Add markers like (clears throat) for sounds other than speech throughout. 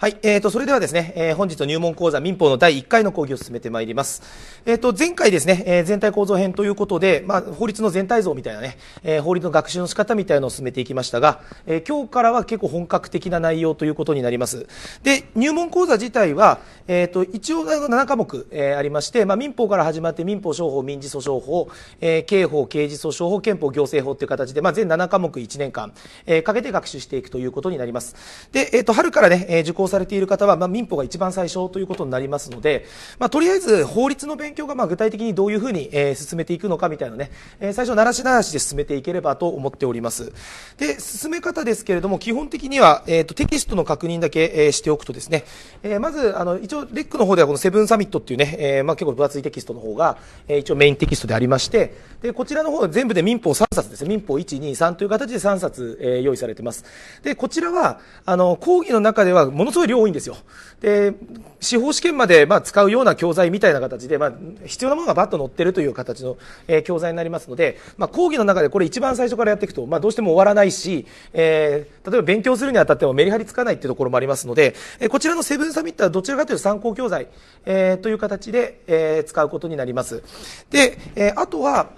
はい、えー、と、それではですね、えー、本日の入門講座民法の第1回の講義を進めてまいります。えっ、ー、と、前回ですね、えー、全体構造編ということで、まあ、法律の全体像みたいなね、えー、法律の学習の仕方みたいなのを進めていきましたが、えー、今日からは結構本格的な内容ということになります。で、入門講座自体は、えっ、ー、と、一応7科目、えー、ありまして、まあ、民法から始まって民法、商法、民事訴訟法、えー、刑法、刑事訴訟法、憲法、行政法という形で、まあ、全7科目1年間、えー、かけて学習していくということになります。で、えっ、ー、と、春からね、えー、受講されている方は、まあ、民法が一番最初ということになりますので、まあ、とりあえず法律の勉強がまあ具体的にどういうふうに、えー、進めていくのかみたいなね、えー、最初、ならしならしで進めていければと思っております。で、進め方ですけれども、基本的には、えーと、テキストの確認だけ、えー、しておくとですね、えー、まず、あの、一応、レックの方ではこのセブンサミットっていうね、えー、まあ結構分厚いテキストの方が、えー、一応メインテキストでありまして、で、こちらの方全部で民法3冊ですね、民法1、2、3という形で3冊、えー、用意されてます。で、こちらは、あの、講義の中ではものすごいごい量多いんですよ。で、司法試験まで、まあ、使うような教材みたいな形で、まあ、必要なものがバッと載ってるという形の、えー、教材になりますので、まあ、講義の中でこれ一番最初からやっていくと、まあ、どうしても終わらないし、えー、例えば勉強するにあたってもメリハリつかないっていうところもありますので、えー、こちらのセブンサミットはどちらかというと参考教材、えー、という形で、えー、使うことになります。で、えー、あとは、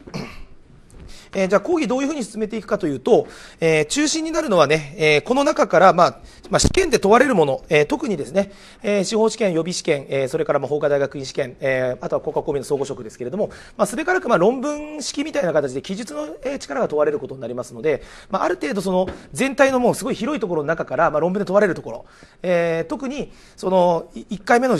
えー、じゃあ講義どういうふうに進めていくかというと、えー、中心になるのはね、えー、この中から、まあ、まあ、試験で問われるもの、えー、特にですね、えー、司法試験、予備試験、えー、それからまあ法科大学院試験、えー、あとは国家公務員の総合職ですけれども、まあ、すべからくまあ論文式みたいな形で記述の力が問われることになりますので、まあ、ある程度その全体のもうすごい広いところの中から、まあ、論文で問われるところ、えー、特にその1回目の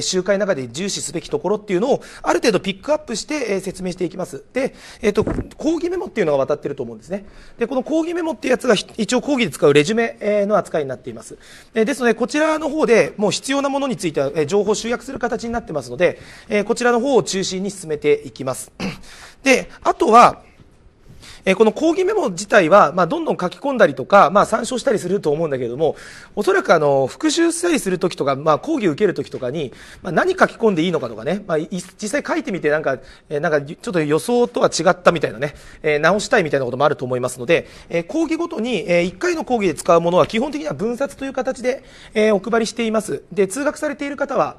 集会の中で重視すべきところっていうのをある程度ピックアップして説明していきます。で、えっ、ー、と、講義メモっていうのが渡ってると思うんですね。で、この講義メモっていうやつが一応講義で使うレジュメの扱いになっています。ですので、こちらの方でもう必要なものについては情報を集約する形になってますので、こちらの方を中心に進めていきます。で、あとは、えこの講義メモ自体は、まあ、どんどん書き込んだりとか、まあ、参照したりすると思うんだけれども、おそらくあの、復習したりするときとか、まあ、講義を受けるときとかに、まあ、何書き込んでいいのかとかね、まあ、実際書いてみてなんか、えなんか、ちょっと予想とは違ったみたいなね、え直したいみたいなこともあると思いますので、え講義ごとに、え1回の講義で使うものは基本的には分冊という形で、えお配りしています。で、通学されている方は、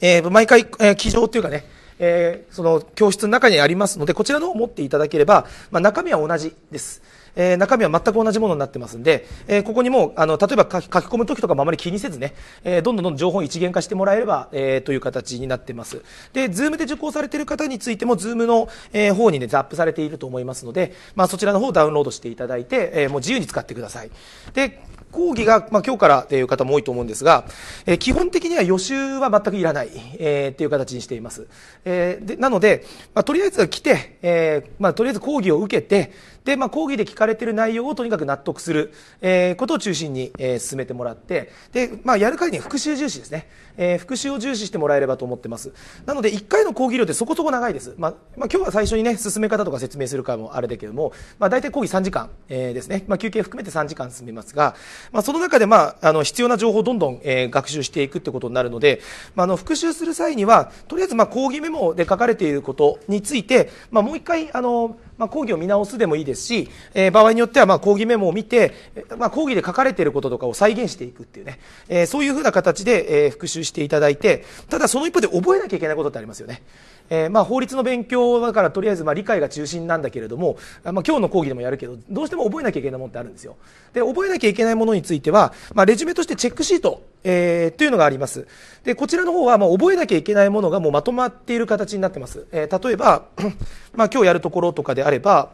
え毎回、えー、記上というかね、えー、その教室の中にありますので、こちらの方を持っていただければ、まあ、中身は同じです。えー、中身は全く同じものになってますんで、えー、ここにもあの例えば書き込む時とかもあまり気にせずね、えー、どんどんどんどん情報を一元化してもらえれば、えという形になってますで Zoom で受講されている方についても Zoom の、え方にねザップされていると思いますので、まあ、そちらの方をダウンロードしていただいて、えもう自由に使ってくださいで講義が、まあ、今日からという方も多いと思うんですが、えー、基本的には予習は全くいらない、えー、っていう形にしています。えー、でなので、まあ、とりあえず来て、えーまあ、とりあえず講義を受けて、で、まあ、講義で聞かれてる内容をとにかく納得する、えー、ことを中心に、えー、進めてもらって、で、まあ、やる限り復習重視ですね。えー、復習を重視してもらえればと思ってます。なので、1回の講義量ってそこそこ長いです。まあ、まあ、今日は最初にね、進め方とか説明するかもあれだけども、まあ、大体講義3時間、えー、ですね。まあ、休憩含めて3時間進めますが、まあ、その中で、まあ、あの、必要な情報をどんどん、えー、学習していくってことになるので、まあ、あの、復習する際には、とりあえず、まあ、講義メモで書かれていることについて、まあ、もう一回、あの、まあ、講義を見直すでもいいですし、えー、場合によってはまあ講義メモを見て、まあ、講義で書かれていることとかを再現していくっていうね、えー、そういうふうな形で、えー、復習していただいて、ただその一方で覚えなきゃいけないことってありますよね。えー、まあ法律の勉強だからとりあえずまあ理解が中心なんだけれども、まあ、今日の講義でもやるけどどうしても覚えなきゃいけないものってあるんですよで覚えなきゃいけないものについては、まあ、レジュメとしてチェックシートえー、というのがあります。で、こちらの方は、まあ、覚えなきゃいけないものがもうまとまっている形になってます。えー、例えば、(clears throat) まあ、今日やるところとかであれば、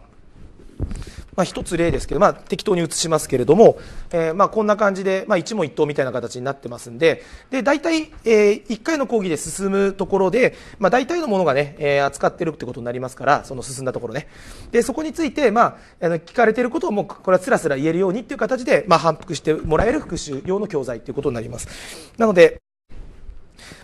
まあ、1つ例ですけど、まあ、適当に写しますけれども、えー、まあ、こんな感じで、まあ、一問一答みたいな形になってますんでで大体、えー、1回の講義で進むところで、まあ、大体のものがね、えー、扱ってるってことになりますからその進んだところねでそこについて、まあ、の聞かれてることをもうこれはつらつら言えるようにっていう形で、まあ、反復してもらえる復習用の教材っていうことになりますなので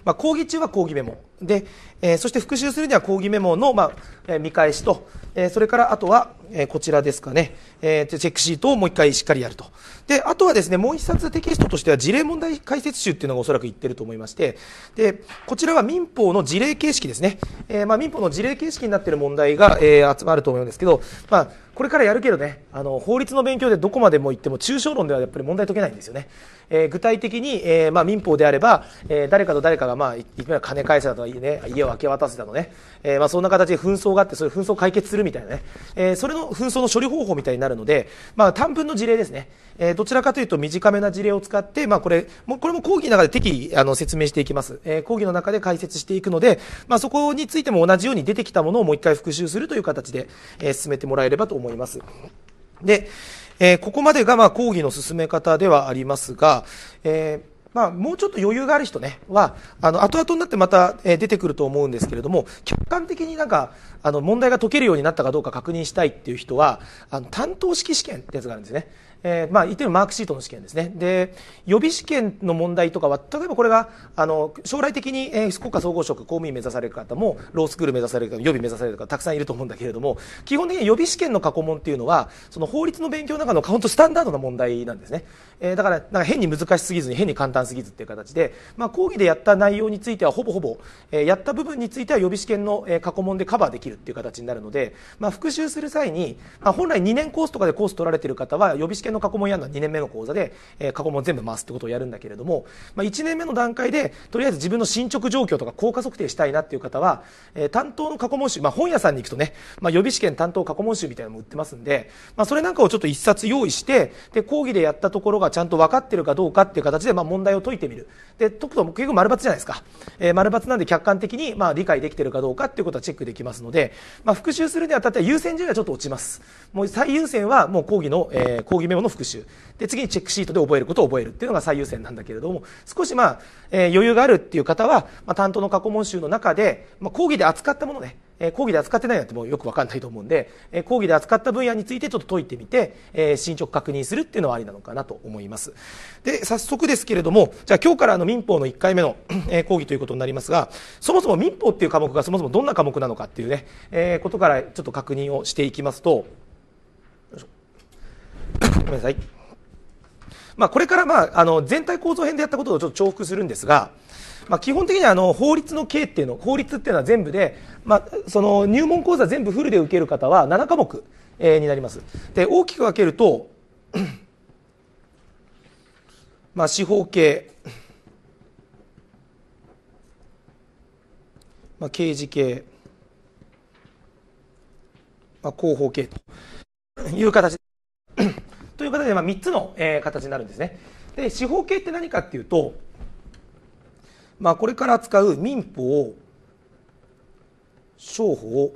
まあ、講義中は講義メモで、えー、そして復習するには講義メモの、まあえー、見返しと、えー、それからあとは、えー、こちらですかね、えー、チェックシートをもう一回しっかりやるとであとはですねもう一冊テキストとしては事例問題解説集っていうのがおそらく言ってると思いましてでこちらは民法の事例形式ですね、えーまあ、民法の事例形式になっている問題が、えー、集まると思うんですけど、まあ、これからやるけどねあの法律の勉強でどこまでも行っても抽象論ではやっぱり問題解けないんですよね。えー、具体的に、えーまあ、民法であれば、えー、誰かと誰かが、まあ、い金返せだとか、ね、家を明け渡せだとね、えーまあ、そんな形で紛争があってそれ紛争を解決するみたいなね、えー、それの紛争の処理方法みたいになるので、まあ、短文の事例ですね、えー、どちらかというと短めな事例を使って、まあ、これもこれも講義の中で適宜あの説明していきます、えー、講義の中で解説していくので、まあ、そこについても同じように出てきたものをもう一回復習するという形で、えー、進めてもらえればと思います。で、えー、ここまでがまあ講義の進め方ではありますが、えーまあ、もうちょっと余裕がある人ね、は、あの、後々になってまた、えー、出てくると思うんですけれども、客観的になんか、あの、問題が解けるようになったかどうか確認したいっていう人は、あの、担当式試験ってやつがあるんですね。えー、まあ、言ってるマークシートの試験ですね。で、予備試験の問題とかは、例えばこれが、あの、将来的に、えー、国家総合職、公務員目指される方も、ロースクール目指される方、予備目指される方、たくさんいると思うんだけれども、基本的に予備試験の過去問っていうのは、その法律の勉強の中の、本当スタンダードな問題なんですね。えー、だから、なんか変に難しすぎずに、変に簡単すぎずっていう形で、まあ、講義でやった内容については、ほぼほぼ、えー、やった部分については予備試験の、えー、過去問でカバーできるっていう形になるので、まあ、復習する際に、まあ、本来2年コースとかでコース取られてる方は、予備試験の過去問やるのは2年目の講座で、え過去問全部回すってことをやるんだけれども、まあ、1年目の段階でとりあえず自分の進捗状況とか効果測定したいなっていう方は、え担当の過去問集、まあ、本屋さんに行くとね、まあ、予備試験担当過去問集みたいなのも売ってますんで、まあ、それなんかをちょっと1冊用意してで講義でやったところがちゃんと分かってるかどうかっていう形で、まあ、問題を解いてみるで解くと結局丸抜じゃないですか、えー、丸抜なんで客観的に、まあ、理解できてるかどうかっていうことはチェックできますので、まあ、復習するにあたっては優先順位はちょっと落ちますもう最優先はもう講義の、えー、講義メモ容の復習で次にチェックシートで覚えることを覚えるっていうのが最優先なんだけれども少しまあ、えー、余裕があるっていう方は、まあ、担当の過去問集の中で、まあ、講義で扱ったものね、えー、講義で扱ってないなんてもうよく分かんないと思うんで、えー、講義で扱った分野についてちょっと解いてみて、えー、進捗確認するっていうのはありなのかなと思いますで早速ですけれどもじゃあ今日からの民法の1回目の、えー、講義ということになりますがそもそも民法っていう科目がそもそもどんな科目なのかっていうね、えー、ことからちょっと確認をしていきますとめんなさい。まあ、これから、まあ、あの全体構造編でやったことをちょっと重複するんですが、まあ、基本的にはあの法律の刑っていうの法律っていうのは全部で、まあ、その入門講座全部フルで受ける方は7科目、えー、になりますで大きく分けると、(clears throat) まあ、司法刑、まあ、刑事刑、まあ、広報系という形でという形で、まあ、3つの、えー、形になるんですね。で司法系って何かっていうと、まあ、これから扱う民法商法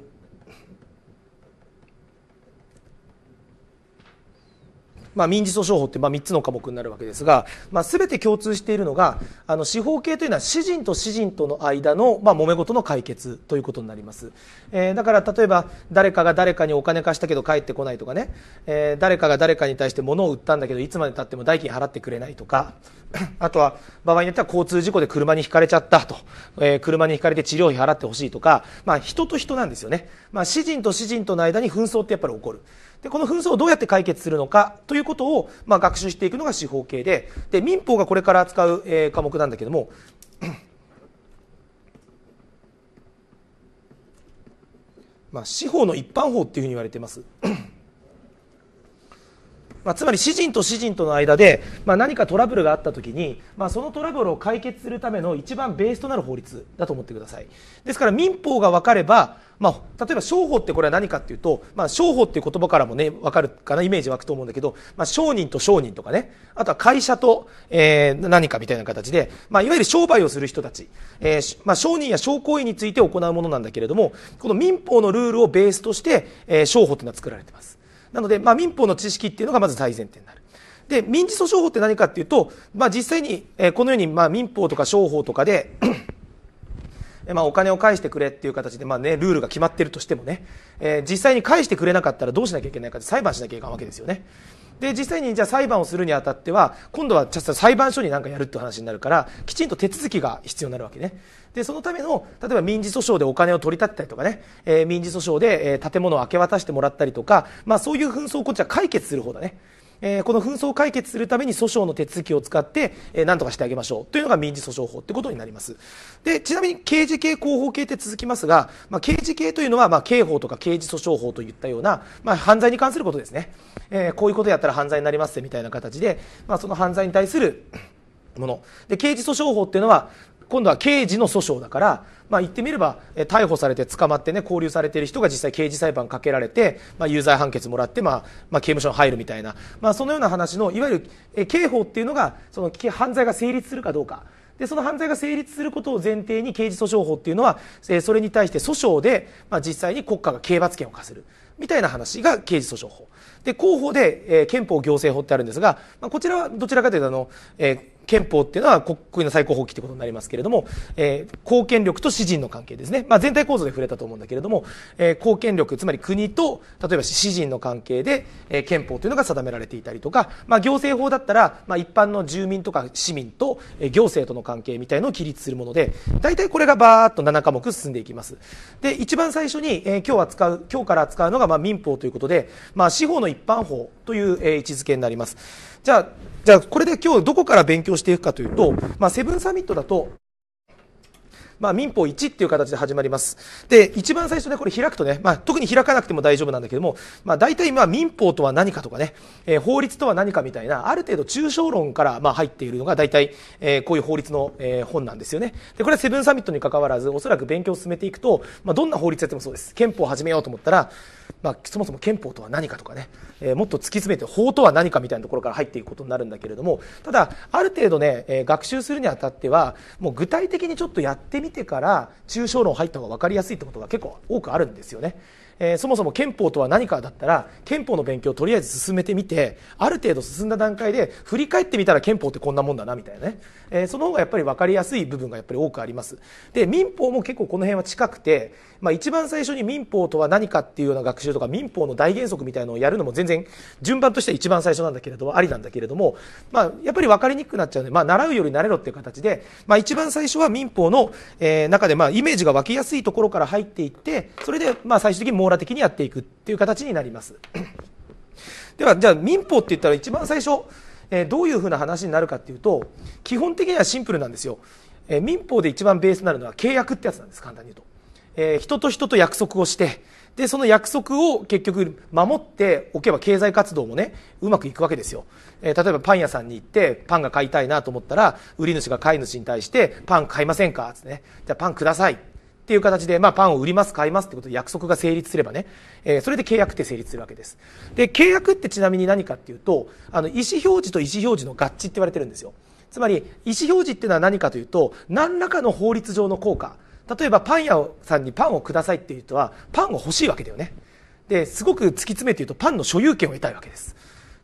まあ、民事訴訟法ってまあ3つの科目になるわけですが、まあ、全て共通しているのがあの司法系というのは私人と私人との間の、まあ、揉め事の解決ということになります、えー、だから例えば誰かが誰かにお金貸したけど帰ってこないとかね、えー、誰かが誰かに対して物を売ったんだけどいつまでたっても代金払ってくれないとか (clears throat) あとは場合によっては交通事故で車にひかれちゃったと、えー、車にひかれて治療費払ってほしいとか、まあ、人と人なんですよね、まあ、私人と私人との間に紛争ってやっぱり起こるでこの紛争をどうやって解決するのかということを、まあ、学習していくのが司法系でで民法がこれから扱う、えー、科目なんだけども (coughs) まあ、司法の一般法っていうふうに言われています。(coughs) まあ、つまり私人と私人との間で、まあ、何かトラブルがあったときに、まあ、そのトラブルを解決するための一番ベースとなる法律だと思ってくださいですから民法が分かればまあ、例えば商法ってこれは何かっていうと、まあ、商法っていう言葉からもね分かるかなイメージ湧くと思うんだけど、まあ、商人と商人とかねあとは会社と、えー、何かみたいな形で、まあ、いわゆる商売をする人たち、えーまあ、商人や商行為について行うものなんだけれどもこの民法のルールをベースとして、えー、商法っていうのは作られてますなので、まあ、民法の知識っていうのがまず最前提になるで民事訴訟法って何かっていうと、まあ、実際に、えー、このように、まあ、民法とか商法とかでまあ、お金を返してくれっていう形で、まあね、ルールが決まってるとしてもね、えー、実際に返してくれなかったらどうしなきゃいけないかって裁判しなきゃいけないわけですよね。で、実際にじゃあ裁判をするにあたっては、今度はちっと裁判所に何かやるって話になるから、きちんと手続きが必要になるわけね。で、そのための、例えば民事訴訟でお金を取り立てたりとかね、えー、民事訴訟で、えー、建物を明け渡してもらったりとか、まあそういう紛争をこっちは解決する方だね。えー、この紛争を解決するために訴訟の手続きを使って、えー、何とかしてあげましょうというのが民事訴訟法ということになりますでちなみに刑事系広報系って続きますが、まあ、刑事系というのは、まあ、刑法とか刑事訴訟法といったような、まあ、犯罪に関することですね、えー、こういうことやったら犯罪になりますみたいな形で、まあ、その犯罪に対するもので刑事訴訟法っていうのは今度は刑事の訴訟だから、まあ、言ってみれば逮捕されて捕まって、ね、拘留されている人が実際刑事裁判かけられて、まあ、有罪判決もらって、まあまあ、刑務所に入るみたいな、まあ、そのような話のいわゆる刑法っていうのがその犯罪が成立するかどうか。でその犯罪が成立することを前提に刑事訴訟法っていうのは、えそれに対して訴訟で、まあ、実際に国家が刑罰権を課するみたいな話が刑事訴訟法で広報で、え憲法行政法ってあるんですが、まあ、こちらはどちらかというとあの、えー憲法っていうのは国の最高法規ってことになりますけれども、えー、公権力と私人の関係ですね。まあ、全体構造で触れたと思うんだけれども、えー、公権力、つまり国と、例えば私人の関係で、えー、憲法というのが定められていたりとか、まあ、行政法だったら、まあ、一般の住民とか市民と、えー、行政との関係みたいのを起立するもので、大体これがバーっと7科目進んでいきます。で、一番最初に、えー、今日扱う、今日から扱うのが、まあ、民法ということで、まあ、司法の一般法という、えー、位置づけになります。じゃあ、じゃあこれで今日どこから勉強していくかというと、まあ、セブンサミットだと、まあ、民法1っていう形で始まります。で、一番最初ね、これ開くとね、まあ、特に開かなくても大丈夫なんだけども、まあ、大体、まあ、民法とは何かとかね、えー、法律とは何かみたいな、ある程度抽象論から、まあ、入っているのが、大体、えー、こういう法律の、えー、本なんですよね。で、これはセブンサミットに関わらず、おそらく勉強を進めていくと、まあ、どんな法律やってもそうです。憲法を始めようと思ったら、まあ、そもそも憲法とは何かとかね、えー、もっと突き詰めて法とは何かみたいなところから入っていくことになるんだけれどもただある程度ね、えー、学習するにあたってはもう具体的にちょっとやってみみてから抽象論入った方が分かりやすいってことが結構多くあるんですよね。えー、そもそも憲法とは何かだったら憲法の勉強をとりあえず進めてみてある程度進んだ段階で振り返ってみたら憲法ってこんなもんだなみたいなねえー、その方がやっぱり分かりやすい部分がやっぱり多くありますで民法も結構この辺は近くて、まあ、一番最初に民法とは何かっていうような学習とか民法の大原則みたいのをやるのも全然順番としては一番最初なんだけれどもありなんだけれども、まあ、やっぱり分かりにくくなっちゃうので、まあ、習うより慣れろっていう形で、まあ、一番最初は民法の、えー、中でまあイメージが湧きやすいところから入っていってそれでまあ最終的に網羅的にやっていくっていう形になります。(coughs) ではじゃあ民法って言ったら一番最初えどういうふうな話になるかっていうと基本的にはシンプルなんですよ、え民法で一番ベースになるのは契約ってやつなんです簡単に言うと、え人と人と約束をしてでその約束を結局守っておけば経済活動もねうまくいくわけですよ、えー、例えばパン屋さんに行ってパンが買いたいなと思ったら売り主が買い主に対してパン買いませんかってねじゃあパンくださいっていう形で、まあ、パンを売ります、買いますってことで約束が成立すればね、えー、それで契約って成立するわけです。で、契約ってちなみに何かっていうと、あの、意思表示と意思表示の合致って言われてるんですよ。つまり、意思表示っていうのは何かというと、何らかの法律上の効果。例えば、パン屋さんにパンをくださいっていう人は、パンを欲しいわけだよね。で、すごく突き詰めて言うと、パンの所有権を得たいわけです。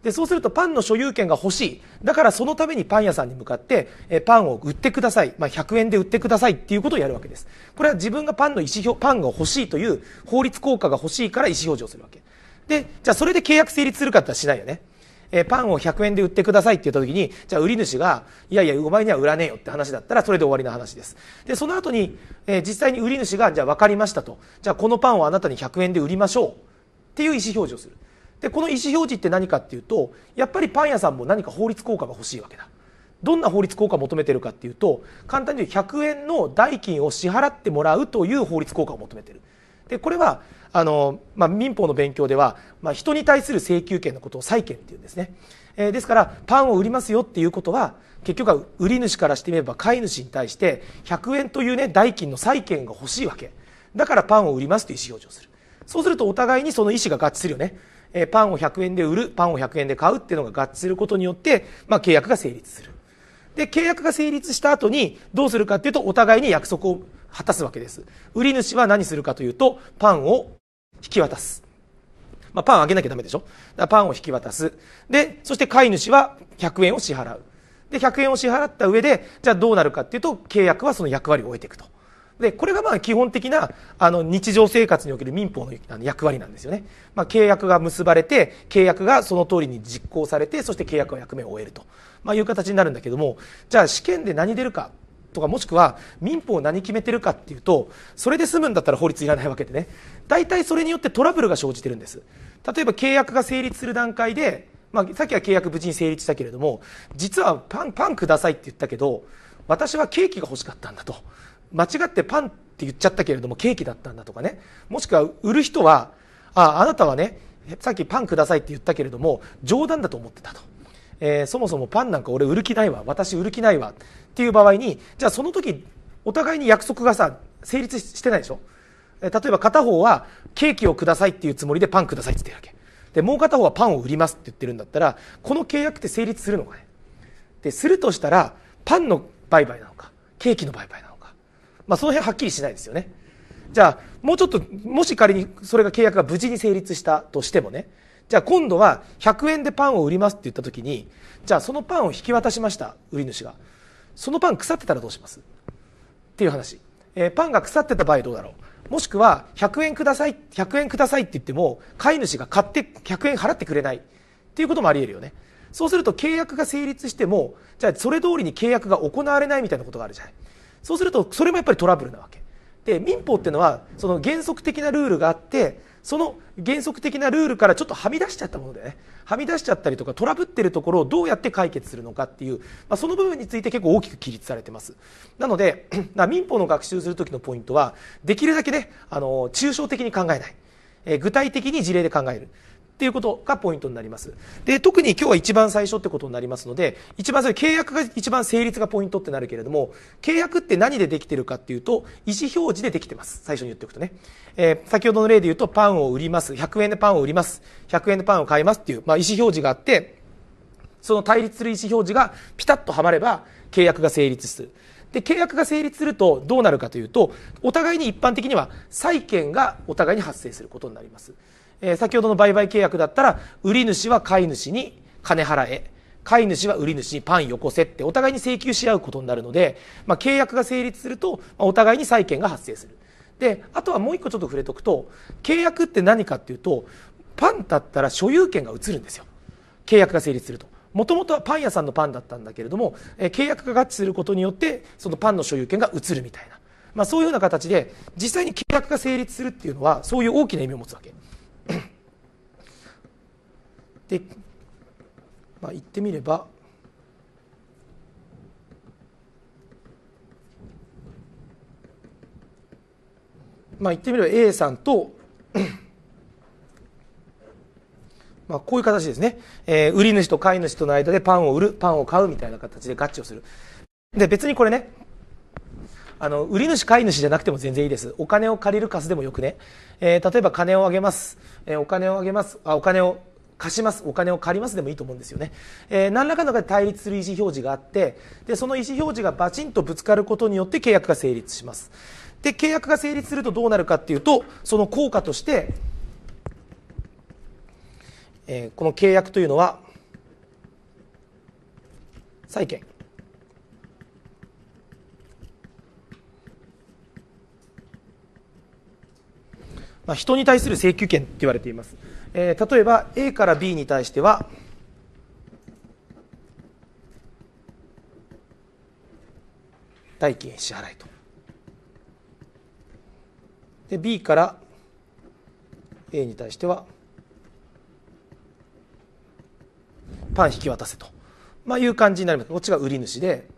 でそうするとパンの所有権が欲しいだからそのためにパン屋さんに向かってえパンを売ってください、まあ、100円で売ってくださいっていうことをやるわけですこれは自分がパンの意思表パンが欲しいという法律効果が欲しいから意思表示をするわけでじゃあそれで契約成立するかってしないよねえパンを100円で売ってくださいって言った時にじゃあ売り主がいやいやお前には売らねえよって話だったらそれで終わりの話ですでその後に、え実際に売り主がじゃあ分かりましたとじゃあこのパンをあなたに100円で売りましょうっていう意思表示をするでこの意思表示って何かっていうとやっぱりパン屋さんも何か法律効果が欲しいわけだどんな法律効果を求めてるかっていうと簡単に言うと100円の代金を支払ってもらうという法律効果を求めてるでこれはあの、まあ、民法の勉強では、まあ、人に対する請求権のことを債権っていうんですね、えー、ですからパンを売りますよっていうことは結局は売り主からしてみれば買い主に対して100円という、ね、代金の債権が欲しいわけだからパンを売りますという意思表示をするそうするとお互いにその意思が合致するよねえパンを100円で売るパンを100円で買うっていうのが合致することによって、まあ、契約が成立するで契約が成立した後にどうするかっていうとお互いに約束を果たすわけです売り主は何するかというとパンを引き渡す、まあ、パンあげなきゃダメでしょだパンを引き渡すでそして飼い主は100円を支払うで100円を支払った上でじゃあどうなるかっていうと契約はその役割を終えていくとでこれがまあ基本的なあの日常生活における民法の役割なんですよね、まあ、契約が結ばれて契約がその通りに実行されてそして契約は役目を終えると、まあ、いう形になるんだけどもじゃあ試験で何出るかとかもしくは民法を何決めてるかっていうとそれで済むんだったら法律いらないわけでね大体それによってトラブルが生じてるんです例えば契約が成立する段階で、まあ、さっきは契約無事に成立したけれども実はパンパンくださいって言ったけど私はケーキが欲しかったんだと間違ってパンって言っちゃったけれどもケーキだったんだとかねもしくは売る人はああなたはねさっきパンくださいって言ったけれども冗談だと思ってたと、えー、そもそもパンなんか俺売る気ないわ私売る気ないわっていう場合にじゃあその時お互いに約束がさ成立してないでしょ例えば片方はケーキをくださいっていうつもりでパンくださいって言ってるわけでもう片方はパンを売りますって言ってるんだったらこの契約って成立するのかねでするとしたらパンの売買なのかケーキの売買なのかまあ、その辺はっきりしないですよね。じゃあ、もうちょっと、もし仮にそれが契約が無事に成立したとしてもね、じゃあ今度は100円でパンを売りますって言った時に、じゃあそのパンを引き渡しました、売り主が。そのパン腐ってたらどうしますっていう話。えー、パンが腐ってた場合どうだろうもしくは、100円ください、100円くださいって言っても、飼い主が買って100円払ってくれないっていうこともあり得るよね。そうすると契約が成立しても、じゃあそれ通りに契約が行われないみたいなことがあるじゃない。そうするとそれもやっぱりトラブルなわけで民法っていうのはその原則的なルールがあってその原則的なルールからちょっとはみ出しちゃったものでねはみ出しちゃったりとかトラブってるところをどうやって解決するのかっていう、まあ、その部分について結構大きく起立されてますなので (clears throat) 民法の学習する時のポイントはできるだけねあの抽象的に考えない、え具体的に事例で考えるっていうことがポイントになります。で、特に今日は一番最初ってことになりますので、一番最初、契約が一番成立がポイントってなるけれども、契約って何でできてるかっていうと、意思表示でできてます。最初に言っておくとね。えー、先ほどの例で言うと、パンを売ります。100円でパンを売ります。100円でパンを買いますっていう、まあ意思表示があって、その対立する意思表示がピタッとはまれば、契約が成立する。で契約が成立するとどうなるかというとお互いに一般的には債権がお互いに発生することになりますえー、先ほどの売買契約だったら、売り主は買い主に金払え、買い主は売り主にパンよこせってお互いに請求し合うことになるので、まあ、契約が成立すると、まあ、お互いに債権が発生する。で、あとはもう一個ちょっと触れとくと、契約って何かっていうと、パンだったら所有権が移るんですよ。契約が成立すると。もともとはパン屋さんのパンだったんだけれども、えー、契約が合致することによってそのパンの所有権が移るみたいな、まあ、そういうような形で実際に契約が成立するっていうのはそういう大きな意味を持つわけで、まあ、言ってみればまあ言ってみれば A さんと (coughs) まあこういう形ですね、えー、売り主と買い主との間でパンを売るパンを買うみたいな形で合致をするで別にこれねあの売り主買い主じゃなくても全然いいですお金を借りる数でもよくね、えー、例えば金をあげます、えー、お金をあげますあお金を貸しますお金を借りますでもいいと思うんですよね、えー、何らかの対立する意思表示があってでその意思表示がバチンとぶつかることによって契約が成立しますで契約が成立するとどうなるかっていうとその効果として、えー、この契約というのは債権まあ、人に対する請求権って言われていますえー、例えば A から B に対しては代金支払いとで B から A に対してはパン引き渡せと、まあ、いう感じになりますこっちが売り主で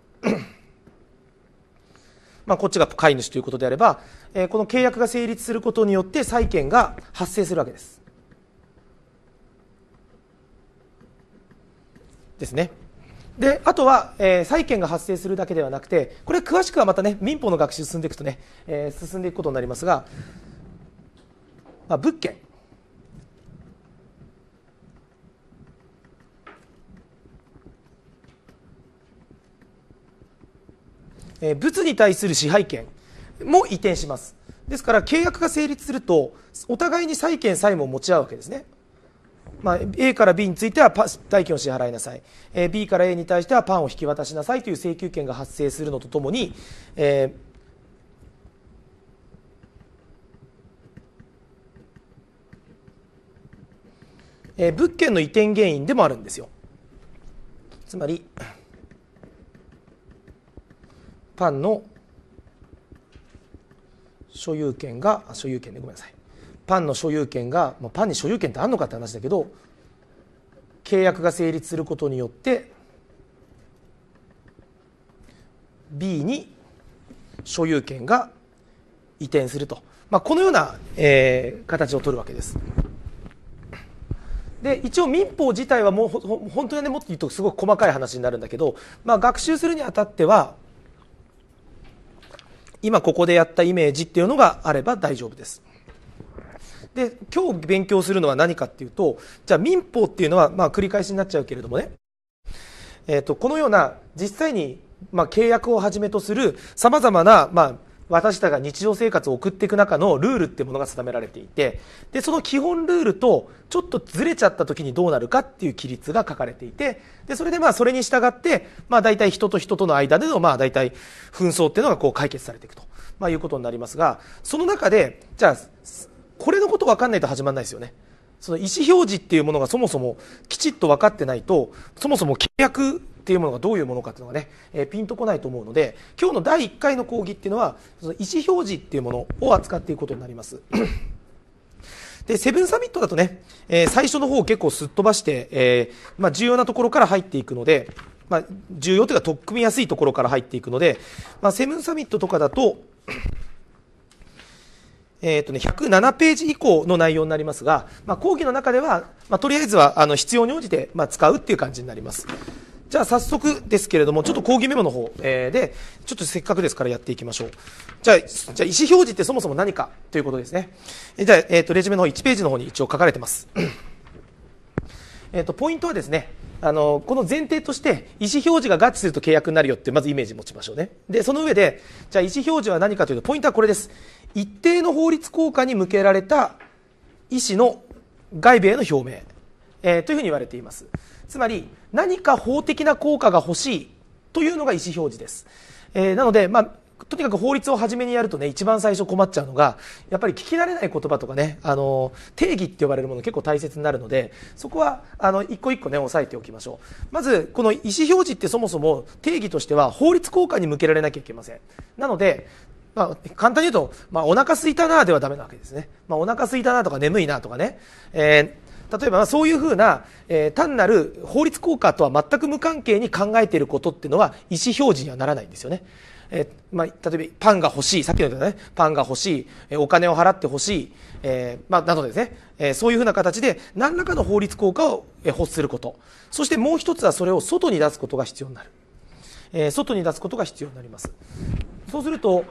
(clears throat) まあこっちが買い主ということであれば、えー、この契約が成立することによって債権が発生するわけですですねであとは、えー、債権が発生するだけではなくてこれ詳しくはまたね民法の学習進んでいくとね、えー、進んでいくことになりますが、まあ、物件え物に対する支配権も移転しますですから契約が成立するとお互いに債権債務を持ち合うわけですねまあ、A から B については代金を支払いなさい、えー、B から A に対してはパンを引き渡しなさいという請求権が発生するのとともに、えー物件の移転原因でもあるんですよつまりパンの所有権が所有権でごめんなさいパンの所有権が、まあ、パンに所有権ってあるのかって話だけど契約が成立することによって B に所有権が移転すると、まあ、このような、えー、形を取るわけです。で一応民法自体はもう本当にねもっと言うとすごく細かい話になるんだけど、まあ、学習するにあたっては今ここでやったイメージっていうのがあれば大丈夫です。で今日勉強するのは何かっていうとじゃあ民法っていうのは、まあ、繰り返しになっちゃうけれどもね、えーと、このような実際に、まあ、契約をはじめとするさまざまな、まあ、私たちが日常生活を送っていく中のルールっていうものが定められていてでその基本ルールとちょっとずれちゃった時にどうなるかっていう規律が書かれていてでそれでまあそれに従って、まあ、大体人と人との間でのまあ大体紛争っていうのがこう解決されていくと、まあ、いうことになりますがその中でじゃあこれのこと分かんないと始まんないですよねその意思表示っていうものがそもそもきちっと分かってないとそもそも契約っていうものがどういうものかっていうのがね、えー、ピンとこないと思うので今日の第1回の講義っていうのはその意思表示っていうものを扱っていくことになります (clears throat) でセブンサミットだとね、えー、最初の方を結構すっ飛ばして、えー、まあ、重要なところから入っていくので、まあ、重要というか取っ組みやすいところから入っていくので、まあ、セブンサミットとかだとえーとね、107ページ以降の内容になりますが、まあ、講義の中では、まあ、とりあえずはあの必要に応じて、まあ、使うっていう感じになります。じゃあ早速ですけれども、ちょっと講義メモの方、えー、で、ちょっとせっかくですからやっていきましょう。じゃあ、じゃあ意思表示ってそもそも何かということですね。じゃあ、えっ、ー、と、レジュメの方1ページの方に一応書かれてます。えっと、ポイントはですね、あの、この前提として、意思表示が合致すると契約になるよって、まずイメージ持ちましょうね。で、その上で、じゃあ意思表示は何かというと、ポイントはこれです。一定の法律効果に向けられた意思の外部への表明、えー、というふうに言われていますつまり何か法的な効果が欲しいというのが意思表示です、えー、なので、まあ、とにかく法律を初めにやるとね一番最初困っちゃうのがやっぱり聞き慣れない言葉とかねあの定義って呼ばれるもの結構大切になるのでそこはあの一個一個ね押さえておきましょうまずこの意思表示ってそもそも定義としては法律効果に向けられなきゃいけませんなのでまあ、簡単に言うと、まあ、お腹すいたなではダメなわけですね。まあ、お腹すいたなとか眠いなとかね。えー、例えば、そういうふうな、えー、単なる法律効果とは全く無関係に考えていることっていうのは意思表示にはならないんですよね。えー、まあ、例えば、パンが欲しい。さっきの言ったね、パンが欲しい。えお金を払って欲しい。えまあ、などですね、えそういうふうな形で何らかの法律効果を発すること。そしてもう一つはそれを外に出すことが必要になる。え外に出すことが必要になります。そうすると、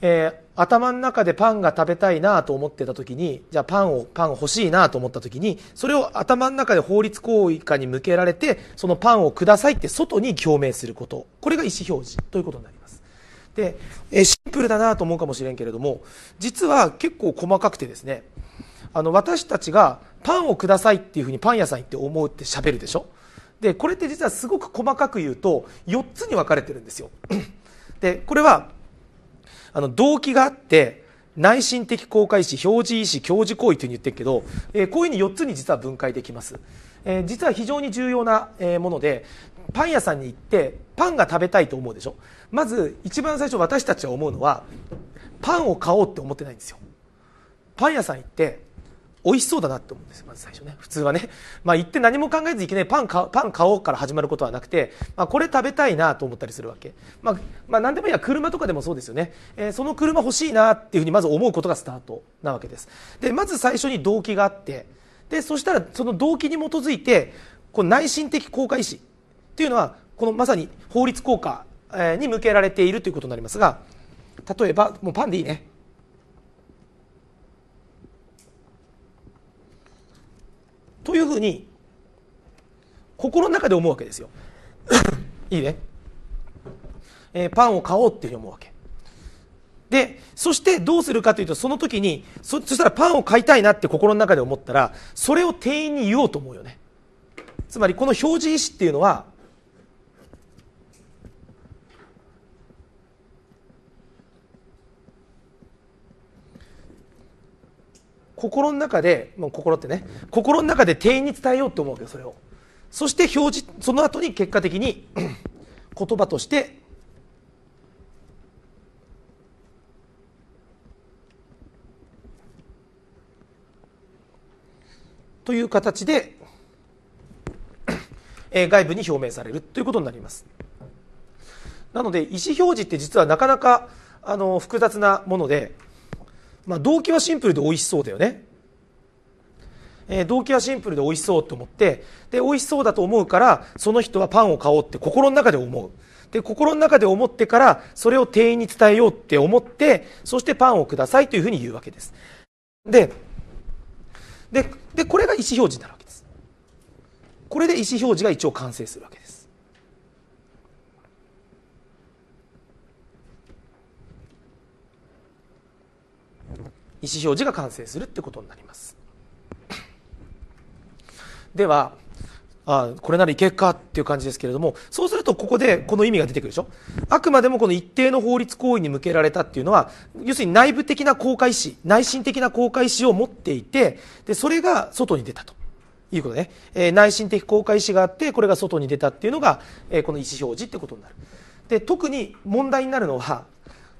えー、頭の中でパンが食べたいなと思ってた時にじゃあパンをパン欲しいなと思った時にそれを頭の中で法律行為下に向けられてそのパンをくださいって外に表明することこれが意思表示ということになりますで、えー、シンプルだなと思うかもしれんけれども実は結構細かくてですねあの私たちがパンをくださいっていうふうにパン屋さん行って思うってしゃべるでしょでこれって実はすごく細かく言うと4つに分かれてるんですよでこれはあの動機があって内心的公開意思表示意思教授行為というふうに言ってるけど、えー、こういうふうに4つに実は分解できます、えー、実は非常に重要な、えー、ものでパン屋さんに行ってパンが食べたいと思うでしょまず一番最初私たちは思うのはパンを買おうって思ってないんですよパン屋さん行って美味しそうだなって思うんですまず最初ね普通はね、まあ、行って何も考えずいけないパンパン買おうから始まることはなくて、まあ、これ食べたいなと思ったりするわけ、まあ、まあ、何でもいいや車とかでもそうですよね、えー、その車欲しいなっていうふうにまず思うことがスタートなわけですでまず最初に動機があってでそしたらその動機に基づいてこう内心的効果意志っていうのはこのまさに法律効果に向けられているということになりますが例えばもうパンでいいねというふうに心の中で思うわけですよ (laughs) いいね、えー、パンを買おうっていうふうに思うわけでそしてどうするかというとその時にそしたらパンを買いたいなって心の中で思ったらそれを店員に言おうと思うよねつまりこの表示意思っていうのは心の中で、もう心ってね心の中で店員に伝えようと思うけよそれをそして表示その後に結果的に (clears throat) 言葉としてという形で (clears throat) 外部に表明されるということになりますなので意思表示って実はなかなかあの複雑なものでまあ、動機はシンプルで美味しそうだよね、えー、動機はシンプルで美味しそうと思ってで美味しそうだと思うからその人はパンを買おうって心の中で思うで心の中で思ってからそれを店員に伝えようって思ってそしてパンをくださいというふうに言うわけですででこれが意思表示になるわけですこれで意思表示が一応完成するわけです意思表示が完成するってことになりますではあこれならいけるかっていう感じですけれどもそうするとここでこの意味が出てくるでしょあくまでもこの一定の法律行為に向けられたっていうのは要するに内部的な公開意内心的な公開意を持っていてでそれが外に出たということね、えー、内心的公開意があってこれが外に出たっていうのが、えー、この意思表示ってことになるで特に問題になるのは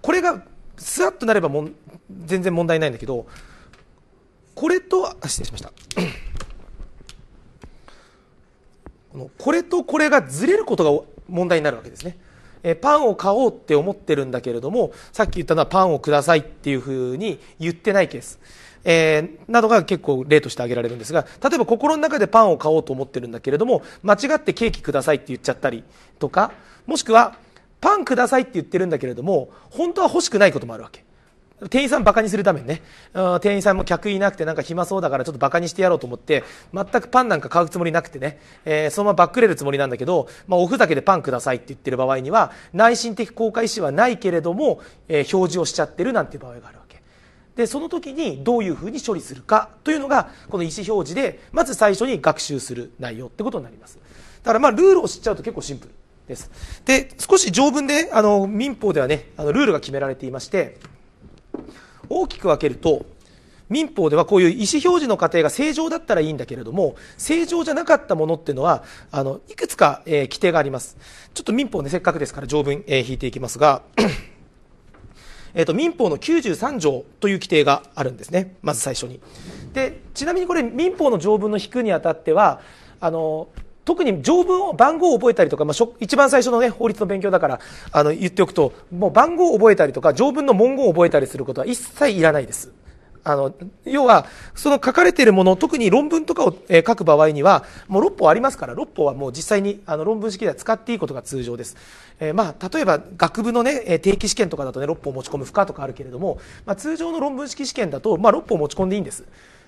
これがスワッとなればもん全然問題ないんだけどこれとあ失礼しました (clears throat) このこれとこれがずれることが問題になるわけですねえパンを買おうって思ってるんだけれどもさっき言ったのはパンをくださいっていうふうに言ってないケース、えー、などが結構例として挙げられるんですが例えば心の中でパンを買おうと思ってるんだけれども間違ってケーキくださいって言っちゃったりとかもしくはパンくださいって言ってるんだけれども本当は欲しくないこともあるわけ店員さんバカにするためにね店員さんも客いなくてなんか暇そうだからちょっとバカにしてやろうと思って全くパンなんか買うつもりなくてね、えー、そのままバックれるつもりなんだけど、まあ、おふざけでパンくださいって言ってる場合には内心的公開意思はないけれども、えー、表示をしちゃってるなんていう場合があるわけでその時にどういうふうに処理するかというのがこの意思表示でまず最初に学習する内容ってことになりますだからまあルールを知っちゃうと結構シンプルです。で、少し条文で、あの、民法ではね、あの、ルールが決められていまして、大きく分けると、民法ではこういう意思表示の過程が正常だったらいいんだけれども、正常じゃなかったものっていうのは、あの、いくつか、えー、規定があります。ちょっと民法ね、せっかくですから条文、えー、引いていきますが、(coughs) えっと、と民法の93条という規定があるんですね、まず最初に。でちなみにこれ、民法の条文の引くにあたってはあの特に条文を番号を覚えたりとか、まあ、一番最初の、ね、法律の勉強だからあの言っておくともう番号を覚えたりとか条文の文言を覚えたりすることは一切いらないです。あの要はその書かれているもの特に論文とかを、え書く場合にはもう6法ありますから6法はもう実際にあの論文式では使っていいことが通常です、えー、まあ、例えば学部の、ね、定期試験とかだと、ね、6法持ち込む不可とかあるけれども、まあ、通常の論文式試験だと、まあ、6法持ち込んでいいんです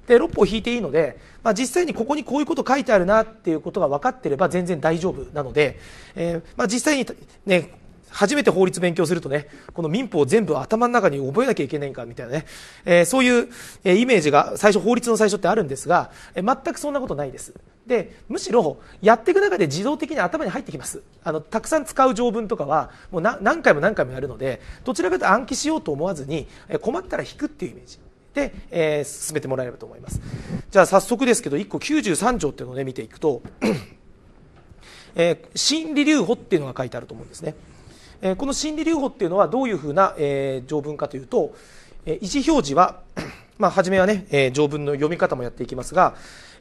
で6歩引いていいので、まあ、実際にここにこういうこと書いてあるなっていうことが分かってれば全然大丈夫なので、えー、まあ、実際にね初めて法律勉強するとね、この民法を全部頭の中に覚えなきゃいけないか、みたいなね、えー、そういう、えイメージが最初、法律の最初ってあるんですが、え全くそんなことないです。で、むしろ、やっていく中で自動的に頭に入ってきます。あの、たくさん使う条文とかは、もう何回も何回もやるので、どちらかというと暗記しようと思わずに、え困ったら引くっていうイメージ。、えー、進めてもらえればと思いますじゃあ早速ですけど1個93条っていうのを、ね、見ていくと、えー、心理留保っていうのが書いてあると思うんですね、えー、この心理留保っていうのはどういうふうな、えー、条文かというと、えー、意思表示は、(clears throat) まあ、初めはね、えー、条文の読み方もやっていきますが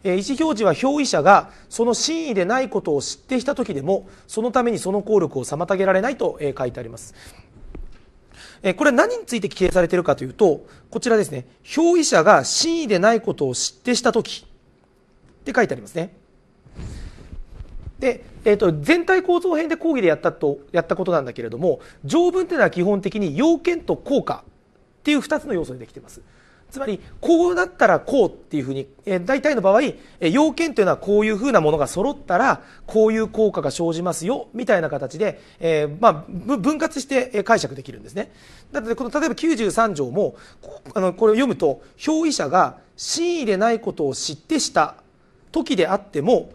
意思表示は表意者がその真意でないことを知っていた時でもそのためにその効力を妨げられないと書いてありますえこれは何について規定されているかというと、こちらですね、表意者が真意でないことを知ってしたとき、って書いてありますね。で、えーと、と全体構造編で講義でやったとやったことなんだけれども条文というのは基本的に要件と効果っていう2つの要素でできていますつまりこうなったらこうっていうふうに、え大体の場合、え要件というのはこういうふうなものが揃ったらこういう効果が生じますよみたいな形で、えまあ、分割して解釈できるんですね。だってこの例えば93条もあのこれを読むと表意者が真意でないことを知ってした時であっても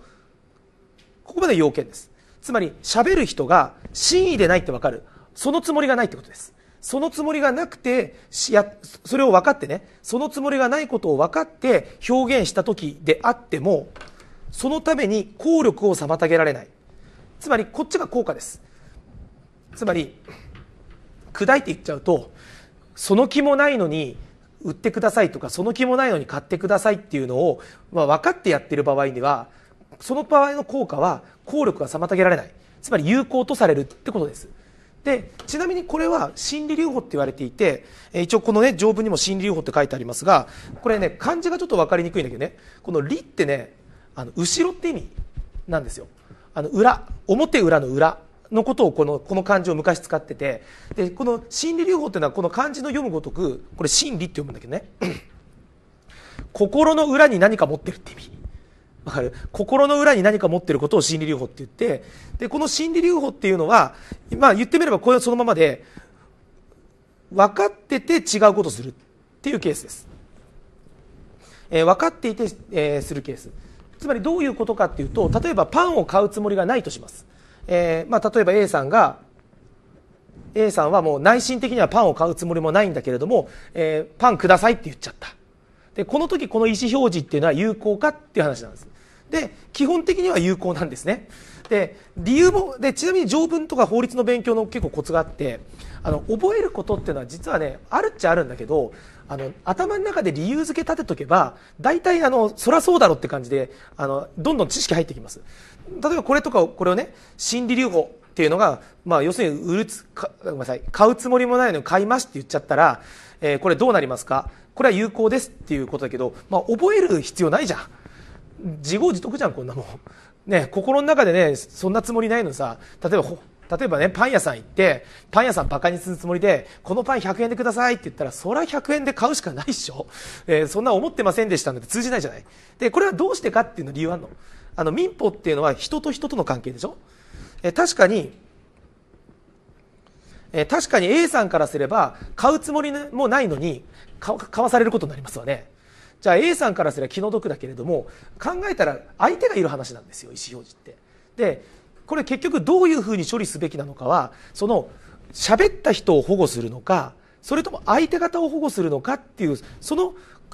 ここまで要件です。つまり喋る人が真意でないってわかるそのつもりがないってことです。そのつもりがなくてやそれを分かってねそのつもりがないことを分かって表現した時であってもそのために効力を妨げられないつまりこっちが効果ですつまり砕いていっちゃうとその気もないのに売ってくださいとかその気もないのに買ってくださいっていうのを、まあ、分かってやってる場合にはその場合の効果は効力が妨げられないつまり有効とされるってことですでちなみにこれは心理留保って言われていて一応このね条文にも心理留保って書いてありますがこれね漢字がちょっと分かりにくいんだけどねこの「理」ってねあの後ろって意味なんですよ。あの裏表裏の裏のことをこのこの漢字を昔使っててでこの心理留保っていうのはこの漢字の読むごとくこれ「心理」って読むんだけどね (clears throat) 心の裏に何か持ってるって意味。わかる心の裏に何か持ってることを心理留保って言って、で、この心理留保っていうのは、まあ言ってみればこれはそのままで、分かってて違うことするっていうケースです。えー、分かっていて、えー、するケース。つまりどういうことかっていうと、例えばパンを買うつもりがないとします。えー、まあ例えば A さんが、A さんはもう内心的にはパンを買うつもりもないんだけれども、えー、パンくださいって言っちゃった。で、この時この意思表示っていうのは有効かっていう話なんです。で基本的には有効なんですねで理由もでちなみに条文とか法律の勉強の結構コツがあってあの覚えることっていうのは実はねあるっちゃあるんだけどあの頭の中で理由付け立てとけば大体あのそりゃそうだろって感じであのどんどん知識入ってきます例えばこれとかこれをね心理留保っていうのが、まあ、要するに売るつかごめんなさい買うつもりもないのに買いますって言っちゃったら、えー、これどうなりますかこれは有効ですっていうことだけど、まあ、覚える必要ないじゃん自業自得じゃんこんなもん。ね、心の中でねそんなつもりないのさ例えば例えばねパン屋さん行ってパン屋さんバカにするつもりでこのパン100円でくださいって言ったらそりゃ100円で買うしかないっしょ、えー、そんな思ってませんでしたので通じないじゃないでこれはどうしてかっていうの理由あるのあの民法っていうのは人と人との関係でしょ、えー、確かに、えー、確かに A さんからすれば買うつもりもないのに買わされることになりますわねじゃあ A さんからすれば気の毒だけれども考えたら相手がいる話なんですよ意思表示って。でこれ結局どういうふうに処理すべきなのかはその喋った人を保護するのかそれとも相手方を保護するのかっていうその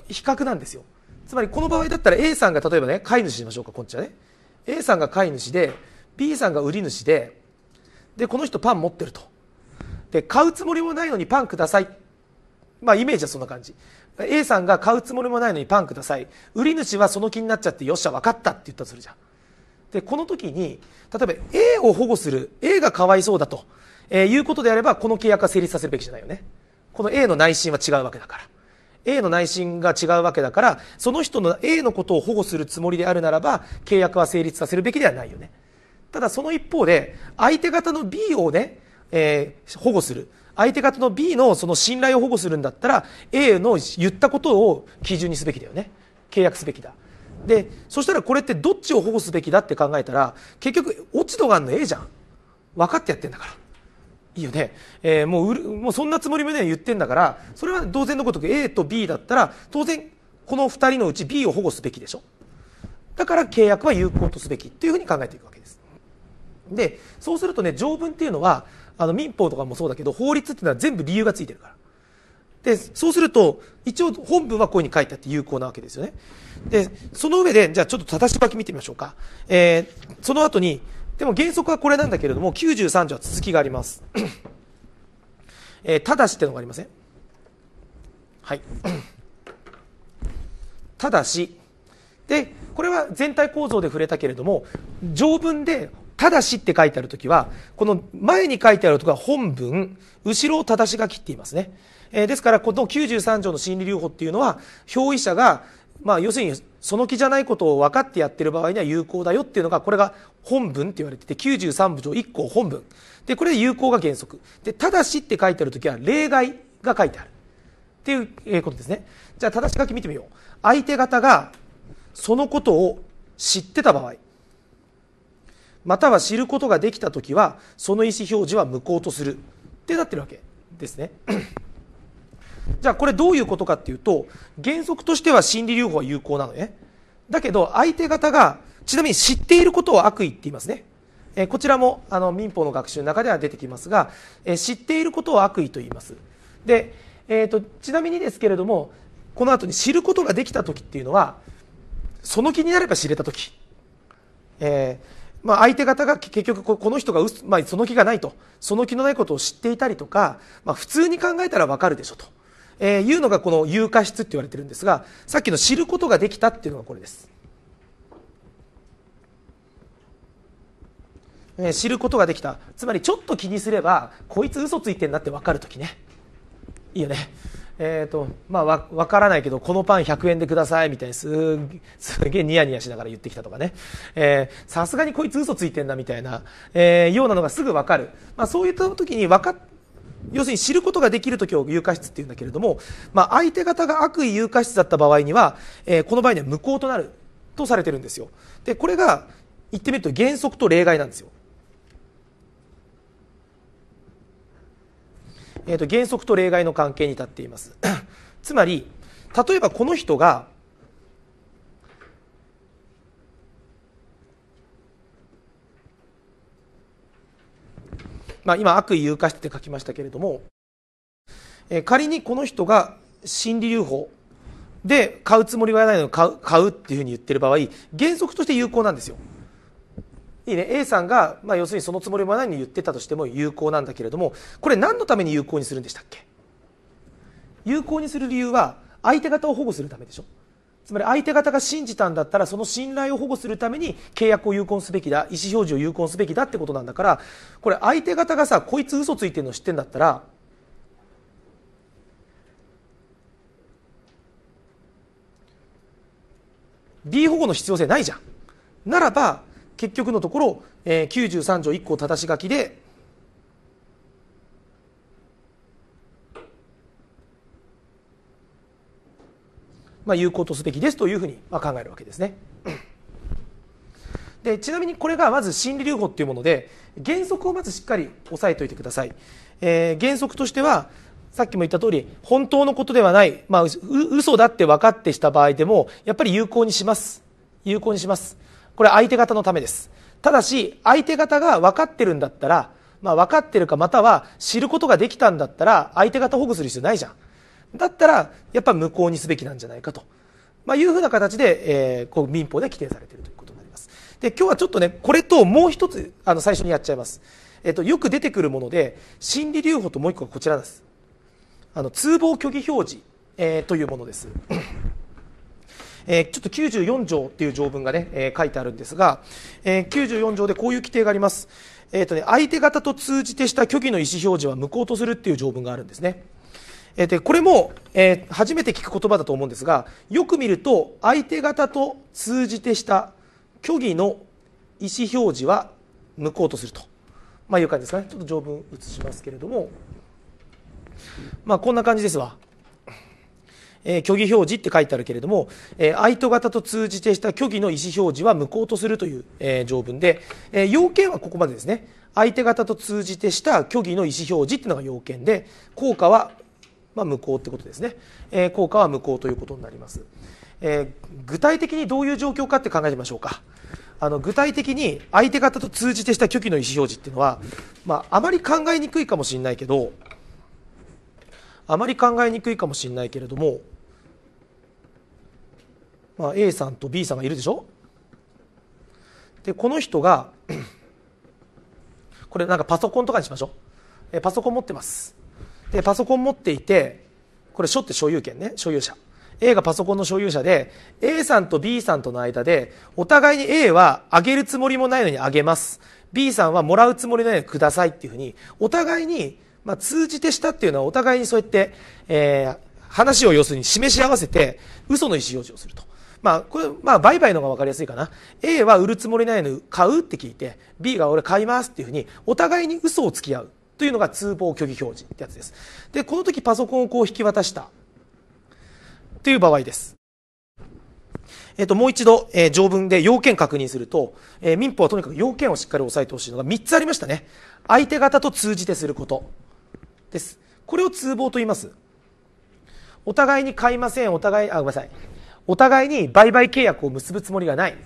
比較なんですよ。つまりこの場合だったら A さんが例えばね飼い主しましょうかこっちはね A さんが飼い主で B さんが売り主ででこの人パン持ってるとで買うつもりもないのにパンくださいまあイメージはそんな感じ A さんが買うつもりもないのにパンください売り主はその気になっちゃってよっしゃ分かったって言ったとするじゃんでこの時に例えば A を保護する A がかわいそうだと、えー、いうことであればこの契約は成立させるべきじゃないよねこの A の内心は違うわけだから A の内心が違うわけだからその人の A のことを保護するつもりであるならば契約は成立させるべきではないよねただその一方で相手方の B をね、えー、保護する相手方の B のその信頼を保護するんだったら A の言ったことを基準にすべきだよね契約すべきだでそしたらこれってどっちを保護すべきだって考えたら結局落ち度があるの A じゃん分かってやってんだからいいよね、えー、もうもうそんなつもりもね言ってんだからそれは当然のこと A と B だったら当然この2人のうち B を保護すべきでしょだから契約は有効とすべきっていうふうに考えていくわけですでそうするとね条文っていうのはあの民法とかもそうだけど、法律っていうのは全部理由がついてるから。で、そうすると、一応本文はこういうふうに書いてあって有効なわけですよね。で、その上で、じゃあちょっと正し書き見てみましょうか。えー、その後に、でも原則はこれなんだけれども、93条は続きがあります。えー、ただしってのがありませんはい。ただし。で、これは全体構造で触れたけれども、条文でただしって書いてあるときは、この前に書いてあるとこは本文、後ろをただしが切っていますね。えー、ですから、この93条の心理留保っていうのは、表意者が、まあ、要するにその気じゃないことを分かってやってる場合には有効だよっていうのがこれが本文って言われてて93部条1項本文でこれ有効が原則でただしって書いてある時は例外が書いてあるっていうことですねじゃあただし書き見てみよう相手方がそのことを知ってた場合または知ることができた時はその意思表示は無効とするってなってるわけですね (clears throat) じゃあこれどういうことかっていうと原則としては心理留保は有効なのねだけど相手方がちなみに知っていることを悪意って言いますねえこちらもあの民法の学習の中では出てきますが、え知っていることを悪意と言いますで、えーと、とちなみにですけれどもこの後に知ることができた時っていうのはその気になれば知れた時、えー、まあ、相手方が結局この人がまあ、その気がないとその気のないことを知っていたりとか、まあ、普通に考えたらわかるでしょと、えー、いうのがこの有価質って言われてるんですがさっきの知ることができたっていうのがこれです。えー、知ることができたつまりちょっと気にすればこいつ嘘ついてんなって分かる時ねいいよねえっ、ー、と、まあわ、わからないけど、このパン100円でください、みたいにす、すげえニヤニヤしながら言ってきたとかね。えさすがにこいつ嘘ついてんな、みたいな、えー、ようなのがすぐわかる。まあ、そういった時にわか要するに知ることができる時を有価質っていうんだけれども、まあ、相手方が悪意有価質だった場合には、えー、この場合には無効となるとされてるんですよでこれが言ってみると原則と例外なんですよえーと、原則と例外の関係に立っています (clears throat) つまり例えばこの人がまあ、今悪意有化してて書きましたけれども、え仮にこの人が心理留保で買うつもりはないのに買う買うっていうふうに言ってる場合原則として有効なんですよいいね A さんが、まあ、要するにそのつもりもないに言ってたとしても有効なんだけれどもこれ何のために有効にするんでしたっけ有効にする理由は相手方を保護するためでしょつまり相手方が信じたんだったらその信頼を保護するために契約を有効すべきだ意思表示を有効すべきだってことなんだからこれ相手方がさこいつ嘘ついてるの知ってんだったら「B 保護の必要性ないじゃんならば結局のところ、えー、93条1項ただし書きでまあ、有効とすべきですというふうにまあ考えるわけですね。でちなみにこれがまず心理留保というもので原則をまずしっかり押さえておいてください、えー、原則としてはさっきも言った通り本当のことではない、まあ、う嘘だって分かってした場合でもやっぱり有効にします有効にしますこれ相手方のためですただし相手方が分かってるんだったら、まあ、分かってるかまたは知ることができたんだったら相手方保護する必要ないじゃんだったらやっぱ無効にすべきなんじゃないかと、まあ、いうふうな形で、えー、こう民法で規定されているということになりますで今日はちょっとねこれともう一つあの最初にやっちゃいます、えっと、よく出てくるもので心理留保ともう一個こちらですあの通報虚偽表示、えー、というものですえー、ちょっと94条っていう条文がね、えー、書いてあるんですが、えー、94条でこういう規定があります。えーとね、相手方と通じてした虚偽の意思表示は無効とするっていう条文があるんですね。えー、でこれも、えー、初めて聞く言葉だと思うんですがよく見ると相手方と通じてした虚偽の意思表示は無効とすると、まあ、いう感じですかねちょっと条文移しますけれども、まあ、こんな感じですわ。えー、虚偽表示って書いてあるけれども、えー、相手方と通じてした虚偽の意思表示は無効とするという、えー、条文で、えー、要件はここまでですね相手方と通じてした虚偽の意思表示っていうのが要件で効果は、まあ、無効ってことですね、えー、効果は無効ということになります、えー、具体的にどういう状況かって考えてみましょうかあの具体的に相手方と通じてした虚偽の意思表示っていうのは、まあ、あまり考えにくいかもしれないけどあまり考えにくいかもしれないけれどもまあ、A さんと B さんがいるでしょでこの人が (clears throat) これなんかパソコンとかにしましょうえパソコン持ってますでパソコン持っていてこれ書って所有権ね所有者 A がパソコンの所有者で A さんと B さんとの間でお互いに A はあげるつもりもないのにあげます B さんはもらうつもりないのにくださいっていうふうにお互いに、まあ、通じてしたっていうのはお互いにそうやって、えー、話を要するに示し合わせて嘘の意思表示をするとまあ、これ、まあ、売買の方が分かりやすいかな。A は売るつもりないのに買うって聞いて、B が俺買いますっていうふうに、お互いに嘘をつき合う。というのが通報虚偽表示ってやつです。で、この時パソコンをこう引き渡した。という場合です。えっ、と、もう一度、えー、条文で要件確認すると、えー、民法はとにかく要件をしっかり押さえてほしいのが3つありましたね。相手方と通じてすることです。これを通報と言います。お互いに買いません、お互い、あ、ごめんなさい。お互いに売買契約を結ぶつもりがない。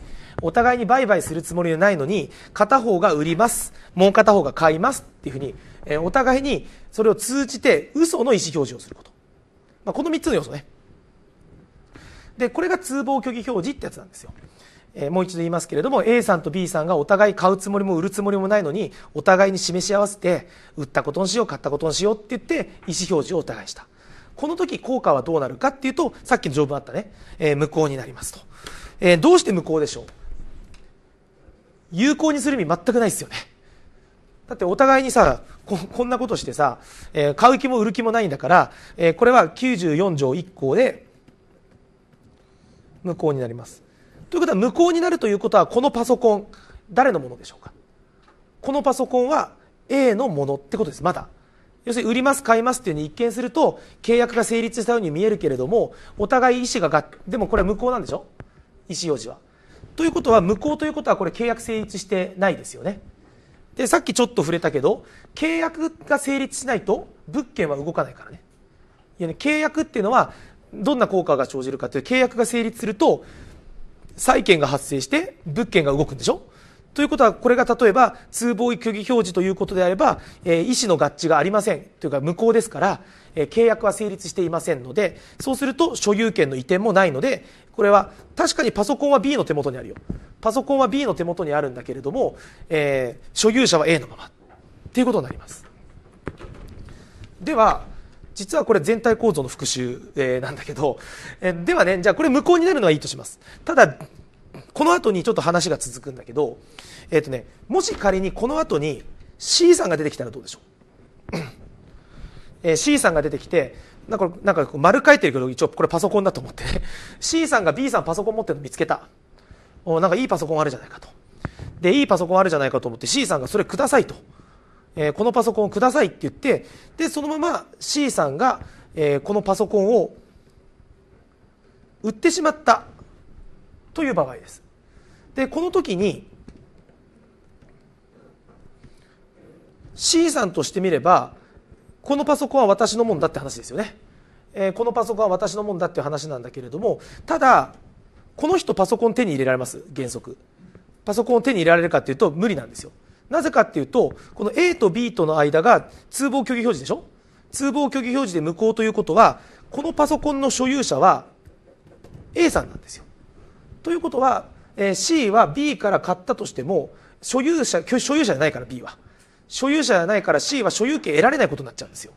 お互いに売買するつもりがないのに、片方が売ります。もう片方が買います。っていうふうに、えー、お互いにそれを通じて嘘の意思表示をすること。まあ、この3つの要素ね。で、これが通報虚偽表示ってやつなんですよ。えー、もう一度言いますけれども、A さんと B さんがお互い買うつもりも売るつもりもないのに、お互いに示し合わせて、売ったことにしよう、買ったことにしようって言って、意思表示をお互いした。この時効果はどうなるかっていうとさっきの条文あったね、えー、無効になりますと、えー、どうして無効でしょう有効にする意味全くないですよねだってお互いにさこんなことしてさ、えー、買う気も売る気もないんだから、えー、これは94条1項で無効になりますということは無効になるということはこのパソコン誰のものでしょうかこのパソコンは A のものってことですまだ要するに売ります買いますっていううに一見すると契約が成立したように見えるけれどもお互い意思がでもこれは無効なんでしょ意思表示は。ということは無効ということはこれ契約成立してないですよね。でさっきちょっと触れたけど契約が成立しないと物件は動かないからね。いやね契約っていうのはどんな効果が生じるかというと契約が成立すると債権が発生して物件が動くんでしょということはこれが例えば通貿易虚偽表示ということであれば、えー、意思の合致がありませんというか無効ですから、えー、契約は成立していませんのでそうすると所有権の移転もないのでこれは確かにパソコンは B の手元にあるよパソコンは B の手元にあるんだけれども、えー、所有者は A のままっていうことになりますでは実はこれ全体構造の復習、えー、なんだけど、えー、ではねじゃあこれ無効になるのはいいとしますただこの後にちょっと話が続くんだけど、えっ、とね、もし仮にこの後に C さんが出てきたらどうでしょう、えー、?C さんが出てきて、なんか、なんか丸書いてるけど、一応これパソコンだと思って C (laughs) さんが B さんパソコン持ってるの見つけた。おなんかいいパソコンあるじゃないかと。で、いいパソコンあるじゃないかと思って C さんがそれくださいと。えー、このパソコンくださいって言って、で、そのまま C さんが、えー、このパソコンを売ってしまったという場合ですでこの時に C さんとしてみればこのパソコンは私のもんだって話ですよね、えー、このパソコンは私のもんだっていう話なんだけれどもただこの人パソコン手に入れられます原則パソコンを手に入れられるかっていうと無理なんですよなぜかっていうとこの A と B との間が通報虚偽表示でしょ通報虚偽表示で無効ということはこのパソコンの所有者は A さんなんですよということは、えー、C は B から買ったとしても所有者所有者じゃないから B は所有者じゃないから C は所有権得られないことになっちゃうんですよ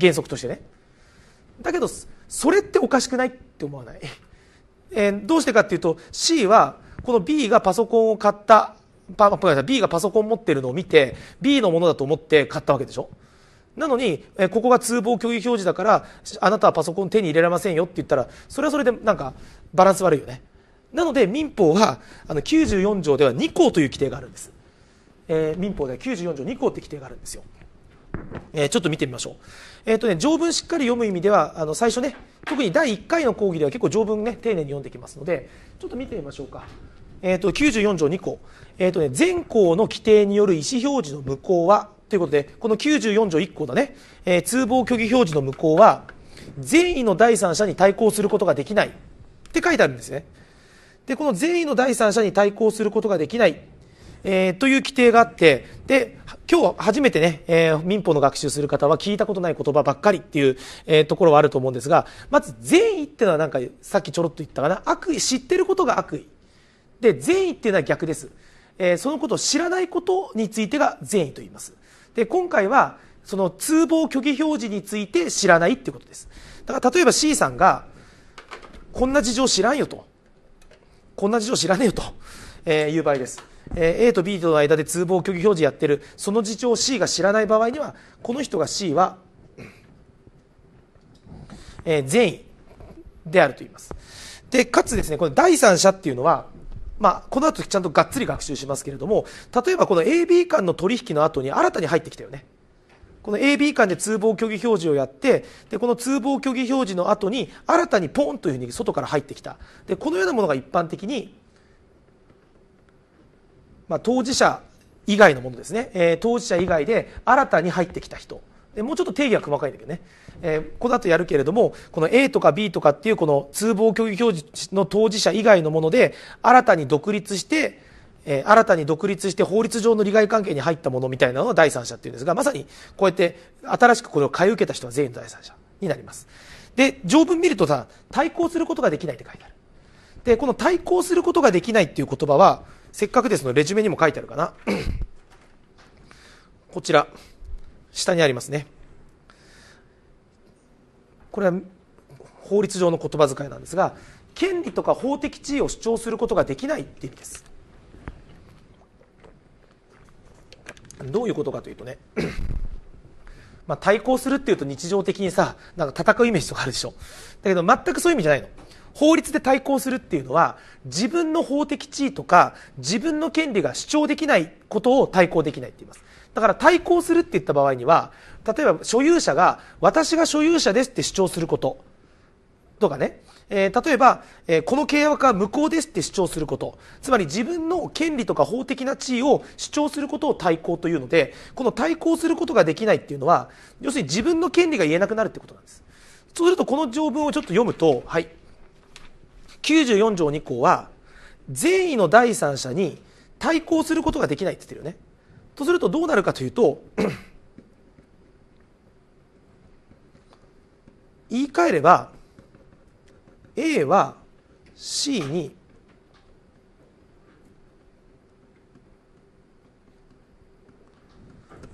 原則としてねだけどそれっておかしくないって思わない、(laughs) えー、どうしてかっていうと C はこの B がパソコンを買ったパパ B がパソコン持ってるのを見て B のものだと思って買ったわけでしょなのに、えここが通報虚偽表示だからあなたはパソコン手に入れられませんよって言ったらそれはそれでなんかバランス悪いよねなので民法はあの94条では2項という規定があるんです、えー、民法では94条2項って規定があるんですよ、えー、ちょっと見てみましょうえっ、ー、とね条文しっかり読む意味ではあの最初ね特に第1回の講義では結構条文ね丁寧に読んできますのでちょっと見てみましょうかえーと、94条2項、えーとね、全項の規定による意思表示の無効はということでこの94条1項だね、えー、通報虚偽表示の無効は善意の第三者に対抗することができないって書いてあるんですねでこの善意の第三者に対抗することができない、えー、という規定があってで今日初めてね、えー、民法の学習する方は聞いたことない言葉ばっかりっていう、えー、ところはあると思うんですがまず善意っていうのはなんかさっきちょろっと言ったかな悪意知ってることが悪意で善意っていうのは逆です、えー、そのことを知らないことについてが善意と言いますで今回はその通報虚偽表示について知らないってことですだから例えば C さんがこんな事情知らんよとこんな事情知らねえよと、えー、いう場合です。えー、A と B との間で通報虚偽表示やってる、その事情を C が知らない場合には、この人が C は、えー、善意であると言います。で、かつですね、この第三者っていうのは、まあ、この後ちゃんとがっつり学習しますけれども、例えばこの AB 間の取引の後に新たに入ってきたよね。この AB 間で通報虚偽表示をやってでこの通報虚偽表示の後に新たにポンというふうに外から入ってきたでこのようなものが一般的に、まあ、当事者以外のものですね、えー、当事者以外で新たに入ってきた人でもうちょっと定義は細かいんだけどね、えー、この後やるけれどもこの A とか B とかっていうこの通報虚偽表示の当事者以外のもので新たに独立してえー、新たに独立して法律上の利害関係に入ったものみたいなのが第三者っていうんですがまさにこうやって新しくこれを買い受けた人は全員の第三者になりますで条文見るとさ対抗することができないって書いてあるでこの対抗することができないっていう言葉はせっかくですのレジュメにも書いてあるかな (coughs) こちら下にありますねこれは法律上の言葉遣いなんですが権利とか法的地位を主張することができないって意味ですどういうことかというとね (clears throat) まあ、対抗するっていうと日常的にさなんか戦うイメージとかあるでしょだけど全くそういう意味じゃないの法律で対抗するっていうのは自分の法的地位とか自分の権利が主張できないことを対抗できないって言いますだから対抗するって言った場合には例えば所有者が私が所有者ですって主張することとかねえー、例えば、えー、この契約は無効ですって主張することつまり自分の権利とか法的な地位を主張することを対抗というのでこの対抗することができないっていうのは要するに自分の権利が言えなくなるってことなんですそうするとこの条文をちょっと読むと、はい、94条2項は善意の第三者に対抗することができないって言ってるよねとするとどうなるかというと (clears throat) 言い換えれば A は C に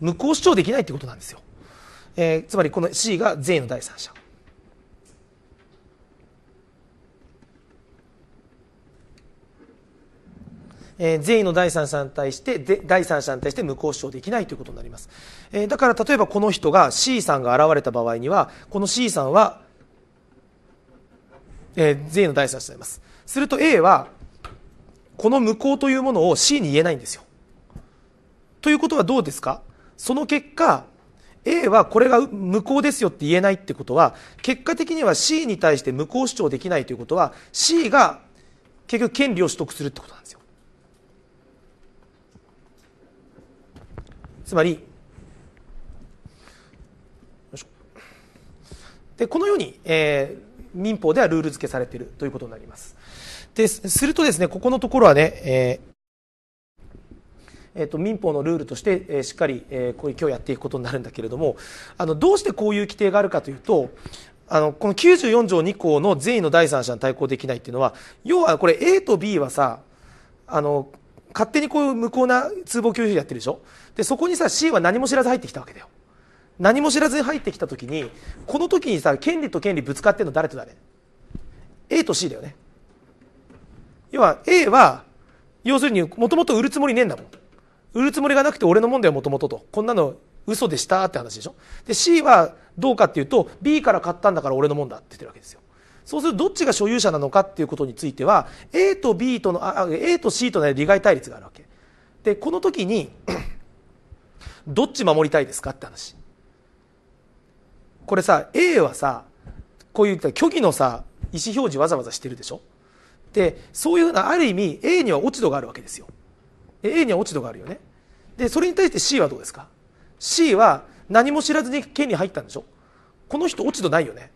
無効主張できないということなんですよ、えー、つまりこの C が善意の第三者えー、善意の第三者に対してで第三者に対して無効主張できないということになります、えー、だから例えばこの人が C さんが現れた場合にはこの C さんはえー、税の代謝となります。すると A は、この無効というものを C に言えないんですよ。ということはどうですかその結果、A はこれが無効ですよって言えないってことは、結果的には C に対して無効主張できないということは、C が結局権利を取得するってことなんですよ。つまり、でこのように、えー、民法ではルール付けされているということになります。で、するとですね、ここのところはね、えーえっと、民法のルールとして、えー、しっかり、えー、こういう今日やっていくことになるんだけれどもあのどうしてこういう規定があるかというとあのこの94条2項の善意の第三者に対抗できないっていうのは要はこれ A と B はさあの勝手にこういう無効な通報拒否やってるでしょでそこにさ C は何も知らず入ってきたわけだよ何も知らずに入ってきた時にこの時にさ権利と権利ぶつかってるの誰と誰 ?A と C だよね要は A は要するにもともと売るつもりねえんだもん売るつもりがなくて俺のもんだよもともととこんなの嘘でしたって話でしょで C はどうかっていうと B から買ったんだから俺のもんだって言ってるわけですよそうするとどっちが所有者なのかっていうことについては A と B とのあ A と C との利害対立があるわけでこの時にどっち守りたいですかって話これさ A はさこういう虚偽のさ意思表示わざわざしてるでしょでそういうある意味 A には落ち度があるわけですよ A には落ち度があるよねでそれに対して C はどうですか C は何も知らずに県に入ったんでしょこの人落ち度ないよね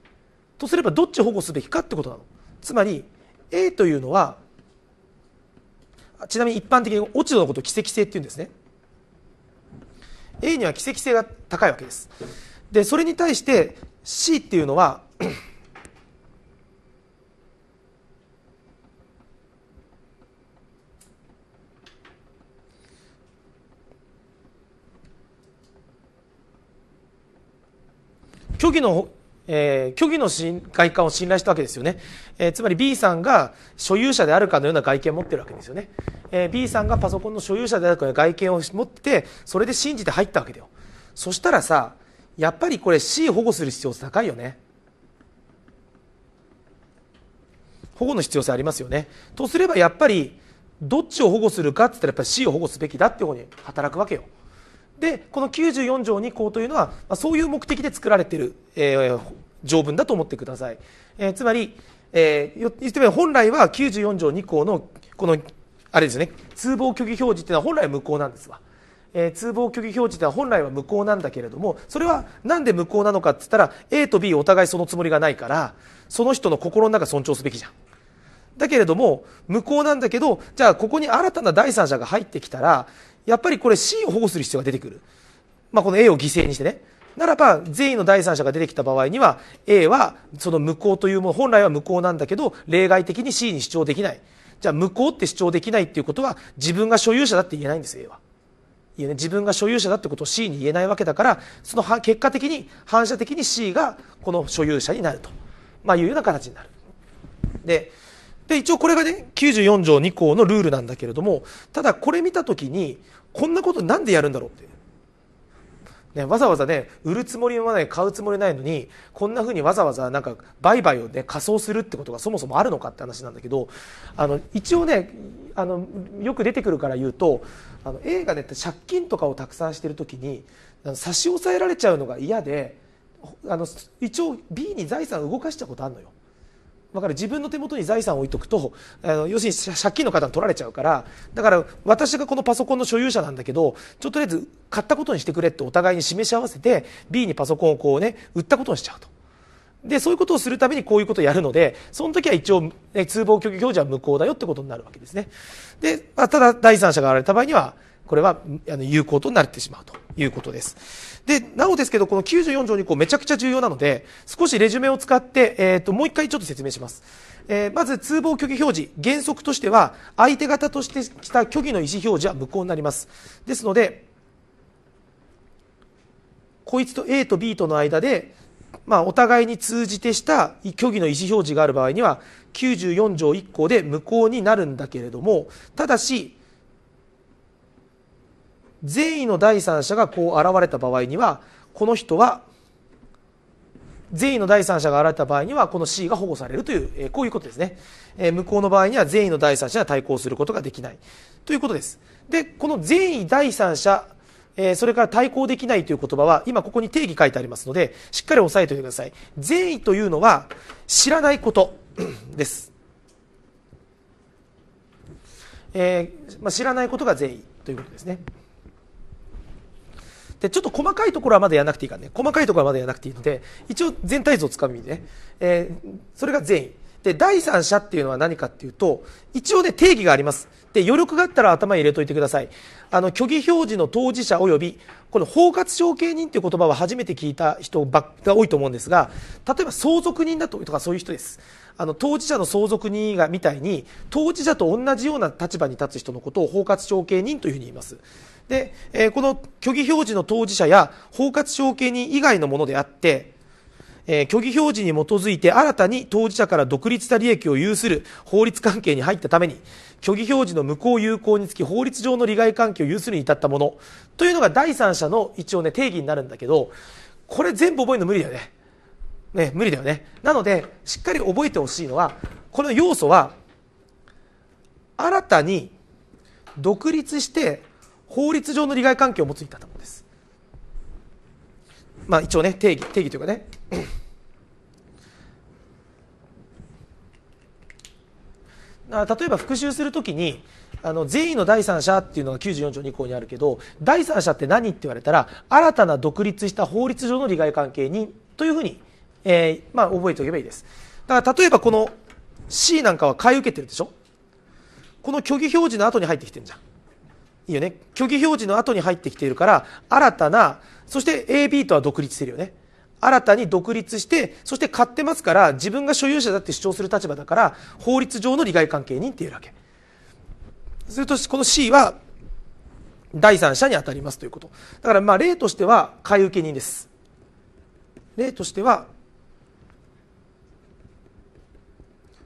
とすればどっち保護すべきかってことなのつまり A というのはちなみに一般的に落ち度のことを奇跡性っていうんですね A には奇跡性が高いわけですでそれに対して C っていうのは (coughs) 虚偽の、えー、虚偽の外観を信頼したわけですよね、えー、つまり B さんが所有者であるかのような外見を持ってるわけですよね、えー、B さんがパソコンの所有者であるかのような外見を持ってそれで信じて入ったわけだよそしたらさやっぱりこれ C 保護する必要性高いよね保護の必要性ありますよねとすればやっぱりどっちを保護するかっつったらやっぱり C を保護すべきだっていう方に働くわけよでこの94条2項というのは、まあ、そういう目的で作られてる、えー、条文だと思ってください、えー、つまり、えー、言ってみれば本来は94条2項のこのあれですね通報虚偽表示っていうのは本来無効なんですわえー、通報虚偽表示では本来は無効なんだけれどもそれはなんで無効なのかって言ったら A と B お互いそのつもりがないからその人の心の中尊重すべきじゃん。だけれども無効なんだけどじゃあここに新たな第三者が入ってきたらやっぱりこれ C を保護する必要が出てくる、まあ、この A を犠牲にしてねならば善意の第三者が出てきた場合には A はその無効というもの本来は無効なんだけど例外的に C に主張できないじゃあ無効って主張できないっていうことは自分が所有者だって言えないんです A は。言えない自分が所有者だってことを C に言えないわけだからその結果的に反射的に C がこの所有者になると、まあ、いうような形になる。でで一応これがね94条2項のルールなんだけれどもただこれ見た時にこんなことなんでやるんだろうってね、わざわざね売るつもりもない買うつもりないのにこんなふうにわざわざなんか売買をね仮装するってことがそもそもあるのかって話なんだけどあの一応ねあのよく出てくるから言うとあの A がね借金とかをたくさんしてる時に差し押さえられちゃうのが嫌であの一応 B に財産を動かしたことあるのよ。だから自分の手元に財産を置いとくとあの要するに借金の方に取られちゃうからだから私がこのパソコンの所有者なんだけどちょっととりあえず買ったことにしてくれってお互いに示し合わせて B にパソコンをこうね売ったことにしちゃうと。でそういうことをするためにこういうことをやるのでその時は一応、ね、通報拒否表示は無効だよってことになるわけですねで、まあ、ただ第三者が現れた場合にはこれはあの有効となってしまうということですでなおですけどこの94条2う、めちゃくちゃ重要なので少しレジュメを使って、えーと、ともう一回ちょっと説明します、えー、まず通報拒否表示原則としては相手方としてきた虚偽の意思表示は無効になりますですのでこいつと A と B との間でまあ、お互いに通じてした虚偽の意思表示がある場合には94条1項で無効になるんだけれどもただし善意の第三者がこう現れた場合にはこの人は善意の第三者が現れた場合にはこの C が保護されるという、えこういうことですね、え無効の場合には善意の第三者がは対抗することができないということですでこの善意第三者えー、それから対抗できないという言葉は、今ここに定義書いてありますので、しっかり押さえておいてください。善意というのは、知らないこと (coughs) です。えーまあ、知らないことが善意ということですね。で、ちょっと細かいところはまだやらなくていいからね。細かいところはまだやらなくていいので、一応全体像をつかむでね。えー、それが善意。で、第三者っていうのは何かっていうと、一応ね、定義があります。で余力があったら頭に入れといてくださいあの虚偽表示の当事者及びこの包括承継人という言葉は初めて聞いた人が多いと思うんですが例えば相続人だとかそういう人ですあの当事者の相続人がみたいに当事者と同じような立場に立つ人のことを包括承継人というふうに言いますで、えー、この虚偽表示の当事者や包括承継人以外のものであってえー、虚偽表示に基づいて新たに当事者から独立した利益を有する法律関係に入ったために、虚偽表示の無効有効につき法律上の利害関係を有するに至ったものというのが第三者の一応ね定義になるんだけどこれ全部覚えるの無理だよねね無理だよねなのでしっかり覚えてほしいのはこの要素は新たに独立して法律上の利害関係を持つに至ったものですまあ一応ね定義定義というかね例えば復習するときにあの善意の第三者っていうのが94条2項にあるけど第三者って何って言われたら新たな独立した法律上の利害関係人というふうに、えーまあ、覚えておけばいいですだから例えばこの C なんかは買い受けてるでしょこの虚偽表示の後に入ってきてるじゃんいいよね虚偽表示の後に入ってきているから新たなそして AB とは独立してるよね新たに独立してそして買ってますから自分が所有者だって主張する立場だから法律上の利害関係人っていうわけするとこの C は第三者に当たりますということだからまあ例としては買い受け人です例としては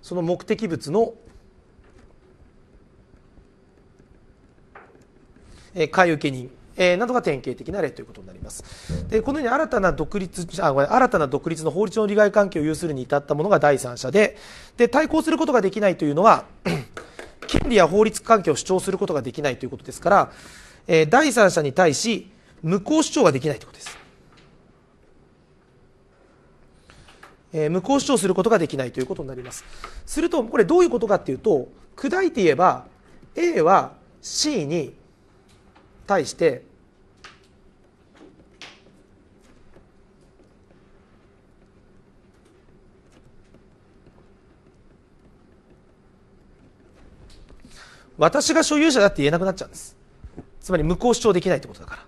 その目的物の買い受け人えー、などが典型的な例ということになります。でこのように新たな独立あ新たな独立の法律の利害関係を有するに至ったものが第三者でで対抗することができないというのは (clears throat) 権利や法律関係を主張することができないということですから、えー、第三者に対し無効主張ができないということです。えー、無効主張することができないということになります。するとこれどういうことかっていうと砕いて言えば A は C に対して私が所有者だって言えなくなっちゃうんですつまり無効主張できないってことだから、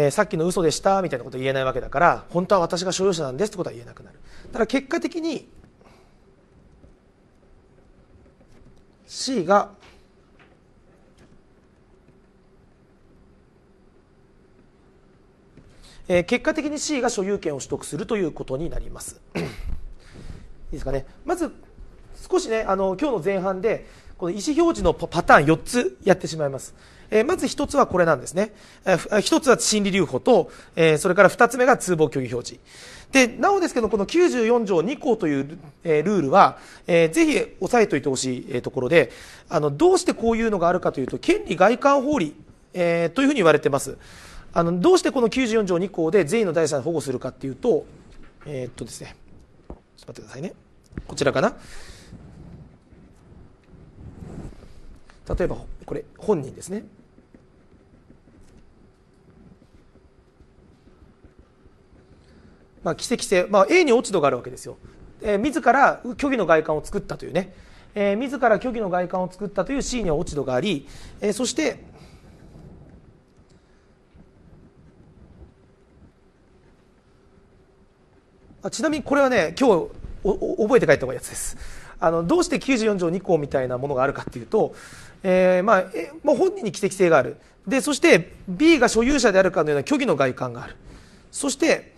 えー、さっきの嘘でしたみたいなこと言えないわけだから本当は私が所有者なんですってことは言えなくなるだから結果的に C がえー、結果的に C が所有権を取得するということになります。(coughs) いいですかね。まず、少しね、あの、今日の前半で、この意思表示のパターン4つやってしまいます。えー、まず1つはこれなんですね。えー、1つは心理留保と、えー、それから2つ目が通報虚偽表示。で、なおですけど、この94条2項という、えー、ルールは、えー、ぜひ押さえておいてほしい、えー、ところで、あの、どうしてこういうのがあるかというと、権利外観法理、えー、というふうに言われてます。あのどうしてこの94条2項で善意の財産を保護するかっていうとえー、っとですねちょっと待ってくださいねこちらかな例えばこれ本人ですねまあ、奇跡性、まあ、A に落ち度があるわけですよ、えー、自ら虚偽の外観を作ったというね、えー、自ら虚偽の外観を作ったという C には落ち度があり、えー、そしてちなみにこれはね今日覚えて帰ったやつですあのどうして94条2項みたいなものがあるかっていうと、えーまあ、えもう本人に既適性があるでそして B が所有者であるかのような虚偽の外観があるそして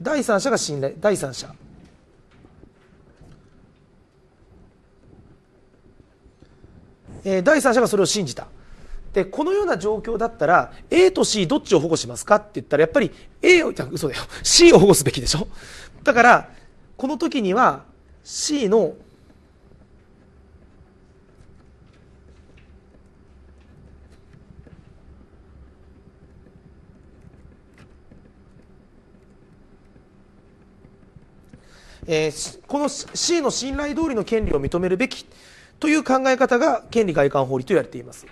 第三者が信頼第三者えー、第三者がそれを信じたで、このような状況だったら、A と C どっちを保護しますかって言ったら、やっぱり A を、嘘だよ。C を保護すべきでしょだから、この時には C の、えー、この C の信頼通りの権利を認めるべきという考え方が権利外観法理と言われています。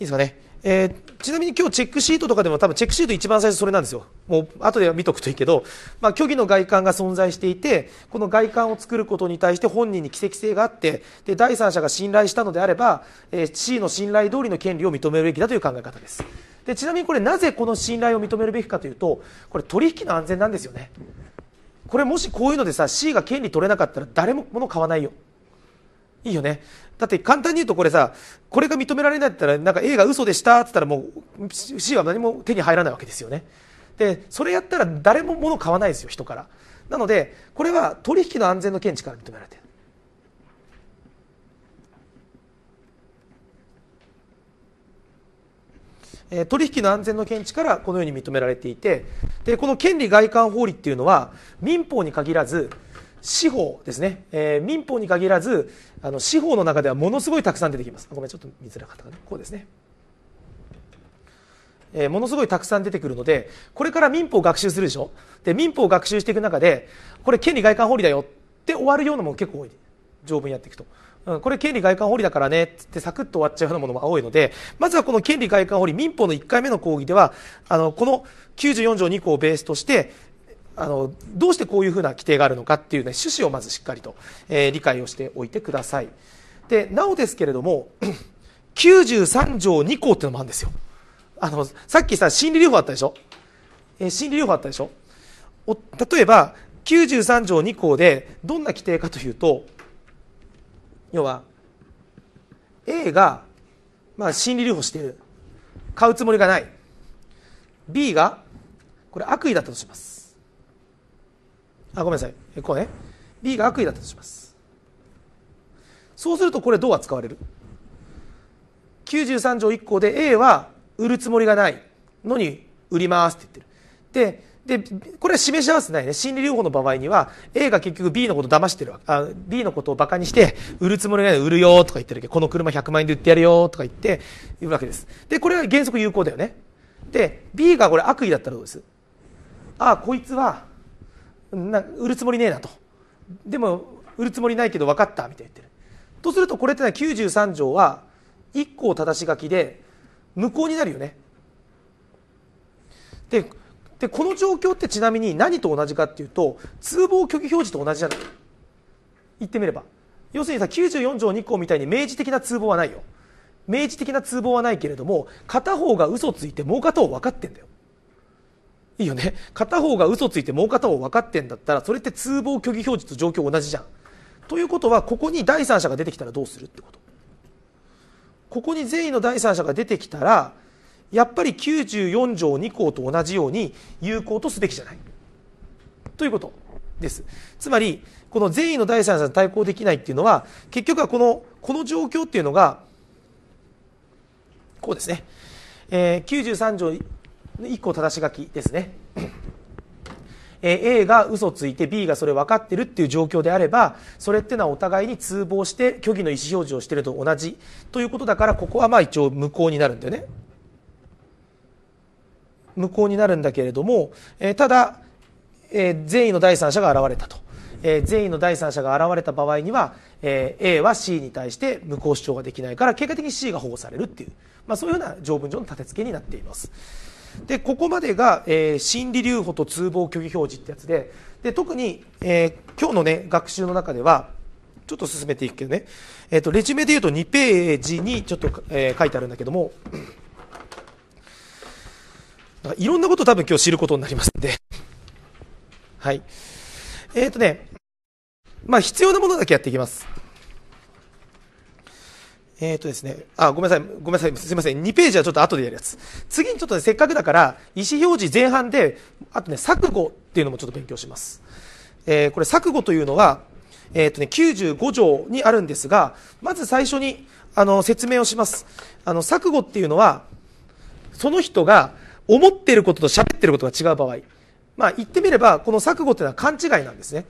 ですかね、えー、ちなみに今日チェックシートとかでも多分チェックシート一番最初それなんですよもう後で見とくといいけど、まあ、虚偽の外観が存在していてこの外観を作ることに対して本人に奇跡性があってで第三者が信頼したのであれば、えー、C の信頼通りの権利を認めるべきだという考え方ですでちなみにこれなぜこの信頼を認めるべきかというとこれ取引の安全なんですよねこれもしこういうのでさ C が権利取れなかったら誰も物買わないよいいよねだって簡単に言うとこれさ、これが認められないったら、なんか A が嘘でしたって言ったらもう C は何も手に入らないわけですよね。で、それやったら誰も物買わないですよ、人から。なので、これは取引の安全の見地から認められてる。え取引の安全の見地からこのように認められていてでこの権利外観法理っていうのは民法に限らず司法ですね、えー、民法に限らずあの司法の中ではものすごいたくさん出てきますごめんちょっと見づらかったかなこうですね、えー、ものすごいたくさん出てくるのでこれから民法を学習するでしょで民法を学習していく中でこれ権利外観法理だよって終わるようなもの結構多い条文やっていくと、うん、これ権利外観法理だからねっってサクッと終わっちゃうようなものも多いのでまずはこの権利外観法理民法の1回目の講義ではあのこの94条2項をベースとしてあのどうしてこういうふうな規定があるのかっていう、ね、趣旨をまずしっかりと、えー、理解をしておいてくださいでなおですけれども93 (clears throat) 条2項っていうのもあるんですよあのさっきさ心理療法あったでしょ、えー、心理療法あったでしょお例えば93条2項でどんな規定かというと要は A が、まあ、心理療法している買うつもりがない B がこれ悪意だったとしますあごめんなさいこうね B が悪意だったとしますそうするとこれどう扱われる93条1項で A は売るつもりがないのに売りますって言ってるででこれは示し合わせないね心理療法の場合には A が結局 B のこと騙してるわあ B のことをバカにして売るつもりがない売るよとか言ってるけどこの車100万円で売ってやるよとか言って言うわけですでこれは原則有効だよねで B がこれ悪意だったらどうですああこいつはな売るつもりねえなとでも売るつもりないけど分かったみたいに言ってるとするとこれってのは93条は1項正し書きで無効になるよねででこの状況ってちなみに何と同じかっていうと通報虚偽表示と同じじゃない言ってみれば要するにさ94条2項みたいに明示的な通報はないよ明示的な通報はないけれども片方が嘘ついてもう片方分かってんだよいいよね片方が嘘ついてもう片方分かってんだったらそれって通報虚偽表示と状況同じじゃんということはここに第三者が出てきたらどうするってことここに善意の第三者が出てきたらやっぱり94条2項と同じように有効とすべきじゃないということですつまりこの善意の第三者に対抗できないっていうのは結局はこのこの状況っていうのがこうですね、えー、93条1個正し書きですね。え A が嘘ついて B がそれ分かってるっていう状況であればそれってのはお互いに通報して虚偽の意思表示をしてると同じということだからここはまあ一応無効になるんだよね無効になるんだけれども、えー、ただ、えー、善意の第三者が現れたと、えー、善意の第三者が現れた場合には、え A は C に対して無効主張ができないから結果的に C が保護されるっていう、まあ、そういうような条文上の立て付けになっています。でここまでが、えー、心理留保と通報虚偽表示ってやつでで特に、えー、今日の、ね、学習の中ではちょっと進めていくけどね、えーと、レジュメでいうと2ページにちょっと、えー、書いてあるんだけどもいろんなこと多分今日知ることになりますのではいえっ、ー、とねまあ必要なものだけやっていきますえっ、ー、とですね、あ、ごめんなさい、ごめんなさい、すいません、2ページはちょっと後でやるやつ。次にちょっと、ね、せっかくだから、意思表示前半で、あとね、錯誤っていうのもちょっと勉強します。えー、これ、錯誤というのは、えっ、ー、とね、95条にあるんですが、まず最初に、あの、説明をします。あの、錯誤っていうのは、その人が思ってることと喋ってることが違う場合。まあ、言ってみれば、この錯誤っていうのは勘違いなんですね。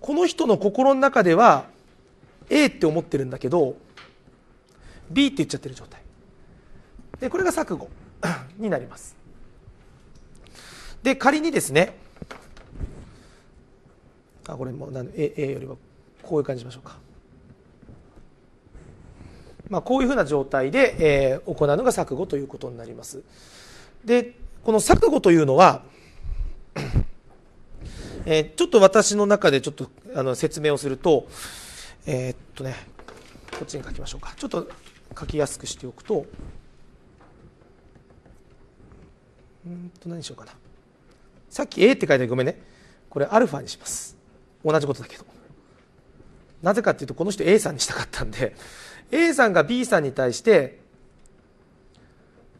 この人の心の中では、A って思ってるんだけど B って言っちゃってる状態でこれが錯誤 (clears throat) になりますで仮にですねあこれも A, A よりはこういう感じしましょうか、まあ、こういうふうな状態で、えー、行うのが錯誤ということになりますでこの錯誤というのは (clears throat) えー、ちょっと私の中でちょっとあの説明をするとえー、っとねこっちに書きましょうかちょっと書きやすくしておくとうんと何しようかなさっき A って書いてごめんねこれアルファにします同じことだけどなぜかっていうとこの人 A さんにしたかったんで A さんが B さんに対して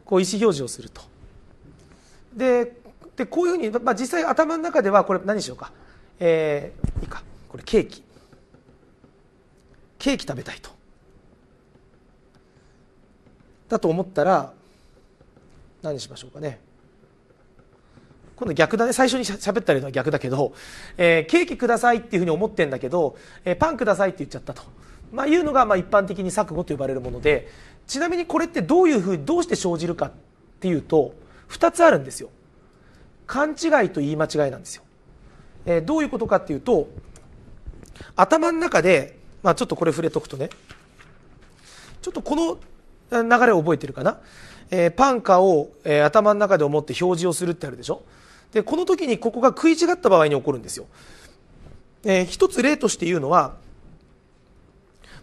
こう意思表示をするとででこういうふうに、まあ、実際頭の中ではこれ何しようかえー、いいかこれケーキケーキ食べたいとだと思ったら何にしましょうかね今度逆だね最初にしゃべったりのは逆だけど、えー、ケーキくださいっていうふうに思ってんだけど、えー、パンくださいって言っちゃったと、まあ、いうのがまあ一般的に錯誤と呼ばれるものでちなみにこれってどういうふうにどうして生じるかっていうと2つあるんですよ勘違いと言い間違いなんですよ、えー、どういうことかっていうと頭の中でまあ、ちょっとこれ触れとくとね、ちょっとこの流れを覚えてるかな、えー、パンカを、えー、頭の中で思って表示をするってあるでしょでこの時にここが食い違った場合に起こるんですよ、えー、一つ例として言うのは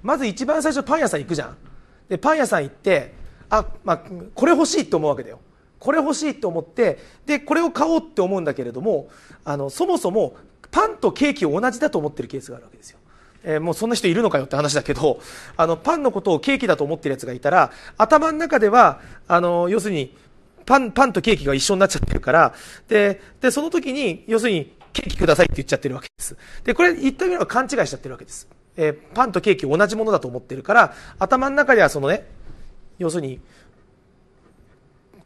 まず一番最初パン屋さん行くじゃんでパン屋さん行ってあ、まあ、これ欲しいと思うわけだよこれ欲しいと思ってでこれを買おうって思うんだけれどもあのそもそもパンとケーキを同じだと思ってるケースがあるわけですよえー、もうそんな人いるのかよって話だけど (laughs) あのパンのことをケーキだと思ってるやつがいたら頭の中ではあの要するにパンパンとケーキが一緒になっちゃってるからででその時に要するにケーキくださいって言っちゃってるわけですでこれ言ったようは勘違いしちゃってるわけです、えー、パンとケーキ同じものだと思ってるから頭の中ではそのね要するに、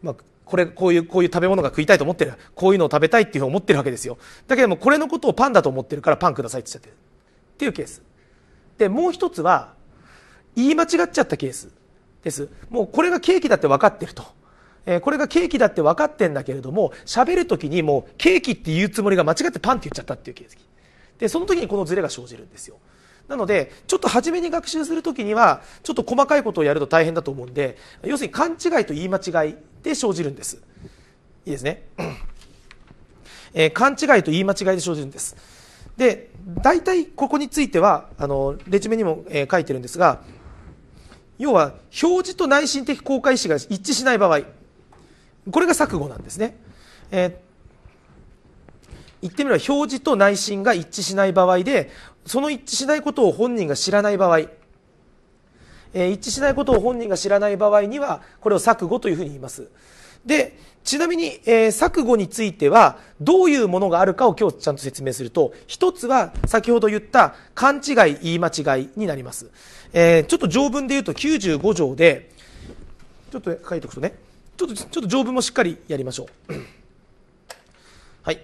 まあ、これこういうこういう食べ物が食いたいと思ってるこういうのを食べたいっていうふうに思ってるわけですよだけどもこれのことをパンだと思ってるからパンくださいって言っちゃってるっていうケースでもう一つは言い間違っちゃったケースですもうこれがケーキだって分かってると、えー、これがケーキだって分かってんだけれども喋る時にもうケーキって言うつもりが間違ってパンって言っちゃったっていうケースでその時にこのズレが生じるんですよなのでちょっと初めに学習する時にはちょっと細かいことをやると大変だと思うんで要するに勘違いと言い間違いで生じるんですいいですね、(coughs) えー、勘違いと言い間違いで生じるんですで、大体ここについては、あの、レジュメにも、えー、書いてるんですが、要は、表示と内心的公開意思が一致しない場合、これが錯誤なんですね。えー、言ってみれば、表示と内心が一致しない場合で、その一致しないことを本人が知らない場合、えー、一致しないことを本人が知らない場合には、これを錯誤というふうに言います。でちなみに、えー、錯誤についてはどういうものがあるかを今日ちゃんと説明すると一つは先ほど言った勘違い言い間違いになります、えー、ちょっと条文で言うと95条でちょっと書いておくとねちょっとちょっと条文もしっかりやりましょう (clears throat) はい、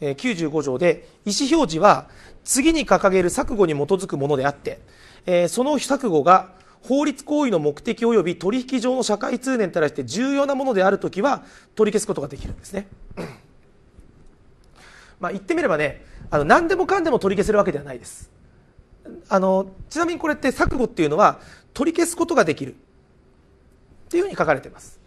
えー、95条で意思表示は次に掲げる錯誤に基づくものであって、えー、その錯誤が法律行為の目的及び取引上の社会通念に対して重要なものであるときは取り消すことができるんですね。まあ、言ってみればねあの何でもかんでも取り消せるわけではないですあのちなみにこれって錯誤っていうのは取り消すことができるっていうふうに書かれてます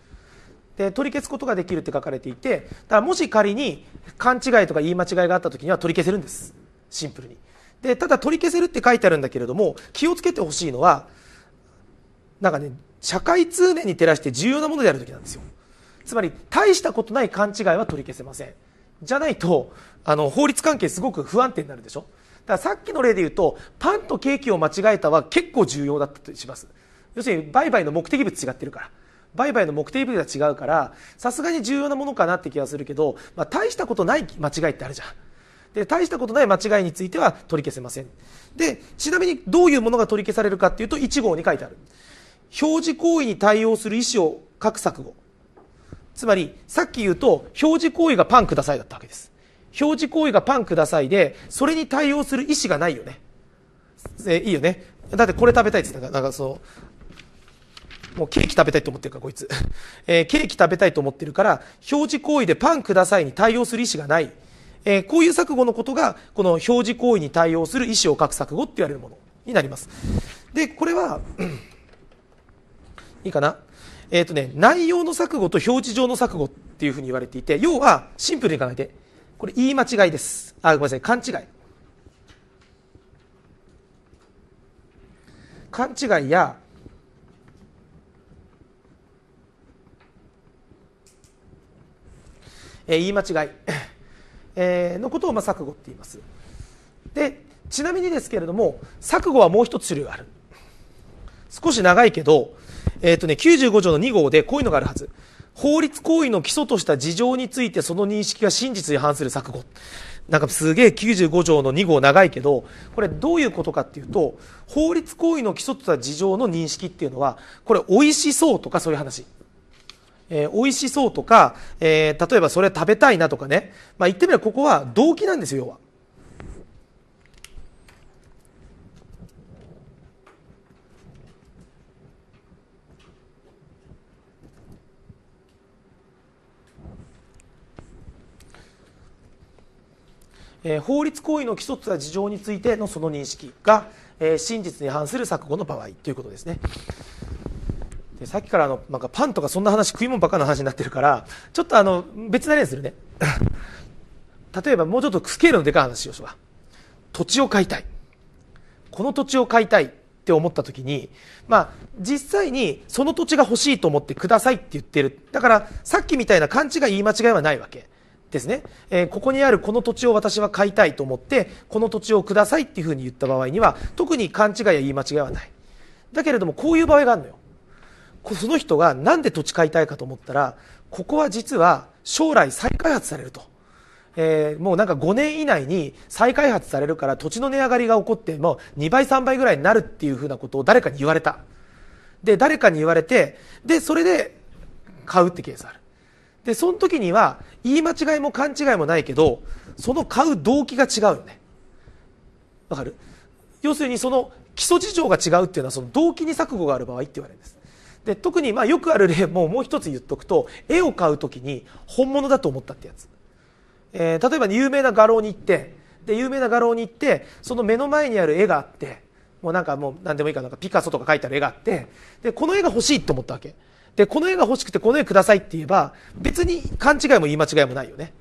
で取り消すことができるって書かれていてだからもし仮に勘違いとか言い間違いがあった時には取り消せるんですシンプルにでただ取り消せるって書いてあるんだけれども気をつけてほしいのはなんかね社会通念に照らして重要なものである時なんですよつまり大したことない勘違いは取り消せませんじゃないとあの法律関係すごく不安定になるでしょだからさっきの例で言うとパンとケーキを間違えたは結構重要だったとします要するに売買の目的物違ってるから売買の目的物が違うからさすがに重要なものかなって気がするけど、まあ、大したことない間違いってあるじゃんで大したことない間違いについては取り消せませんでちなみにどういうものが取り消されるかっていうと1号に書いてある表示行為に対応する意思を書く錯誤つまりさっき言うと表示行為がパンくださいだったわけです表示行為がパンくださいでそれに対応する意思がないよねえいいよねだってこれ食べたいっ言ったらなんかそのもうケーキ食べたいと思ってるからこいつ、えー、ケーキ食べたいと思ってるから表示行為でパンくださいに対応する意思がないえー、こういう錯誤のことがこの表示行為に対応する意思を書く錯誤って言われるものになりますでこれは、うんいいかなえっ、ー、とね、内容の錯誤と表示上の錯誤っていうふうに言われていて、要はシンプルに考えて、これ言い間違いです。あ、ごめんなさい、勘違い。勘違いや、えー、言い間違い、(laughs) えー、のことを、まあ、錯誤って言います。で、ちなみにですけれども、錯誤はもう一つ種類ある。少し長いけど、えっ、ー、とね、95条の2号でこういうのがあるはず。法律行為の基礎とした事情についてその認識が真実に反する錯誤。なんかすげえ95条の2号長いけど、これどういうことかっていうと、法律行為の基礎とした事情の認識っていうのは、これ美味しそうとかそういう話。えー、美味しそうとか、えー、例えばそれ食べたいなとかね。まあ言ってみればここは動機なんですよ、要は。え法律行為の基礎や事情についてのその認識が、え真実に反する錯誤の場合ということですねでさっきからあのなんかパンとかそんな話食い物ばかの話になってるからちょっとあの別な例にするね (laughs) 例えばもうちょっとスケールのでかい話をしよう土地を買いたいこの土地を買いたいって思った時にまあ実際にその土地が欲しいと思ってくださいって言ってるだからさっきみたいな勘違い言い間違いはないわけですね、えー、ここにあるこの土地を私は買いたいと思ってこの土地をくださいっていうふうに言った場合には特に勘違いや言い間違いはないだけれどもこういう場合があるのよその人がなんで土地買いたいかと思ったらここは実は将来再開発されると、えー、もうなんか5年以内に再開発されるから土地の値上がりが起こっても2倍3倍ぐらいになるっていうふうなことを誰かに言われたで誰かに言われてでそれで買うってケースあるでその時には言い間違いも勘違いもないけどその買う動機が違うよねわかる要するにその基礎事情が違うっていうのはその動機に錯誤がある場合って言われるんですで特にまあよくある例ももう一つ言っとくと絵を買う時に本物だと思ったってやつ、えー、例えば、ね、有名な画廊に行ってで有名な画廊に行ってその目の前にある絵があってもうなんかもう何でもいいかなんかピカソとか書いてある絵があってでこの絵が欲しいと思ったわけでこの絵が欲しくてこの絵くださいって言えば別に勘違いも言い間違いもないよね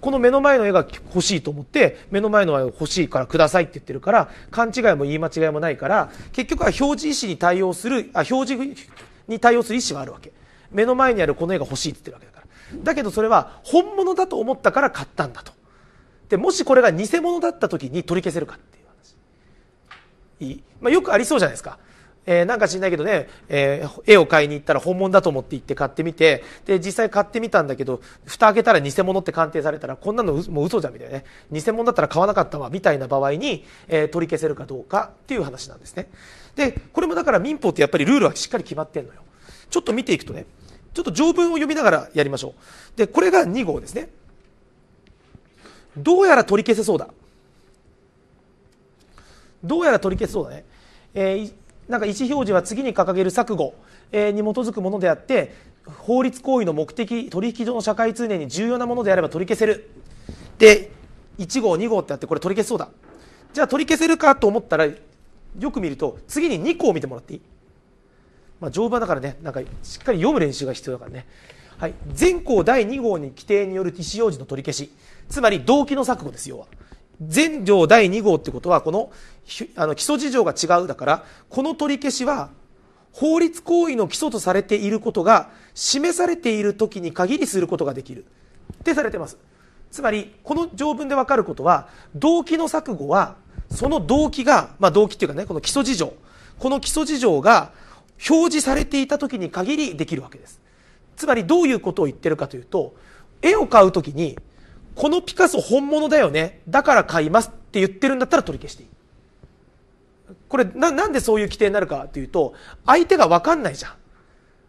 この目の前の絵が欲しいと思って目の前の絵が欲しいからくださいって言ってるから勘違いも言い間違いもないから結局は表示意思に対応するあ表示に対応する意思はあるわけ目の前にあるこの絵が欲しいって言ってるわけだからだけどそれは本物だと思ったから買ったんだとでもしこれが偽物だった時に取り消せるかっていう話いい、まあ、よくありそうじゃないですかえー、なんか知んないけどね、えー、絵を買いに行ったら本物だと思って行って買ってみて、で、実際買ってみたんだけど、蓋開けたら偽物って鑑定されたら、こんなのもう嘘じゃんみたいなね。偽物だったら買わなかったわ、みたいな場合に、えー、取り消せるかどうかっていう話なんですね。で、これもだから民法ってやっぱりルールはしっかり決まってんのよ。ちょっと見ていくとね、ちょっと条文を読みながらやりましょう。で、これが2号ですね。どうやら取り消せそうだ。どうやら取り消せそうだね。えーなんか意思表示は次に掲げる錯誤、えに基づくものであって法律行為の目的取引所の社会通念に重要なものであれば取り消せるで1号2号ってあってこれ取り消そうだじゃあ取り消せるかと思ったらよく見ると次に2個を見てもらっていい、まあ、乗馬だからねなんかしっかり読む練習が必要だからね、はい、前項第2号に規定による意思表示の取り消しつまり動機の錯誤です要は。全条第2号ってことはこのあの基礎事情が違うだからこの取り消しは法律行為の基礎とされていることが示されている時に限りすることができるってされてますつまりこの条文で分かることは動機の錯誤はその動機が、まあ、動機っていうかねこの基礎事情この基礎事情が表示されていた時に限りできるわけですつまりどういうことを言ってるかというと絵を買う時にこのピカソ本物だよねだから買いますって言ってるんだったら取り消していいこれななんでそういう規定になるかというと相手がわかんないじゃん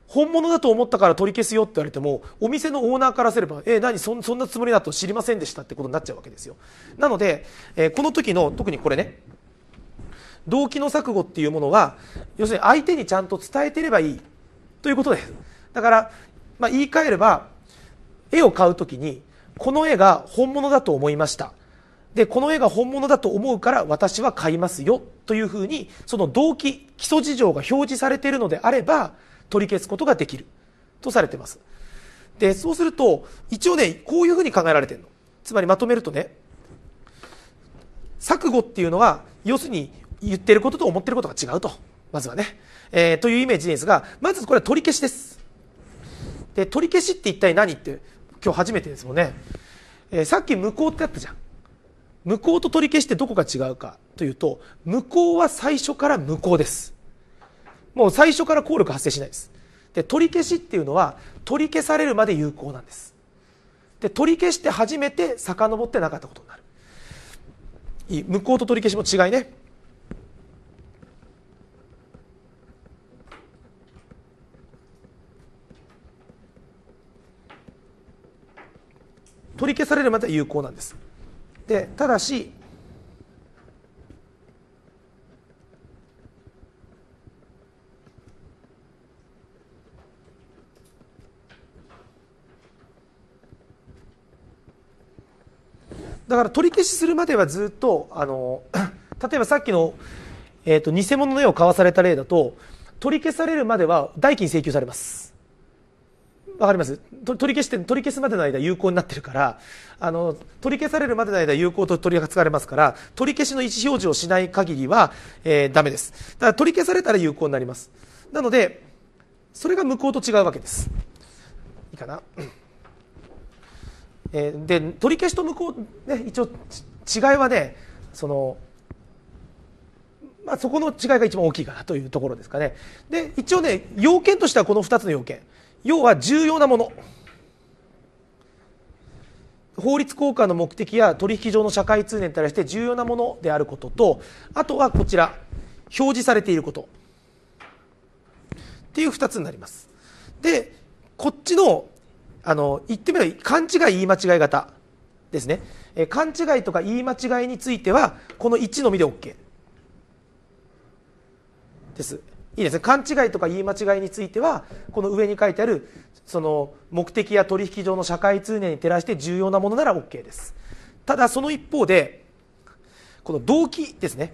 本物だと思ったから取り消すよって言われてもお店のオーナーからすればえー、何そそんなつもりだと知りませんでしたってことになっちゃうわけですよなので、えー、この時の特にこれね動機の錯誤っていうものは要するに相手にちゃんと伝えてればいいということですだから、まあ、言い換えれば絵を買う時にこの絵が本物だと思いました。で、この絵が本物だと思うから私は買いますよというふうに、その動機、基礎事情が表示されているのであれば、取り消すことができるとされてます。で、そうすると、一応ね、こういうふうに考えられてるの。つまりまとめるとね、錯誤っていうのは、要するに言ってることと思ってることが違うと。まずはね。えー、というイメージですが、まずこれは取り消しです。で、取り消しって一体何って今日初めてですもんね、えー、さっき無効ってあったじゃん無効と取り消してどこが違うかというと無効は最初から無効ですもう最初から効力発生しないですで取り消しっていうのは取り消されるまで有効なんですで取り消して初めて遡ってなかったことになる無効と取り消しも違いね取り消されるまでは有効なんですでただしだから取り消しするまではずっとあの (clears throat) 例えばさっきの、えーと、偽物の絵を買わされた例だと取り消されるまでは代金請求されますわかります取り消して取り消すまでの間有効になってるからあの取り消されるまでの間有効と取り扱われますから取り消しの意思表示をしない限りは、えー、ダメですだから取り消されたら有効になりますなのでそれが無効と違うわけですいいかな、えー、で取り消しと無効、ね、一応違いはねそのまあ、そこの違いが一番大きいかなというところですかね。で、一応ね、要件としてはこの2つの要件。要は重要なもの法律効果の目的や取引上の社会通念に対して重要なものであることとあとはこちら表示されていることっていう2つになりますでこっちのあの言ってみれば勘違い言い間違い型ですね、え勘違いとか言い間違いについてはこの1のみで OK ですいいですね勘違いとか言い間違いについてはこの上に書いてあるその目的や取引上の社会通念に照らして重要なものなら OK ですただその一方でこの動機ですね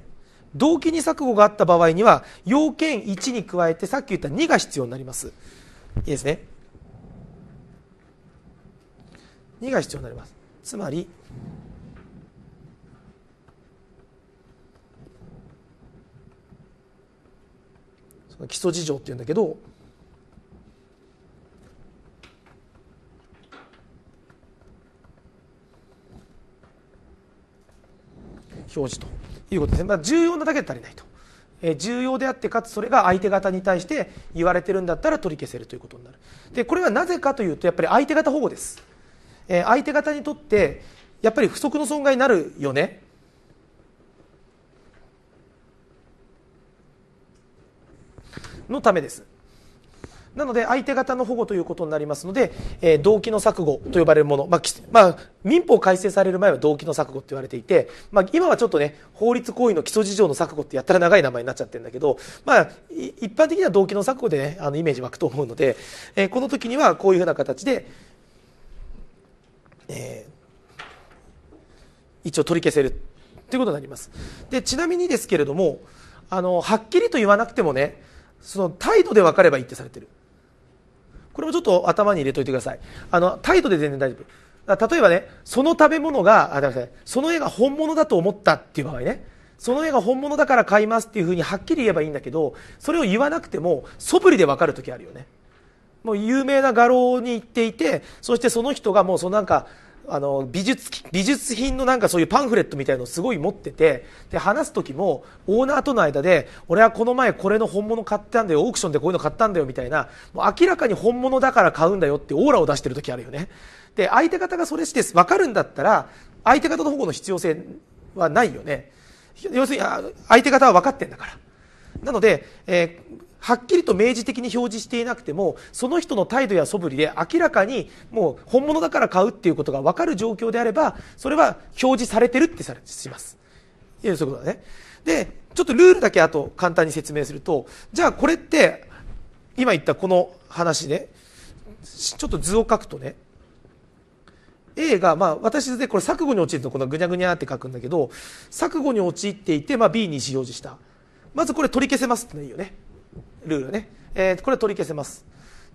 動機に錯誤があった場合には要件1に加えてさっき言った2が必要になりますいいですね2が必要になりますつまり基礎事情っていうんだけど表示ということですね、まあ、重要なだけで足りないと、え重要であってかつそれが相手方に対して言われてるんだったら取り消せるということになるでこれはなぜかというとやっぱり相手方保護です、え相手方にとってやっぱり不足の損害になるよねのためですなので相手方の保護ということになりますので、えー、動機の錯誤と呼ばれるもの、まあまあ、民法改正される前は動機の錯誤って言われていて、まあ、今はちょっとね法律行為の基礎事情の錯誤ってやったら長い名前になっちゃってるんだけど、まあ、一般的には動機の錯誤でねあのイメージ湧くと思うので、えー、この時にはこういうふうな形で、えー、一応取り消せるということになります。でちなみにですけれどもあのはっきりと言わなくてもねその態度で分かればいいってされてるこれもちょっと頭に入れといてくださいあの態度で全然大丈夫例えばねその食べ物があだめその絵が本物だと思ったっていう場合ねその絵が本物だから買いますっていうふうにはっきり言えばいいんだけどそれを言わなくても素振りで分かる時あるよねもう有名な画廊に行っていてそしてその人がもうそのなんかあの美術美術品のなんかそういうパンフレットみたいのをすごい持っててで話す時もオーナーとの間で俺はこの前これの本物買ったんだよオークションでこういうの買ったんだよみたいなもう明らかに本物だから買うんだよってオーラを出してる時あるよねで相手方がそれして分かるんだったら相手方の保護の必要性はないよね要するに相手方は分かってんだからなので、えーはっきりと明示的に表示していなくてもその人の態度や素振りで明らかにもう本物だから買うっていうことが分かる状況であればそれは表示されてるってされします。いやそういうことだね。でちょっとルールだけあと簡単に説明するとじゃあこれって今言ったこの話ねちょっと図を書くとね A が、まあ、私でこれ錯誤に陥るとこのぐにゃぐにゃって書くんだけど錯誤に陥っていて、まあ、B に使用したまずこれ取り消せますってのいいよねルールね、えー、これは取り消せます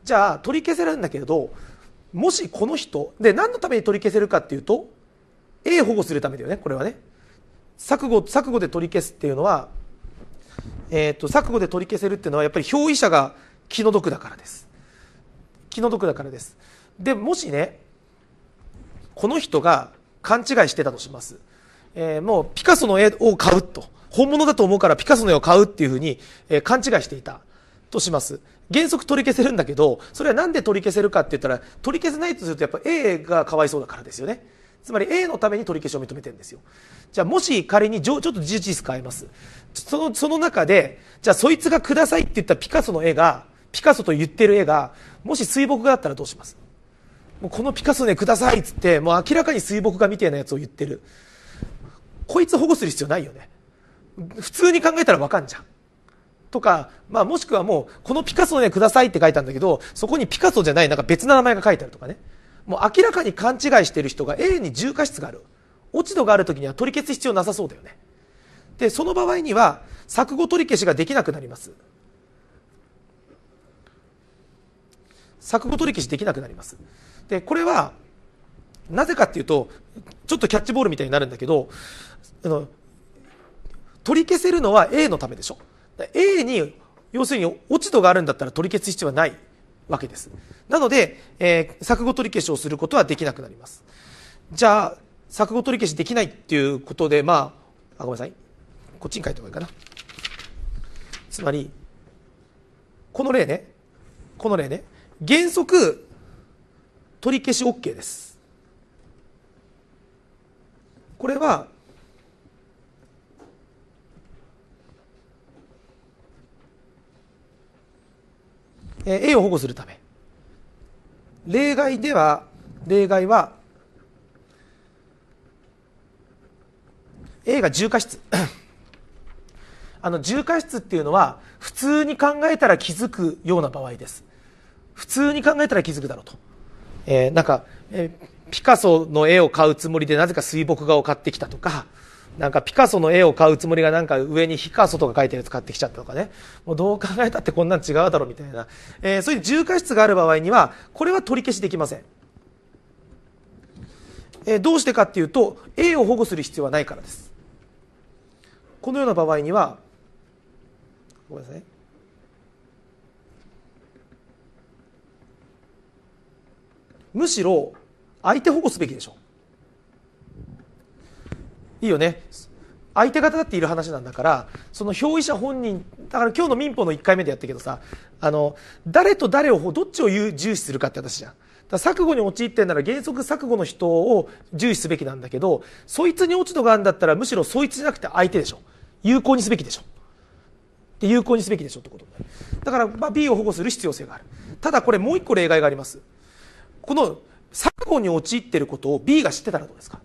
じゃあ取り消せるんだけれどもしこの人で何のために取り消せるかっていうと A 保護するためだよねこれはね錯誤錯誤で取り消すっていうのは、えーと、と錯誤で取り消せるっていうのはやっぱり表意者が気の毒だからです気の毒だからですでもしねこの人が勘違いしてたとします、えー、もうピカソの絵を買うと本物だと思うからピカソの絵を買うっていうふうに、えー、勘違いしていたとします。原則取り消せるんだけど、それは何で取り消せるかって言ったら、取り消せないとするとやっぱ A がかわいそうだからですよね。つまり A のために取り消しを認めてるんですよ。じゃあもし仮にちょっと事実変えます。その、その中で、じゃあそいつがくださいって言ったピカソの絵が、ピカソと言ってる絵が、もし水墨画だったらどうしますもうこのピカソね、くださいっつって、もう明らかに水墨画みたいなやつを言ってる。こいつ保護する必要ないよね。普通に考えたらわかんじゃん。とか、まあ、もしくはもう、このピカソね、くださいって書いたんだけど、そこにピカソじゃない、なんか別の名前が書いてあるとかね。もう明らかに勘違いしてる人が永遠に重過失がある。落ち度がある時には取り消す必要なさそうだよね。で、その場合には、錯誤取り消しができなくなります。錯誤取り消しできなくなります。で、これは、なぜかっていうと、ちょっとキャッチボールみたいになるんだけど、あの、取り消せるのは A のためでしょ。A に要するに落ち度があるんだったら取り消す必要はないわけです。なので、えー、錯誤取り消しをすることはできなくなります。じゃあ、錯誤取り消しできないっていうことで、まあ、あごめんなさい。こっちに書いた方がいいかな。つまり、この例ね、この例ね、原則、取り消し OK です。これは、えー、を保護するため例外では例外は A が重過失 (clears throat) あの重過失っていうのは普通に考えたら気づくような場合です普通に考えたら気づくだろうと、えー、なんか、えー、ピカソの絵を買うつもりでなぜか水墨画を買ってきたとかなんかピカソの絵を買うつもりがなんか上にヒカソとか書いてるやつ買ってきちゃったとかね。もうどう考えたってこんなん違うだろうみたいな。えー、そういう重過失がある場合には、これは取り消しできません。えー、どうしてかっていうと、A を保護する必要はないからです。このような場合には、ごめんなさい。むしろ、相手保護すべきでしょいいよね相手方だっている話なんだからその表意者本人だから今日の民法の1回目でやったけどさあの誰と誰をどっちを重視するかって話じゃん。錯誤に陥ってんなら原則錯誤の人を重視すべきなんだけどそいつに落ち度があるんだったらむしろそいつじゃなくて相手でしょ有効にすべきでしょで有効にすべきでしょってことになるだから、まあ、B を保護する必要性があるただこれもう一個例外がありますこの錯誤に陥ってることを B が知ってたらどうですか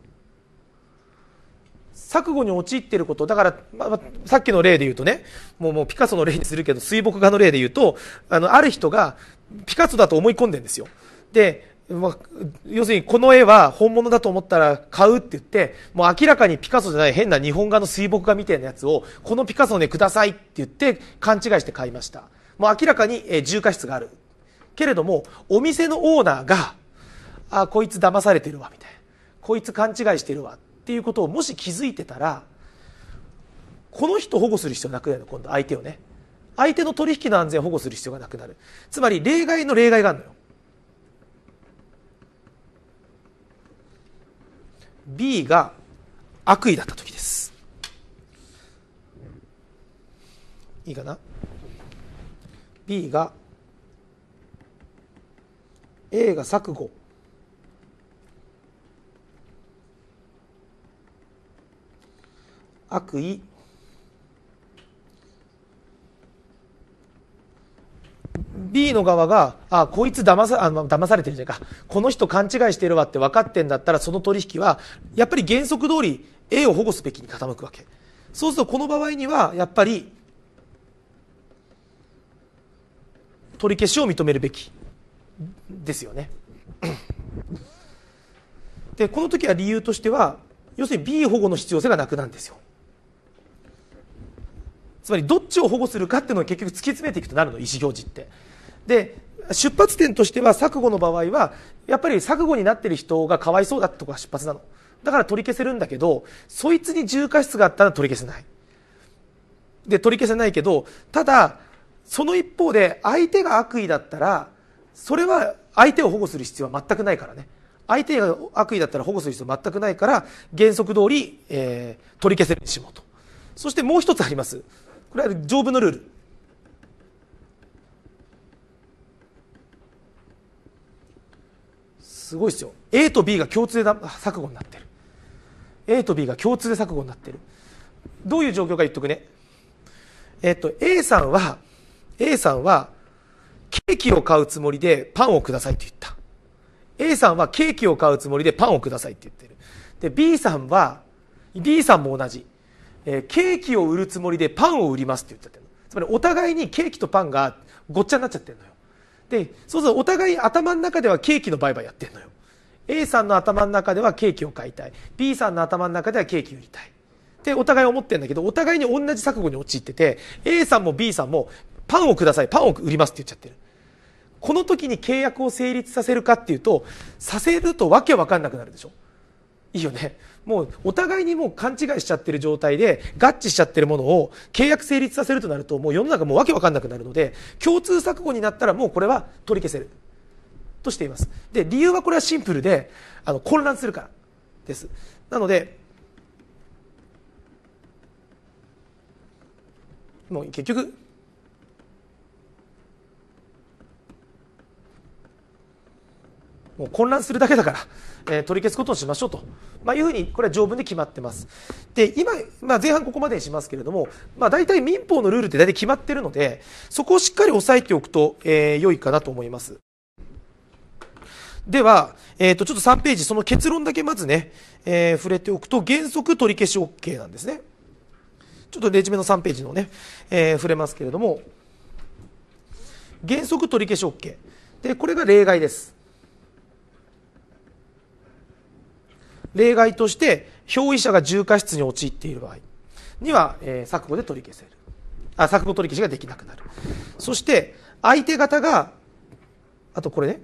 錯誤に陥っていること、だから、まあ、さっきの例で言うとね、もうもうピカソの例にするけど、水墨画の例で言うと、あの、ある人がピカソだと思い込んでんですよ。で、まあ、要するにこの絵は本物だと思ったら買うって言って、もう明らかにピカソじゃない変な日本画の水墨画みたいなやつを、このピカソね、くださいって言って勘違いして買いました。もう明らかに、えー、重過失がある。けれども、お店のオーナーが、あ、こいつ騙されてるわ、みたいな。こいつ勘違いしてるわ。っていうことをもし気づいてたらこの人保護する必要なくなるの今度相手をね相手の取引の安全を保護する必要がなくなるつまり例外の例外があるのよ B が悪意だった時ですいいかな B が A が錯誤悪意 B の側が、あ、こいつ騙さ、あ騙されてるじゃないか。この人勘違いしてるわって分かってんだったら、その取引は、やっぱり原則通り A を保護すべきに傾くわけ。そうすると、この場合には、やっぱり、取り消しを認めるべきですよね。で、この時は理由としては、要するに B 保護の必要性がなくなるんですよ。つまりどっちを保護するかっていうのを結局突き詰めていくとなるの意思表示って。で出発点としては錯誤の場合はやっぱり錯誤になってる人がかわいそうだってとこが出発なのだから取り消せるんだけどそいつに重過失があったら取り消せないで取り消せないけどただその一方で相手が悪意だったらそれは相手を保護する必要は全くないからね相手が悪意だったら保護する必要は全くないから原則通り、えー、取り消せるにしもうとそしてもう一つありますこれは条文のルールすごいですよ A と B が共通で錯誤になってる A と B が共通で錯誤になってるどういう状況か言っとくねえっと A さんは A さんはケーキを買うつもりでパンをくださいって言った A さんはケーキを買うつもりでパンをくださいって言ってるで B さんは B さんも同じえー、ケーキを売るつもりでパンを売りますって言っちゃってるつまりお互いにケーキとパンがごっちゃになっちゃってるのよでそうするとお互い頭の中ではケーキの売買やってるのよ A さんの頭の中ではケーキを買いたい B さんの頭の中ではケーキ売りたいってお互い思ってるんだけどお互いに同じ錯誤に陥ってて A さんも B さんもパンをくださいパンを売りますって言っちゃってるこの時に契約を成立させるかっていうとさせるとわけわかんなくなるでしょいいよねもうお互いにもう勘違いしちゃってる状態で合致しちゃってるものを契約成立させるとなるともう世の中もうわけわかんなくなるので共通錯誤になったらもうこれは取り消せるとしていますで理由はこれはシンプルであの混乱するからですなのでもう結局もう混乱するだけだからえー、取り消すことにしましょうと、まあ、いうふうにこれは条文で決まってます。で今、まあ、前半ここまでにしますけれども、まあ、大体民法のルールって大体決まってるのでそこをしっかり押さえておくと、えー、良いかなと思います。では、えー、とちょっと3ページその結論だけまずね、えー、触れておくと原則取り消し OK なんですね。ちょっとレジュメの3ページのね、えー、触れますけれども原則取り消し OK でこれが例外です例外として表意者が重過失に陥っている場合には、えー、錯誤で取り消せるあ錯誤取り消しができなくなるそして相手方があとこれね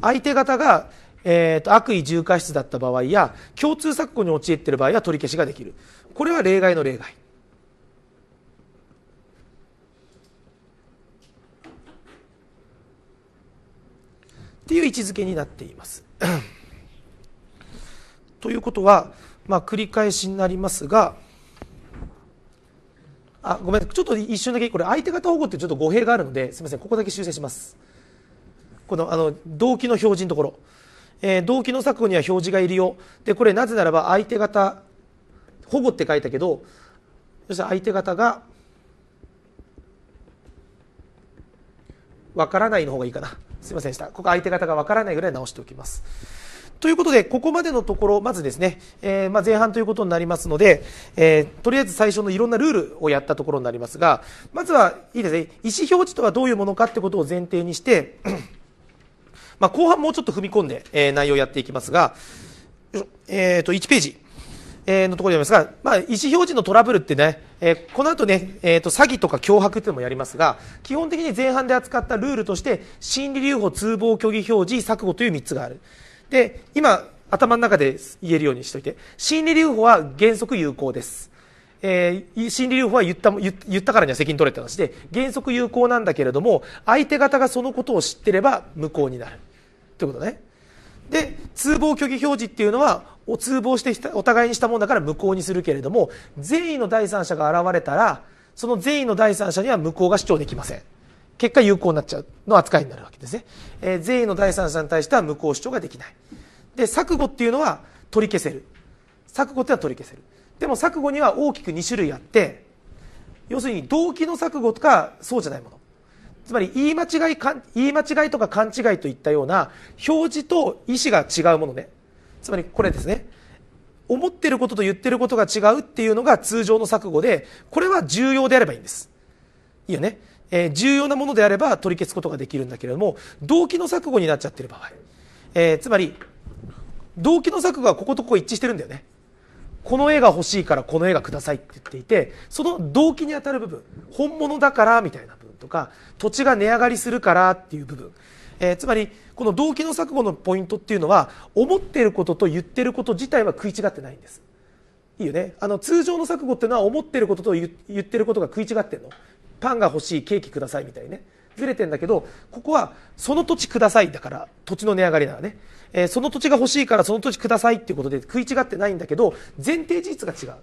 相手方が、えーと、悪意重過失だった場合や共通錯誤に陥っている場合は取り消しができるこれは例外の例外っていう位置づけになっていますということは、まあ、繰り返しになりますがあごめんなさいちょっと一瞬だけこれ相手方保護ってちょっと語弊があるのですみませんここだけ修正しますこのあの動機の表示のところ、えー、動機の作後には表示がいるよでこれなぜならば相手方保護って書いたけどそして相手方がわからないの方がいいかなすみませんでしたここ相手方がわからないぐらい直しておきますということで、ここまでのところ、まずですね、えー、まあ、前半ということになりますので、えー、とりあえず最初のいろんなルールをやったところになりますが、まずは、いいですね、意思表示とはどういうものかってことを前提にして、まあ、後半もうちょっと踏み込んで、えー、内容をやっていきますが、えっ、と、1ページ。えのところでありますが、まあ、意思表示のトラブルってね、えー、この後ね、えっ、ー、と、詐欺とか脅迫っていうのもやりますが、基本的に前半で扱ったルールとして、心理留保、通報、虚偽表示、錯誤という3つがある。で、今、頭の中で言えるようにしておいて、心理留保は原則有効です。えー、心理留保は言った言ったからには責任取れって話で、原則有効なんだけれども、相手方がそのことを知ってれば無効になる。ということね。で、通報虚偽表示っていうのは、お通報してお互いにしたもんだから無効にするけれども、善意の第三者が現れたら、その善意の第三者には無効が主張できません。結果有効になっちゃうの扱いになるわけですね、えー、善意の第三者に対しては無効主張ができないで錯誤っていうのは取り消せる錯誤っていうのは取り消せるでも錯誤には大きく2種類あって要するに動機の錯誤とかそうじゃないものつまり言い間違い言い間違いとか勘違いといったような表示と意思が違うものねつまりこれですね思ってることと言ってることが違うっていうのが通常の錯誤でこれは重要であればいいんですいいよねえー、重要なものであれば取り消すことができるんだけれども動機の錯誤になっちゃってる場合、えー、つまり動機の錯誤はこことここ一致してるんだよねこの絵が欲しいからこの絵がくださいって言っていてその動機に当たる部分本物だからみたいな部分とか土地が値上がりするからっていう部分、えー、つまりこの動機の錯誤のポイントっていうのは思っていることと言ってること自体は食い違ってないんですいいよねあの通常の錯誤っていうのは思ってることと言ってることが食い違ってるのパンが欲しいケーキくださいみたいにねずれてんだけどここはその土地くださいだから土地の値上がりならね、えー、その土地が欲しいからその土地くださいっていうことで食い違ってないんだけど前提事実が違う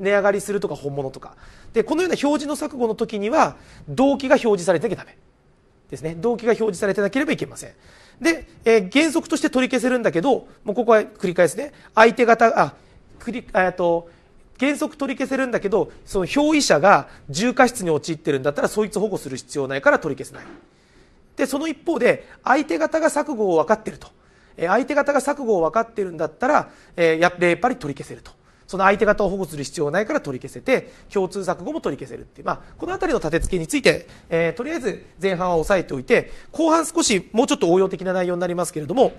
値上がりするとか本物とかでこのような表示の錯誤の時には動機が表示されてなきゃダメですね動機が表示されてなければいけませんで、えー、原則として取り消せるんだけどもうここは繰り返すね相手方あ繰りえっと原則取り消せるんだけどその憑依者が重過失に陥ってるんだったらそいつ保護する必要ないから取り消せないでその一方で相手方が錯誤を分かってると相手方が錯誤を分かってるんだったら、えやっぱり取り消せるとその相手方を保護する必要ないから取り消せて共通錯誤も取り消せるっていう、まあ、このあたりの立て付けについて、えー、とりあえず前半は押さえておいて後半少しもうちょっと応用的な内容になりますけれども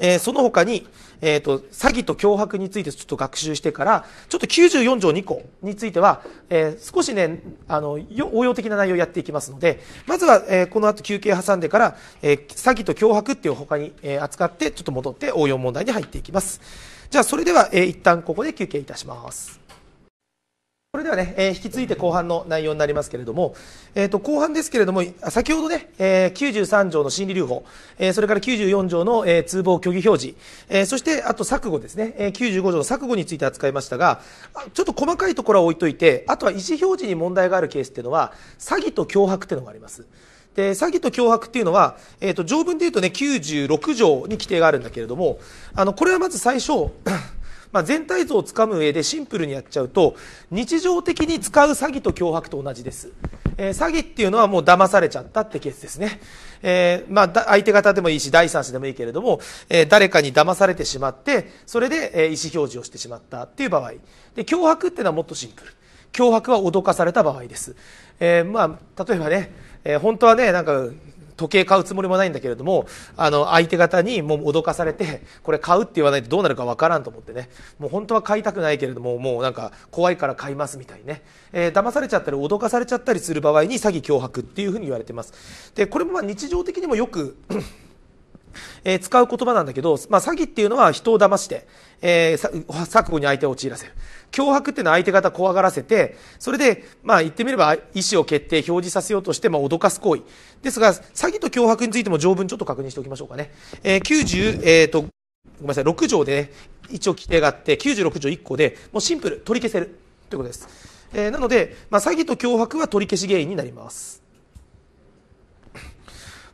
えー、その他に、えっ、ー、と、詐欺と脅迫についてちょっと学習してから、ちょっと94条2項については、えー、少しね、あの、応用的な内容をやっていきますので、まずは、えこの後休憩挟んでから、え詐欺と脅迫っていう他に、え扱って、ちょっと戻って応用問題に入っていきます。じゃあ、それでは、え一旦ここで休憩いたします。それではね、えー、引き続いて後半の内容になりますけれども、えー、と後半ですけれども、先ほどね、えー、93条の心理留保、えー、それから94条の、えー、通報虚偽表示、えー、そしてあと錯誤ですね、えー、95条の錯誤について扱いましたが、ちょっと細かいところは置いといて、あとは意思表示に問題があるケースっていうのは、詐欺と脅迫っていうのがあります。で詐欺と脅迫っていうのは、えー、と条文でいうとね96条に規定があるんだけれどもあのこれはまず最初まあ、全体像をつかむ上でシンプルにやっちゃうと日常的に使う詐欺と脅迫と同じです、えー、詐欺っていうのはもう騙されちゃったってケースですね、えー、まあ、相手方でもいいし第三者でもいいけれども、えー、誰かに騙されてしまってそれで、え意思表示をしてしまったっていう場合で脅迫っていうのはもっとシンプル脅迫は脅かされた場合です、えまあ、例えばね、え本当はねなんか時計買うつもりもないんだけれどもあの相手方にもう脅かされてこれ買うって言わないとどうなるかわからんと思ってねもう本当は買いたくないけれどももうなんか怖いから買いますみたいにね、えー、騙されちゃったり脅かされちゃったりする場合に詐欺脅迫っていうふうに言われてますでこれもまあ日常的にもよくえー、使う言葉なんだけど、まあ、詐欺っていうのは人を騙して、えー、錯誤に相手を陥らせる。脅迫っていうのは相手方怖がらせて、それで、まあ言ってみれば意思を決定、表示させようとして、まあ脅かす行為。ですが、詐欺と脅迫についても条文ちょっと確認しておきましょうかね。えー、90、えっ、ー、と、ごめんなさい、6条でね、一応規定があって、96条1項で、もうシンプル、取り消せる。ということです。えー、なので、まあ詐欺と脅迫は取り消し原因になります。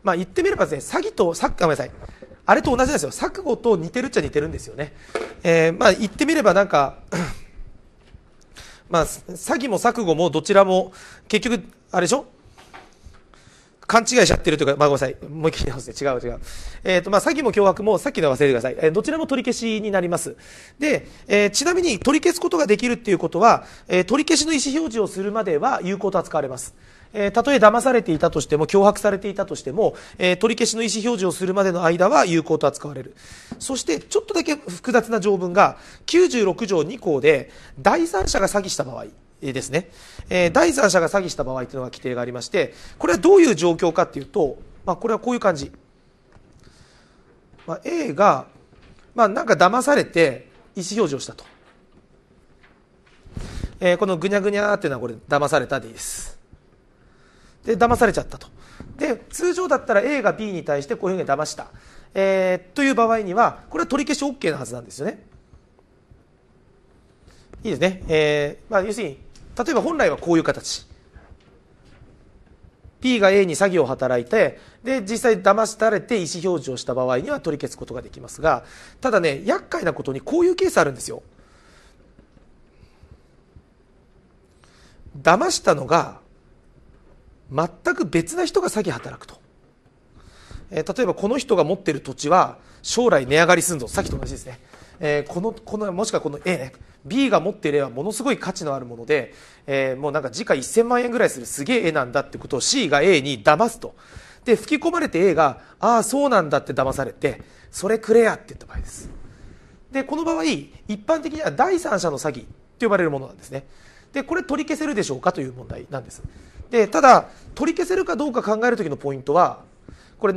まあ、言ってみればですね、詐欺と、さごめんなさい。あれと同じなんですよ。錯誤と似てるっちゃ似てるんですよね。えー、まあ、言ってみればなんか (clears throat) まあ、詐欺も錯誤もどちらも、結局、あれでしょ勘違いしちゃってるというか、まあ、ごめんなさい。もう一回ますね、違う違う。えっ、ー、と、まあ、詐欺も脅迫も、さっきの忘れてください。えー、どちらも取り消しになります。で、えー、ちなみに取り消すことができるっていうことは、え取り消しの意思表示をするまでは有効と扱われます。えー、たとえ騙されていたとしても、脅迫されていたとしても、えー、取り消しの意思表示をするまでの間は有効と扱われる。そして、ちょっとだけ複雑な条文が、96条2項で、第三者が詐欺した場合、ですね、えー、第三者が詐欺した場合というのが規定がありまして、これはどういう状況かというと、まあ、これはこういう感じ。まあ、A が、まあ、なんか騙されて意思表示をしたと。えー、このぐにゃぐにゃっていうのはこれ騙されたでいいです。で騙されちゃったとで通常だったら A が B に対してこういうふうに騙した、えー、という場合にはこれは取り消し OK なはずなんですよねいいですね、えーまあ、要するに例えば本来はこういう形 P が A に詐欺を働いてで実際騙されて意思表示をした場合には取り消すことができますがただね厄介なことにこういうケースあるんですよ騙したのが全く別な人が欺働くと、えー、例えばこの人が持っている土地は将来値上がりするぞさっきと同じですね、えー、このこのもしくはこの A ね B が持っていればものすごい価値のあるもので、えー、もうなんか時価1000万円ぐらいするすげえ絵なんだってことを C が A に騙すとで吹き込まれて A がああそうなんだって騙されてそれくれやって言った場合ですでこの場合一般的には第三者の詐欺と呼ばれるものなんですねでこれ取り消せるでしょうかという問題なんですでただ取り消せるかどうか考える時のポイントはこれ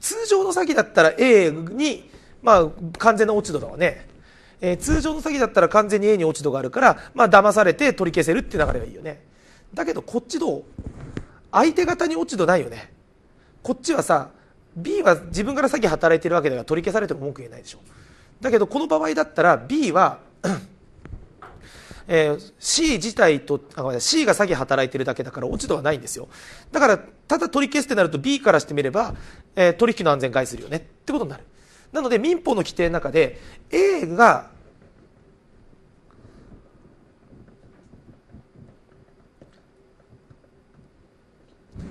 通常の詐欺だったら A に、まあ、完全な落ち度だわね、えー、通常の詐欺だったら完全に A に落ち度があるから、まあ騙されて取り消せるって流れがいいよねだけどこっちどう相手方に落ち度ないよねこっちはさ B は自分から詐欺働いてるわけだから取り消されても文句言えないでしょだけどこの場合だったら B はえー、C 自体とあ C が詐欺働いてるだけだから落ち度はないんですよだからただ取り消すってなると B からしてみれば、えー、取引の安全害するよねってことになるなので民法の規定の中で A が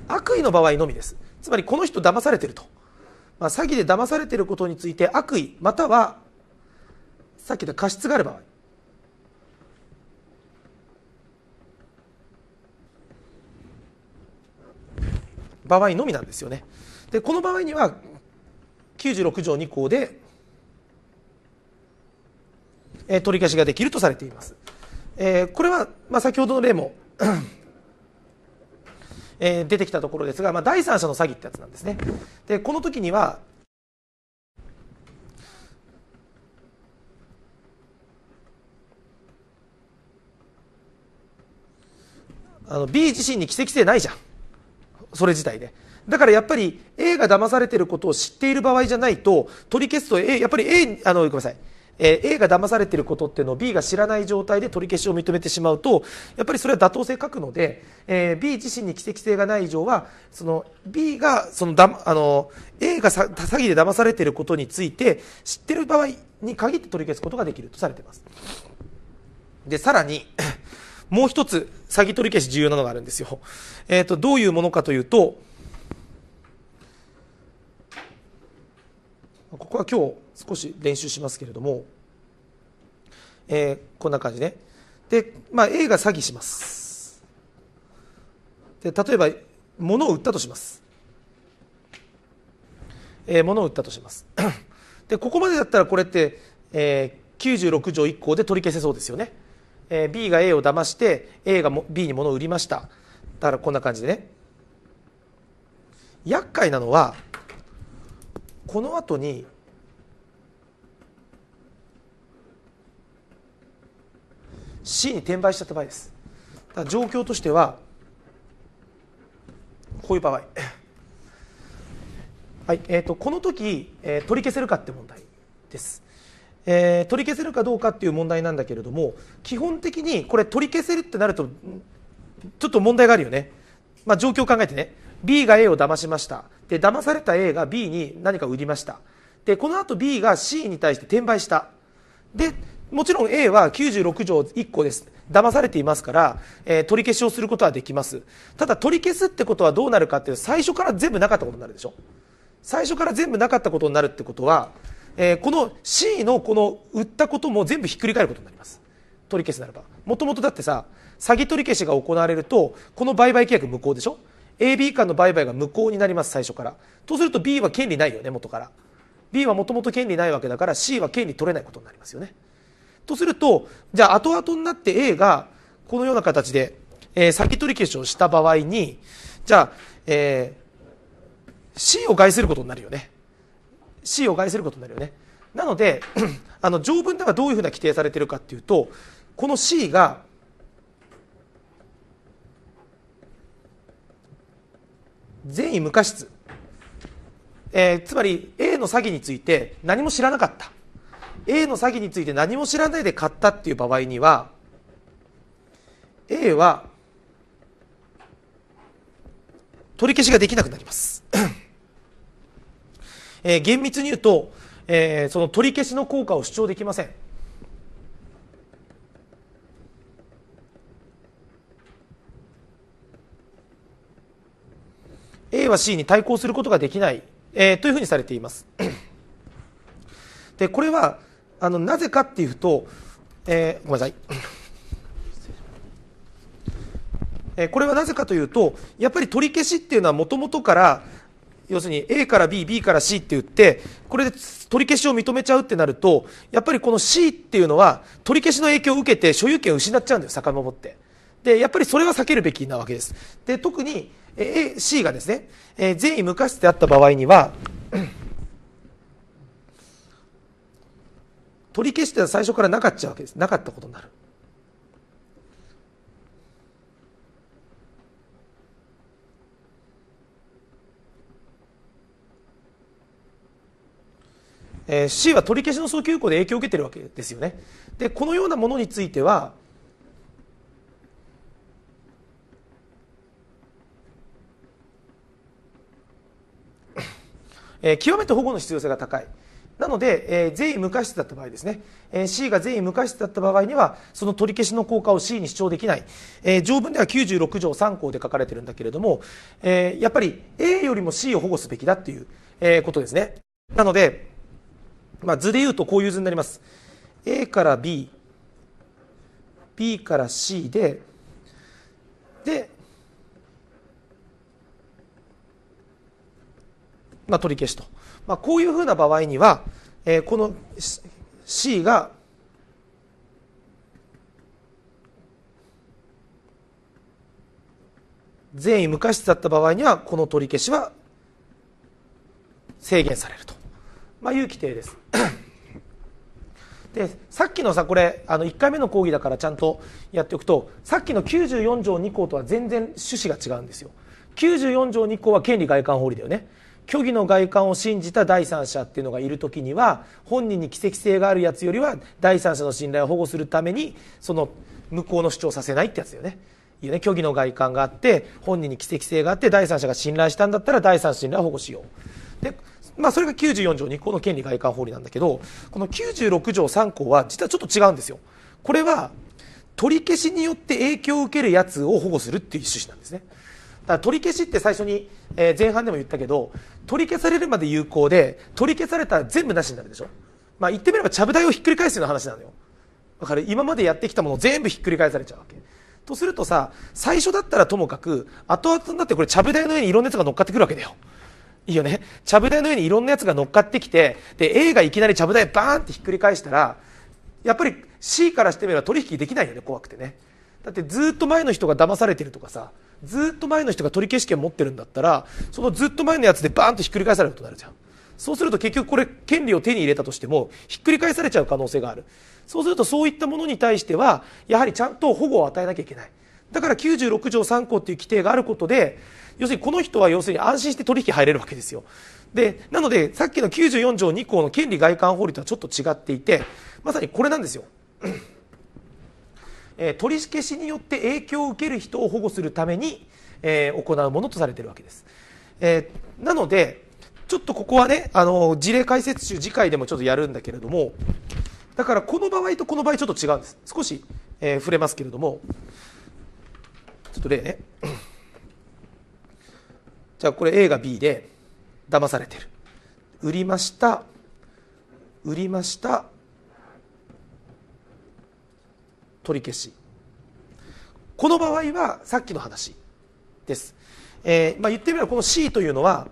悪意の場合のみですつまりこの人騙されてると、まあ、詐欺で騙されてることについて悪意またはさっき言った過失がある場合場合のみなんですよね。でこの場合には96条2項で、え取り消しができるとされています。えこれは、まあ、先ほどの例も (coughs) え出てきたところですが、まあ、第三者の詐欺ってやつなんですね。でこの時にはあの B 自身に奇跡性ないじゃんそれ自体で。だからやっぱり A が騙されてることを知っている場合じゃないと取り消すと A やっぱり A あのごめんなさいえー、A が騙されていることっていうのを B が知らない状態で取り消しを認めてしまうとやっぱりそれは妥当性書くので、えー、B 自身に奇跡性がない以上はその B がそのだあの A が詐欺で騙されていることについて知ってる場合に限って取り消すことができるとされています。でさらにもう一つ、詐欺取り消し重要なのがあるんですよ。えっ、ー、と、どういうものかというと、ここは今日少し練習しますけれども、えー、こんな感じね。で、まあ、A が詐欺します。で、例えば、物を売ったとします。えー、物を売ったとします。で、ここまでだったらこれって、えー、96条1項で取り消せそうですよね。えー、B が A を騙して A がも B に物を売りましただからこんな感じでね厄介なのはこの後に「C」に転売しちゃった場合ですだ状況としてはこういう場合はいえーと、とこの時、えー、取り消せるかって問題ですえー、取り消せるかどうかっていう問題なんだけれども基本的にこれ取り消せるってなるとちょっと問題があるよね、まあ、状況を考えてね B が A を騙しましたで騙された A が B に何か売りましたでこのあと B が C に対して転売したでもちろん A は96条1個です騙されていますから、えー、取り消しをすることはできますただ取り消すってことはどうなるかっていう最初から全部なかったことになるでしょ最初から全部なかったことになるってことはえー、この C のこの売ったことも全部ひっくり返ることになります取り消しならばもともとだってさ詐欺取り消しが行われるとこの売買契約無効でしょ AB 間の売買が無効になります最初からとすると B は権利ないよね元から B はもともと権利ないわけだから C は権利取れないことになりますよねとするとじゃあ後々になって A がこのような形で、えー、先取り消しをした場合にじゃあ、えー、C を害することになるよね死を害することになるよねなので (clears throat) あの条文ではどういうふうな規定されているかっていうとこの C が善意無過失、えー、つまり A の詐欺について何も知らなかった A の詐欺について何も知らないで買ったっていう場合には A は取り消しができなくなりますえー、厳密に言うと、えー、その取り消しの効果を主張できません。A は C に対抗することができない、えー、というふうにされています。でこれはあのなぜかっていうと、えー、ごめんなさい。これはなぜかというとやっぱり取り消しっていうのはもともとから要するに A から B、B から C って言って、これで取り消しを認めちゃうってなると、やっぱりこの C っていうのは、取り消しの影響を受けて所有権を失っちゃうんだよ、遡って。で、やっぱりそれは避けるべきなわけです。で、特に、A、C がですね、えー、善意無過失であった場合には、取り消しては最初からなかったわけです。なかったことになる。えー、C は取り消しの早急項で影響を受けてるわけですよねでこのようなものについてはえー、極めて保護の必要性が高いなので、えー、善意無過失だった場合ですね、えー、C が善意無過失だった場合にはその取り消しの効果を C に主張できない、えー、条文では96条3項で書かれてるんだけれども、えー、やっぱり A よりも C を保護すべきだっていう、えー、ことですねなのでまあ、図で言うとこういう図になります A から B B から C でで、まあ、取り消しと、まあ、こういうふうな場合には、えー、この C が善意無価値だった場合にはこの取り消しは制限されると。まあ、いう規定です。でさっきのさこれあの1回目の講義だからちゃんとやっておくとさっきの94条2項とは全然趣旨が違うんですよ94条2項は権利外観法理だよね虚偽の外観を信じた第三者っていうのがいる時には本人に奇跡性があるやつよりは第三者の信頼を保護するためにその無効の主張させないってやつだよねいいよね虚偽の外観があって本人に奇跡性があって第三者が信頼したんだったら第三者信頼を保護しようでまあ、それが94条2項の権利外観法理なんだけどこの96条3項は実はちょっと違うんですよ。これは取り消しによって影響を受けるやつを保護するっていう趣旨なんですね。だから取り消しって最初に、え前半でも言ったけど取り消されるまで有効で取り消されたら全部なしになるでしょ。まあ、言ってみればちゃぶ台をひっくり返すような話なのよ。だから今までやってきたもの全部ひっくり返されちゃうわけ。とするとさ最初だったらともかく後々になってこれちゃぶ台の上にいろんなやつが乗っかってくるわけだよ。いいよね。ちゃぶ台の上にいろんなやつが乗っかってきて、で、A がいきなりちゃぶ台バーンってひっくり返したら、やっぱり C からしてみれば取引できないよね、怖くてね。だってずっと前の人が騙されてるとかさ、ずっと前の人が取り消し権持ってるんだったら、そのずっと前のやつでバーンとひっくり返されることになるじゃん。そうすると結局これ権利を手に入れたとしてもひっくり返されちゃう可能性があるそうするとそういったものに対してはやはりちゃんと保護を与えなきゃいけないだから96条3項っていう規定があることで要するにこの人は要するに安心して取引入れるわけですよ。で、なので、さっきの94条2項の権利外観法律とはちょっと違っていて、まさにこれなんですよ。(clears throat) えー、取り消しによって影響を受ける人を保護するために、えー、行うものとされているわけです。えー、なので、ちょっとここはね、あの、事例解説中次回でもちょっとやるんだけれども、だからこの場合とこの場合ちょっと違うんです。少し、えー、触れますけれども、ちょっと例ね。(clears throat) じゃあこれ A が B で騙されてる売りました売りました取り消しこの場合はさっきの話です、えーまあ、言ってみればこの C というのは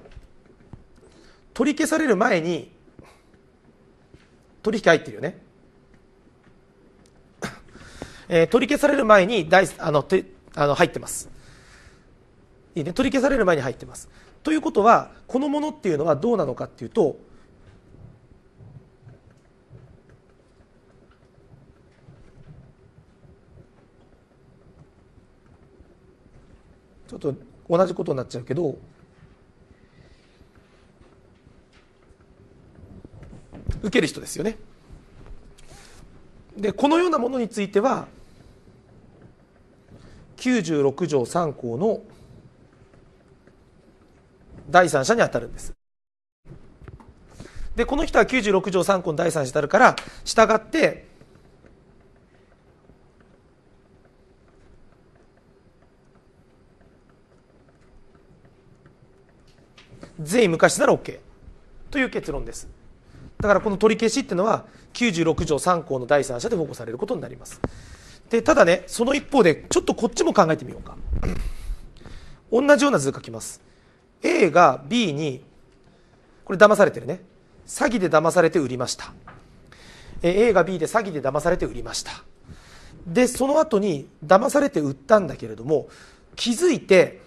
取り消される前に取引入ってるよね、えー、取り消される前にあのてあの入ってますいいね、取り消される前に入ってます。ということはこのものっていうのはどうなのかっていうとちょっと同じことになっちゃうけど受ける人ですよね。でこのようなものについては96条3項の第三者に当たるんです。で、この人は96条3項の第三者であるから、従って、全員昔価値なら OK という結論ですだからこの取り消しっていうのは96条3項の第三者で保護されることになりますでただねその一方でちょっとこっちも考えてみようか同じような図書きます A が B にこれ騙されてるね詐欺で騙されて売りました A が B で詐欺で騙されて売りましたでその後に騙されて売ったんだけれども気づいて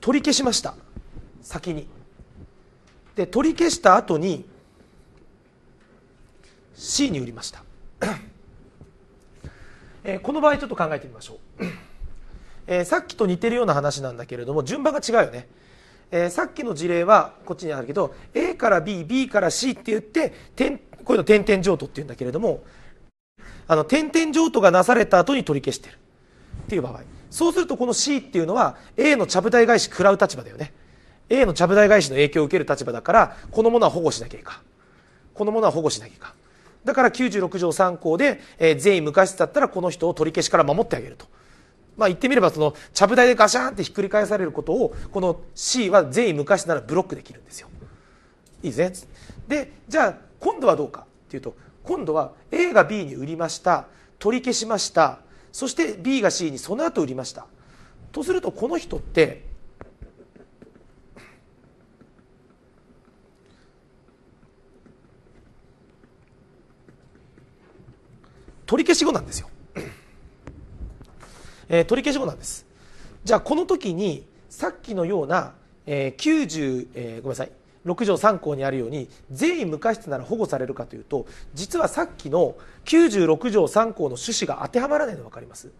取り消しました先にで取り消した後に C に売りましたえー、この場合ちょっと考えてみましょう、えー、さっきと似てるような話なんだけれども順番が違うよね、えー、さっきの事例はこっちにあるけど A から BB から C って言って点こういうの点々譲渡っていうんだけれどもあの点々譲渡がなされた後に取り消してるっていう場合そうするとこの C っていうのは A のちゃぶ台返し食らう立場だよね A のちゃぶ台返しの影響を受ける立場だからこのものは保護しなきゃいかこのものは保護しなきゃいかんだから96条3項で、えー、善意無価だったらこの人を取り消しから守ってあげると。まあ言ってみればその、ちゃぶ台でガシャンってひっくり返されることを、この C は善意無価ならブロックできるんですよ。いいですね。で、じゃあ今度はどうかっていうと、今度は A が B に売りました。取り消しました。そして B が C にその後売りました。とするとこの人って取り消し後なんですよ、えー、取り消し後なんですじゃあこの時にさっきのような、えー、90、えー、ごめんなさい6条3項にあるように善意無過失なら保護されるかというと実はさっきの96条3項の趣旨が当てはまらないの分かります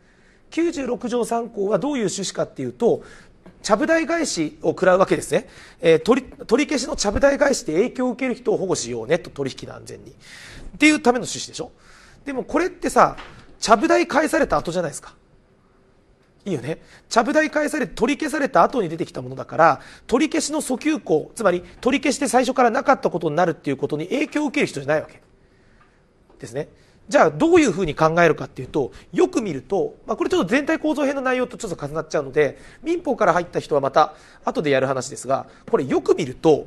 96条3項はどういう趣旨かっていうとちゃぶ台返しを食らうわけですね、えー、取り取り消しのちゃぶ台返しで影響を受ける人を保護しようねと取引の安全にっていうための趣旨でしょでもこれってさちゃぶ台返された後じゃないですかいいよねちゃぶ台返され取り消された後に出てきたものだから取り消しの訴求項つまり取り消して最初からなかったことになるっていうことに影響を受ける人じゃないわけですねじゃあどういうふうに考えるかっていうとよく見ると、まあ、これちょっと全体構造編の内容とちょっと重なっちゃうので民法から入った人はまた後でやる話ですがこれよく見ると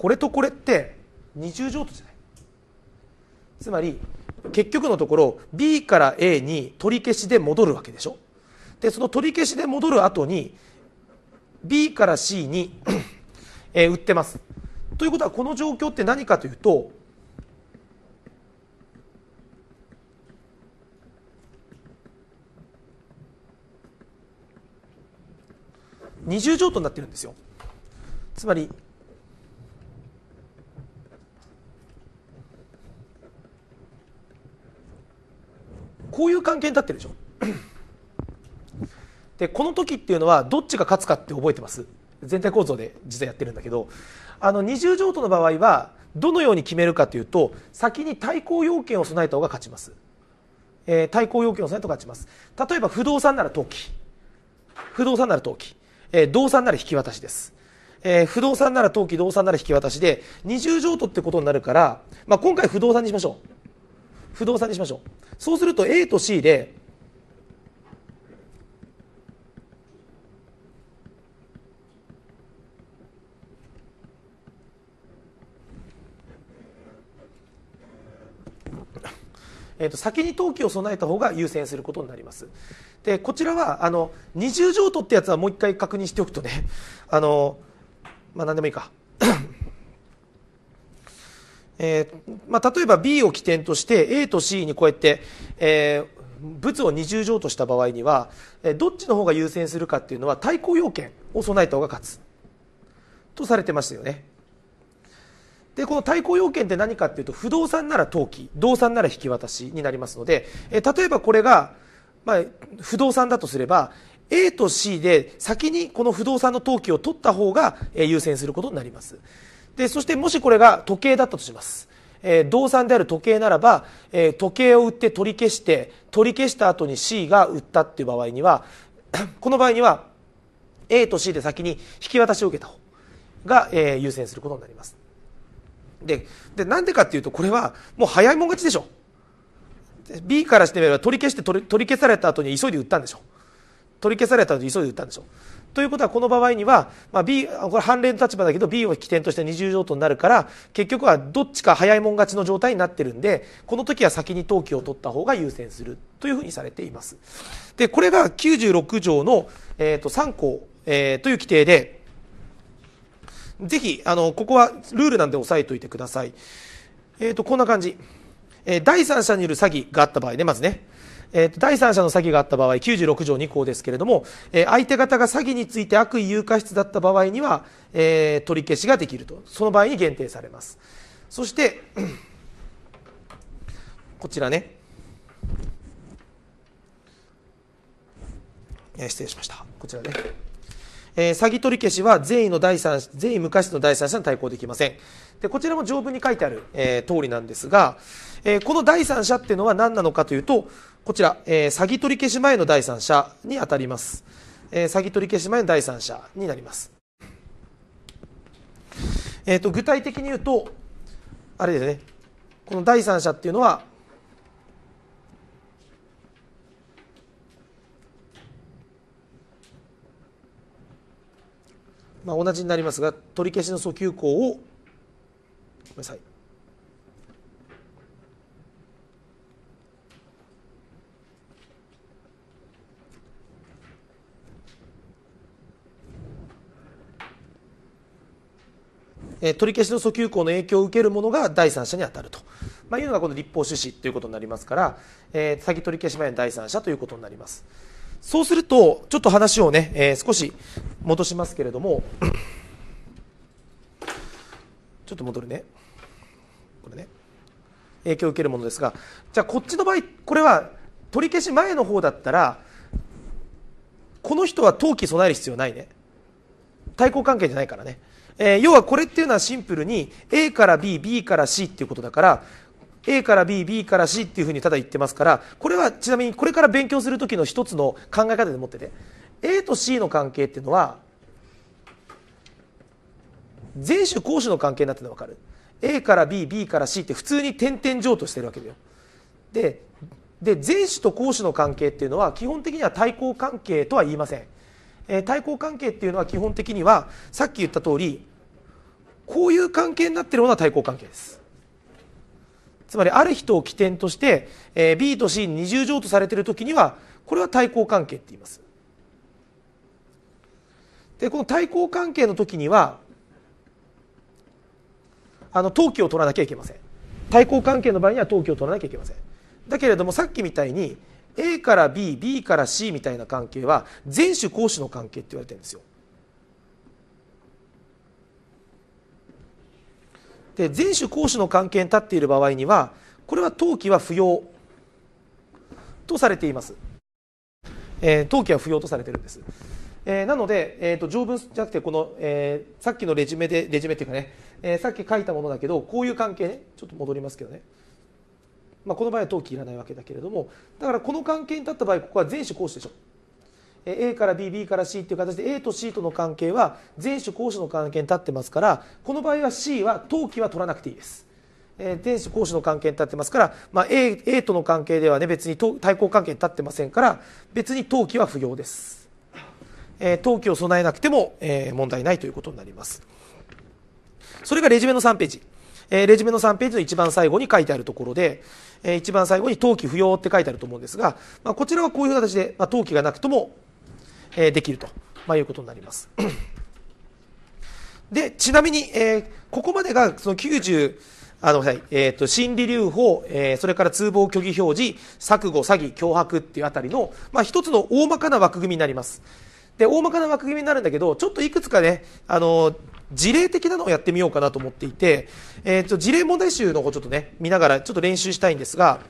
これとこれって二重譲渡じゃないつまり結局のところ B から A に取り消しで戻るわけでしょでその取り消しで戻る後に B から C に (clears throat) えー、売ってますということはこの状況って何かというと二重譲渡になってるんですよつまりこういう関係に立ってるでしょでこの時っていうのはどっちが勝つかって覚えてます全体構造で実はやってるんだけどあの二重譲渡の場合はどのように決めるかというと先に対抗要件を備えた方が勝ちます、えー、対抗要件を備えた方が勝ちます例えば不動産なら登記不動産なら登記、えー、動産なら引き渡しですえー、不動産なら登記、動産なら引き渡しで、二重譲渡ってことになるから、まあ、今回不動産にしましょう。不動産にしましょうそうすると A と C でえと先に登記を備えた方が優先することになりますでこちらはあの二重譲渡ってやつはもう一回確認しておくとねあの、まあ、何でもいいかえー、まあ、例えば B を起点として A と C にこうやって、えー、物を二重乗とした場合にはどっちの方が優先するかっていうのは対抗要件を備えた方が勝つとされてましたよねでこの対抗要件って何かっていうと不動産なら登記動産なら引き渡しになりますので例えばこれが、まあ、不動産だとすれば A と C で先にこの不動産の登記を取った方が優先することになりますでそしてもしこれが時計だったとします、えー、動産である時計ならば、えー、時計を売って取り消して取り消した後に C が売ったっていう場合には (clears throat) この場合には A と C で先に引き渡しを受けた方が、えー、優先することになりますででなんでかっていうとこれはもう早いもん勝ちでしょ B からしてみれば取り消して取り消された後に急いで売ったんでしょ取り消された後に急いで売ったんでしょということはこの場合には、まあ、B これ判例の立場だけど B を起点として二重譲渡になるから結局はどっちか早いもん勝ちの状態になってるんでこの時は先に登記を取った方が優先するというふうにされています。でこれが96条の、えーと、3項、えー、という規定でぜひあのここはルールなんで押さえておいてください。えーと、とこんな感じ、えー、第三者による詐欺があった場合ねまずねえー、第三者の詐欺があった場合96条2項ですけれども、えー、相手方が詐欺について悪意有価質だった場合には、えー、取り消しができるとその場合に限定されますそして (clears throat) こちらね失礼しましたこちらね、えー、詐欺取り消しは善意の第三善意無価質の第三者に対抗できませんでこちらも条文に書いてある、えー、通りなんですが、えー、この第三者っていうのは何なのかというとこちら、えー、詐欺取り消し前の第三者に当たります、えー、詐欺取り消し前の第三者になります、えーと、と具体的に言うとあれですねこの第三者っていうのはまあ、同じになりますが取り消しの訴求項をごめんなさいえ取り消しの訴求項の影響を受けるものが第三者に当たると、まあ、いうのがこの立法趣旨ということになりますから、えー、欺取り消し前の第三者ということになります。そうすると、ちょっと話をね、えー、少し戻しますけれども、(coughs) ちょっと戻るね、これね、影響を受けるものですが、じゃあ、こっちの場合、これは取り消し前の方だったら、この人は登記備える必要ないね、対抗関係じゃないからね。えー、要はこれっていうのはシンプルに A から B、B から C っていうことだから A から B、B から C っていうふうにただ言ってますからこれはちなみにこれから勉強する時の一つの考え方で持ってて A と C の関係っていうのは前種後種の関係になってるの分かる A から B、B から C って普通に点々譲としてるわけだよでで前種と後種の関係っていうのは基本的には対抗関係とは言いませんえ対抗関係っていうのは基本的にはさっき言った通りこういう関係になってるものは対抗関係ですつまりある人を起点として、え B と C に二重譲渡されてる時にはこれは対抗関係って言いますでこの対抗関係の時にはあの登記を取らなきゃいけません対抗関係の場合には登記を取らなきゃいけませんだけれどもさっきみたいに A から B、B から C みたいな関係は全種公種の関係って言われてるんですよ。で全種公種の関係に立っている場合にはこれは登記は不要とされています。えー、登記は不要とされてるんです。えー、なので、えーと、と条文じゃなくてこの、えー、さっきのレジュメでレジュメっていうかね、えー、さっき書いたものだけどこういう関係ねちょっと戻りますけどねまあ、この場合は登記いらないわけだけれどもだからこの関係に立った場合ここは全種公種でしょ A から B、B から C っていう形で A と C との関係は全種公種の関係に立ってますからこの場合は C は登記は取らなくていいです。え種公種の関係に立ってますから、まあ、A, A との関係ではね別に対抗関係に立ってませんから別に登記は不要です。え登記を備えなくても、え問題ないということになります。それがレジュメの3ページ。えレジュメの3ページの一番最後に書いてあるところで、えー、一番最後に登記不要って書いてあると思うんですが、まあ、こちらはこういう形で、まあ、登記がなくとも、えー、できると、まあ、いうことになります。で、ちなみに、えー、ここまでがその90、あの、はい、えっ、ー、と、心理留保、えー、それから通報虚偽表示、錯誤、詐欺、脅迫っていうあたりの、まあ、一つの大まかな枠組みになります。で、大まかな枠組みになるんだけど、ちょっといくつかね、あの事例的なのをやってみようかなと思っていて、えー、と事例問題集の方ちょっとね見ながらちょっと練習したいんですが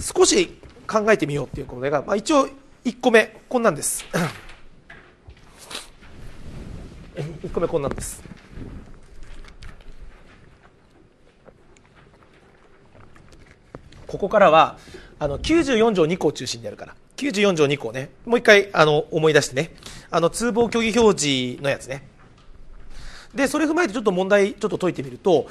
少し考えてみようっていうことが、まあ、一応1 (coughs) 個目こんなんです1個目こんなんですここからはあの94条2項を中心にやるから94条2項ねもう一回あの思い出してねあの通報虚偽表示のやつねでそれ踏まえてちょっと問題ちょっと解いてみると、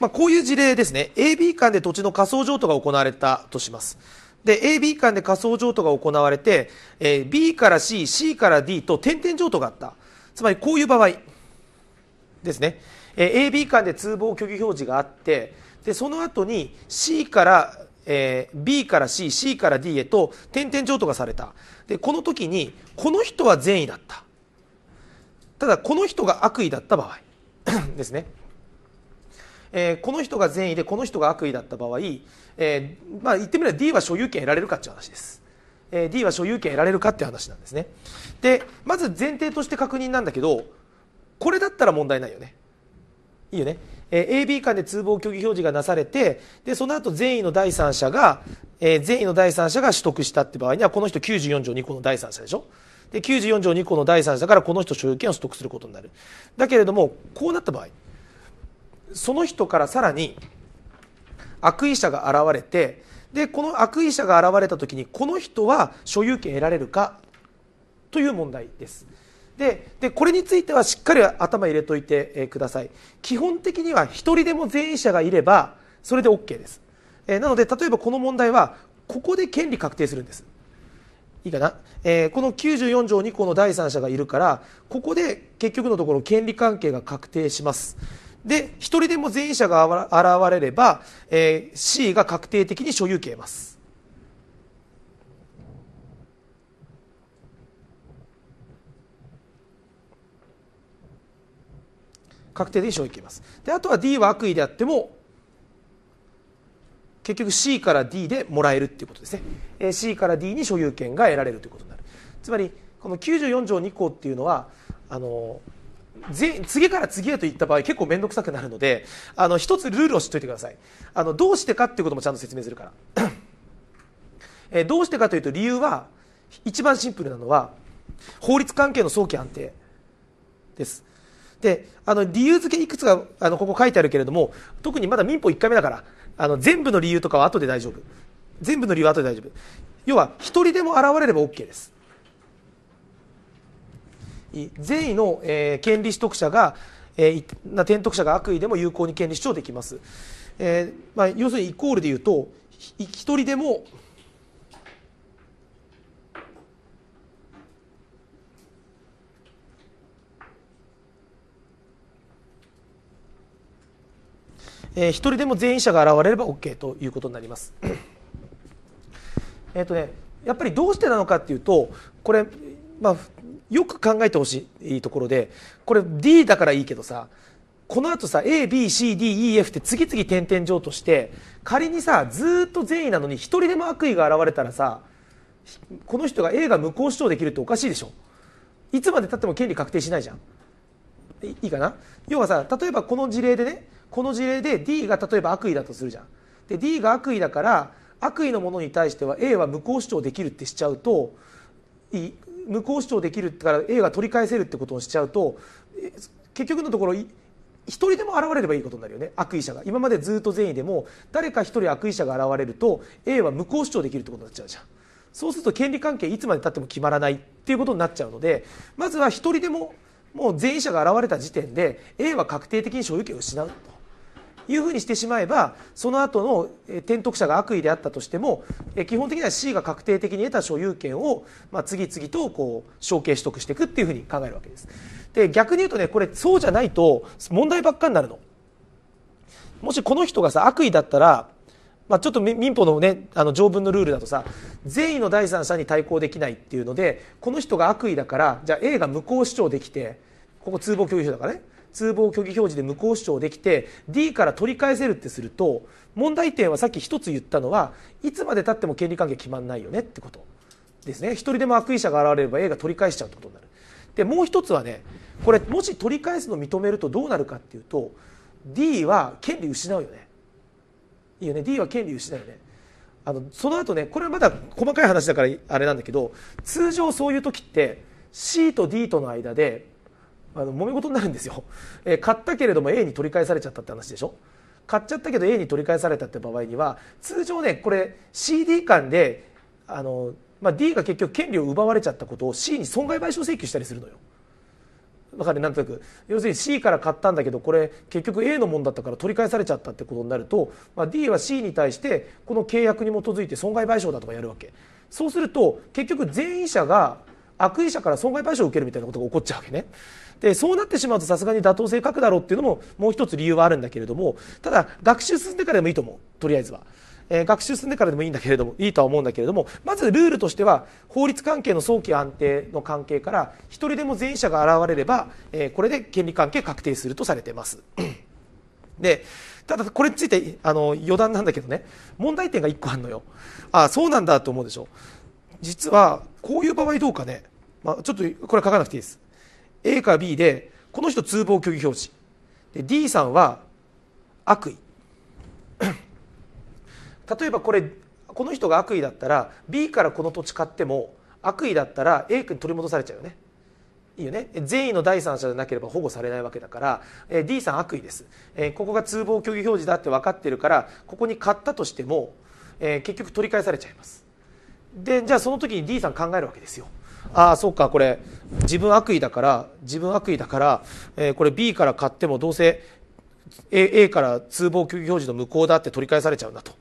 まあ、こういう事例ですね AB 間で土地の仮想譲渡が行われたとしますで AB 間で仮想譲渡が行われて、えー、B から CC から D と点々譲渡があったつまりこういう場合ですね、えー、AB 間で通報虚偽表示があってでその後に C からえー、B から C、C から D へと点々譲渡がされた。で、この時に、この人は善意だった。ただ、この人が悪意だった場合 (clears throat) ですね。えー、この人が善意でこの人が悪意だった場合、えー、まあ、言ってみれば D は所有権得られるかっていう話です、えー、D は所有権得られるかっていう話なんですねでまず前提として確認なんだけどこれだったら問題ないよねいいよねえー、AB 間で通報虚偽表示がなされてでその後善意の第三者が、えー、善意の第三者が取得したって場合にはこの人94条2項の第三者でしょで94条2項の第三者からこの人所有権を取得することになるだけれどもこうなった場合その人からさらに悪意者が現れてでこの悪意者が現れた時にこの人は所有権得られるかという問題ですででこれについてはしっかり頭入れといてください基本的には1人でも全員者がいればそれで OK です、えなので例えばこの問題はここで権利確定するんですいいかな、えー、この94条にこの第三者がいるからここで結局のところ権利関係が確定しますで1人でも全員者が現れれば、えー、C が確定的に所有権を得ます確定で一生いけますであとは D は悪意であっても結局 C から D でもらえるっていうことですね、え C から D に所有権が得られるということになるつまりこの94条2項っていうのはあの次から次へといった場合結構面倒くさくなるのであの一つルールを知っておいてくださいあのどうしてかっていうこともちゃんと説明するから、えどうしてかというと理由は一番シンプルなのは法律関係の早期安定ですであの理由付けいくつかあのここ書いてあるけれども特にまだ民法1回目だからあの全部の理由とかは後で大丈夫全部の理由は後で大丈夫要は1人でも現れれば OK です善意の、えー、権利取得者が、えー、な転得者が悪意でも有効に権利主張できます、えーまあ、要するにイコールで言うと1人でもえー、1人でも全員者が現れれば OK ということになります。えっとね、やっぱりどうしてなのかっていうとこれ、まあ、よく考えてほしいいいところでこれ D だからいいけどさこのあとさ ABCDEF って次々点々上として仮にさずっと善意なのに一人でも悪意が現れたらさこの人が A が無効主張できるっておかしいでしょいつまでたっても権利確定しないじゃんいいかな要はさ例えばこの事例でねこの事例で D が例えば悪意だとするじゃん。で D が悪意だから悪意のものに対しては A は無効主張できるってしちゃうと無効主張できるから A が取り返せるってことをしちゃうと結局のところ一人でも現れればいいことになるよね悪意者が今までずっと善意でも誰か一人悪意者が現れると A は無効主張できるってことになっちゃうじゃんそうすると権利関係いつまでたっても決まらないっていうことになっちゃうのでまずは一人でももう善意者が現れた時点で A は確定的に所有権を失うというふうにしてしまえばその後の転得者が悪意であったとしても基本的には C が確定的に得た所有権を、まあ、次々とこう承継取得していくっていうふうに考えるわけです。で逆に言うとねこれそうじゃないと問題ばっかになるの。もしこの人がさ悪意だったらまあ、ちょっと民法の,、ね、あの条文のルールだとさ善意の第三者に対抗できないっていうのでこの人が悪意だからじゃあ A が無効主張できてここ通報共有書だからね通報虚偽表示で無効主張できて D から取り返せるってすると問題点はさっき1つ言ったのはいつまでたっても権利関係決まんないよねってことですね一人でも悪意者が現れれば A が取り返しちゃうってことになるでもう一つはねこれもし取り返すのを認めるとどうなるかっていうと D は権利失うよねいいよね D は権利失うよねあのその後ねこれはまだ細かい話だからあれなんだけど通常そういう時って C と D との間であの揉め事になるんですよ、(laughs) えー、買ったけれども A に取り返されちゃったって話でしょ買っちゃったけど A に取り返されたって場合には通常ねこれ CD 間であの、まあ、D が結局権利を奪われちゃったことを C に損害賠償請求したりするのよ。わかるなんとなく要するに C から買ったんだけどこれ結局 A のもんだったから取り返されちゃったってことになると、まあ、D は C に対してこの契約に基づいて損害賠償だとかやるわけそうすると結局全員者が悪意者から損害賠償を受けるみたいなことが起こっちゃうわけね。でそうなってしまうとさすがに妥当性書くだろうっていうのももう一つ理由はあるんだけれどもただ学習進んでからでもいいと思うとりあえずは。えー、学習進んでからでもいいんだけれどもいいとは思うんだけれどもまずルールとしては法律関係の早期安定の関係から1人でも前者が現れれば、えー、これで権利関係確定するとされてます。(clears throat) でただこれについてあの余談なんだけどね問題点が1個あるのよああそうなんだと思うでしょ実はこういう場合どうかね、まあ、ちょっとこれは書かなくていいです A か B でこの人通報虚偽表示で D さんは悪意 (clears throat) 例えばこれこの人が悪意だったら B からこの土地買っても悪意だったら A 君取り戻されちゃうよねいいよね善意の第三者でなければ保護されないわけだから、えー、D さん悪意です、えー、ここが通報虚偽表示だって分かってるからここに買ったとしても、えー、結局取り返されちゃいますでじゃあその時に D さん考えるわけですよああ、そうか、これ、自分悪意だから、自分悪意だから、えー、これ B から買ってもどうせ A, A から通報表示の無効だって取り返されちゃうんだと。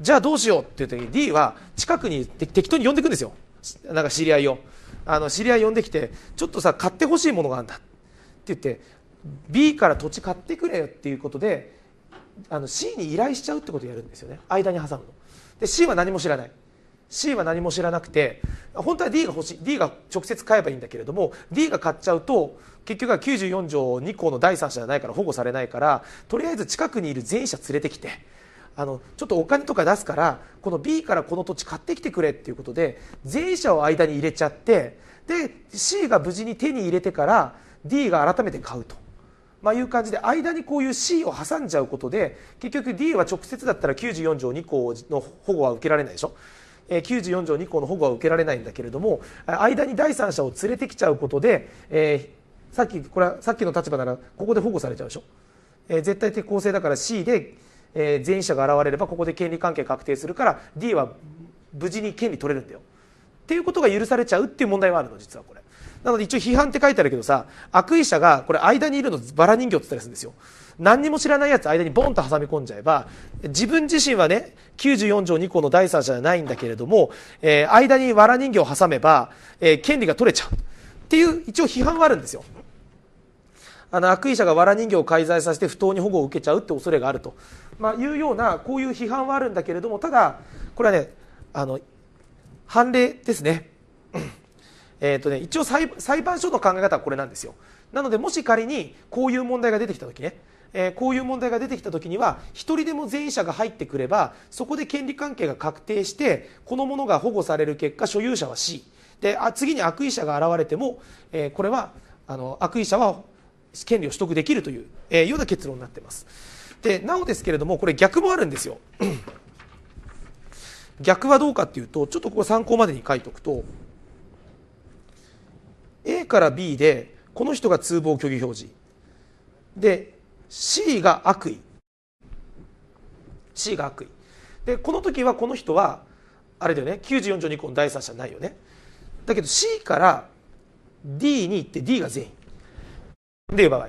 じゃあどうしようっていう時に D は近くに適当に呼んでくんですよ。なんか知り合いを。あの知り合い呼んできて、ちょっとさ、買ってほしいものがあるんだって言って、B から土地買ってくれよっていうことで、あの C に依頼しちゃうってことをやるんですよね。間に挟むの。で、C は何も知らない。C は何も知らなくて本当は D が欲しい D が直接買えばいいんだけれども D が買っちゃうと結局は94条2項の第三者じゃないから保護されないからとりあえず近くにいる全者連れてきてあのちょっとお金とか出すからこの B からこの土地買ってきてくれっていうことで全者を間に入れちゃってで C が無事に手に入れてから D が改めて買うと。まあ、いう感じで間にこういう C を挟んじゃうことで結局 D は直接だったら94条2項の保護は受けられないでしょ94条2項の保護は受けられないんだけれども間に第三者を連れてきちゃうことで、えー、さっきこれはさっきの立場ならここで保護されちゃうでしょ、えー、絶対的公正だから C で、えー、前者が現れればここで権利関係確定するから D は無事に権利取れるんだよっていうことが許されちゃうっていう問題はあるの実はこれなので一応批判って書いてあるけどさ悪意者がこれ間にいるのバラ人形って言ったりするんですよ何にも知らないやつ間にボンと挟み込んじゃえば自分自身はね94条2項の第三者じゃないんだけれども、えー、間に藁人形を挟めば、えー、権利が取れちゃうっていう一応批判はあるんですよ。あの悪意者が藁人形を介在させて不当に保護を受けちゃうって恐れがあると、まあ、いうようなこういう批判はあるんだけれどもただこれはねあの判例ですね。えーとね、一応裁判所の考え方はこれなんですよなのでもし仮にこういう問題が出てきた時ねえー、こういう問題が出てきた時には1人でも前者が入ってくればそこで権利関係が確定してこのものが保護される結果所有者は C であ次に悪意者が現れても、えー、これはあの悪意者は権利を取得できるという、えー、ような結論になってますでなおですけれどもこれ逆もあるんですよ (clears throat) 逆はどうかっていうとちょっとここ参考までに書いておくと A から B でこの人が通報虚偽表示で C が悪意 C が悪意でこの時はこの人はあれだよね94条2項の第三者ないよねだけど C から D に行って D が全員でいう場合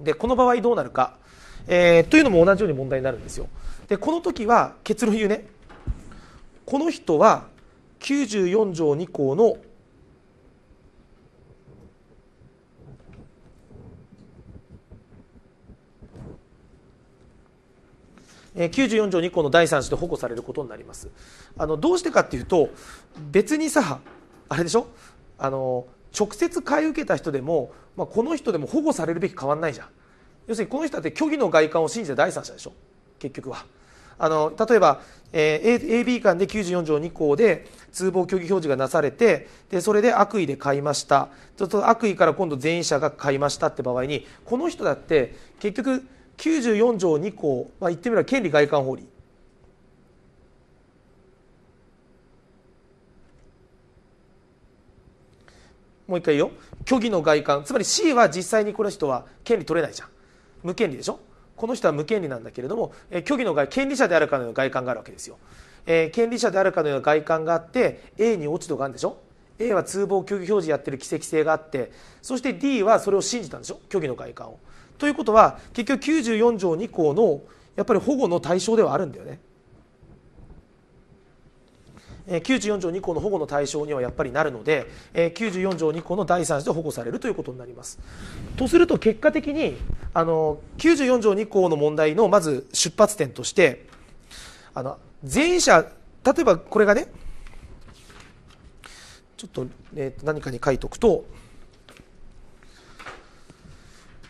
でこの場合どうなるか、えー、というのも同じように問題になるんですよでこの時は結論言うねこの人は94条2項の94条2項の第3子で保護されることになりますあのどうしてかっていうと別にさあれでしょあの直接買い受けた人でも、まあ、この人でも保護されるべき変わんないじゃん要するにこの人だって虚偽の外観を信じて第三者でしょ結局はあの例えば、えー、AB 間で94条2項で通報虚偽表示がなされてでそれで悪意で買いましたちょっと悪意から今度全員者が買いましたって場合にこの人だって結局94条2項、まあ、言ってみれば権利外観法理もう一回言うよ虚偽の外観つまり C は実際にこの人は権利取れないじゃん無権利でしょこの人は無権利なんだけれども、えー、虚偽の外権利者であるかのような外観があるわけですよ、えー、権利者であるかのような外観があって A に落ち度があるんでしょ A は通報虚偽表示やってる奇跡性があってそして D はそれを信じたんでしょ虚偽の外観をということは結局94条2項のやっぱり保護の対象ではあるんだよね。94条2項の保護の対象にはやっぱりなるので94条2項の第3子で保護されるということになります。とすると結果的にあの94条2項の問題のまず出発点としてあの前者例えばこれがねちょっと,、えー、と何かに書いておくと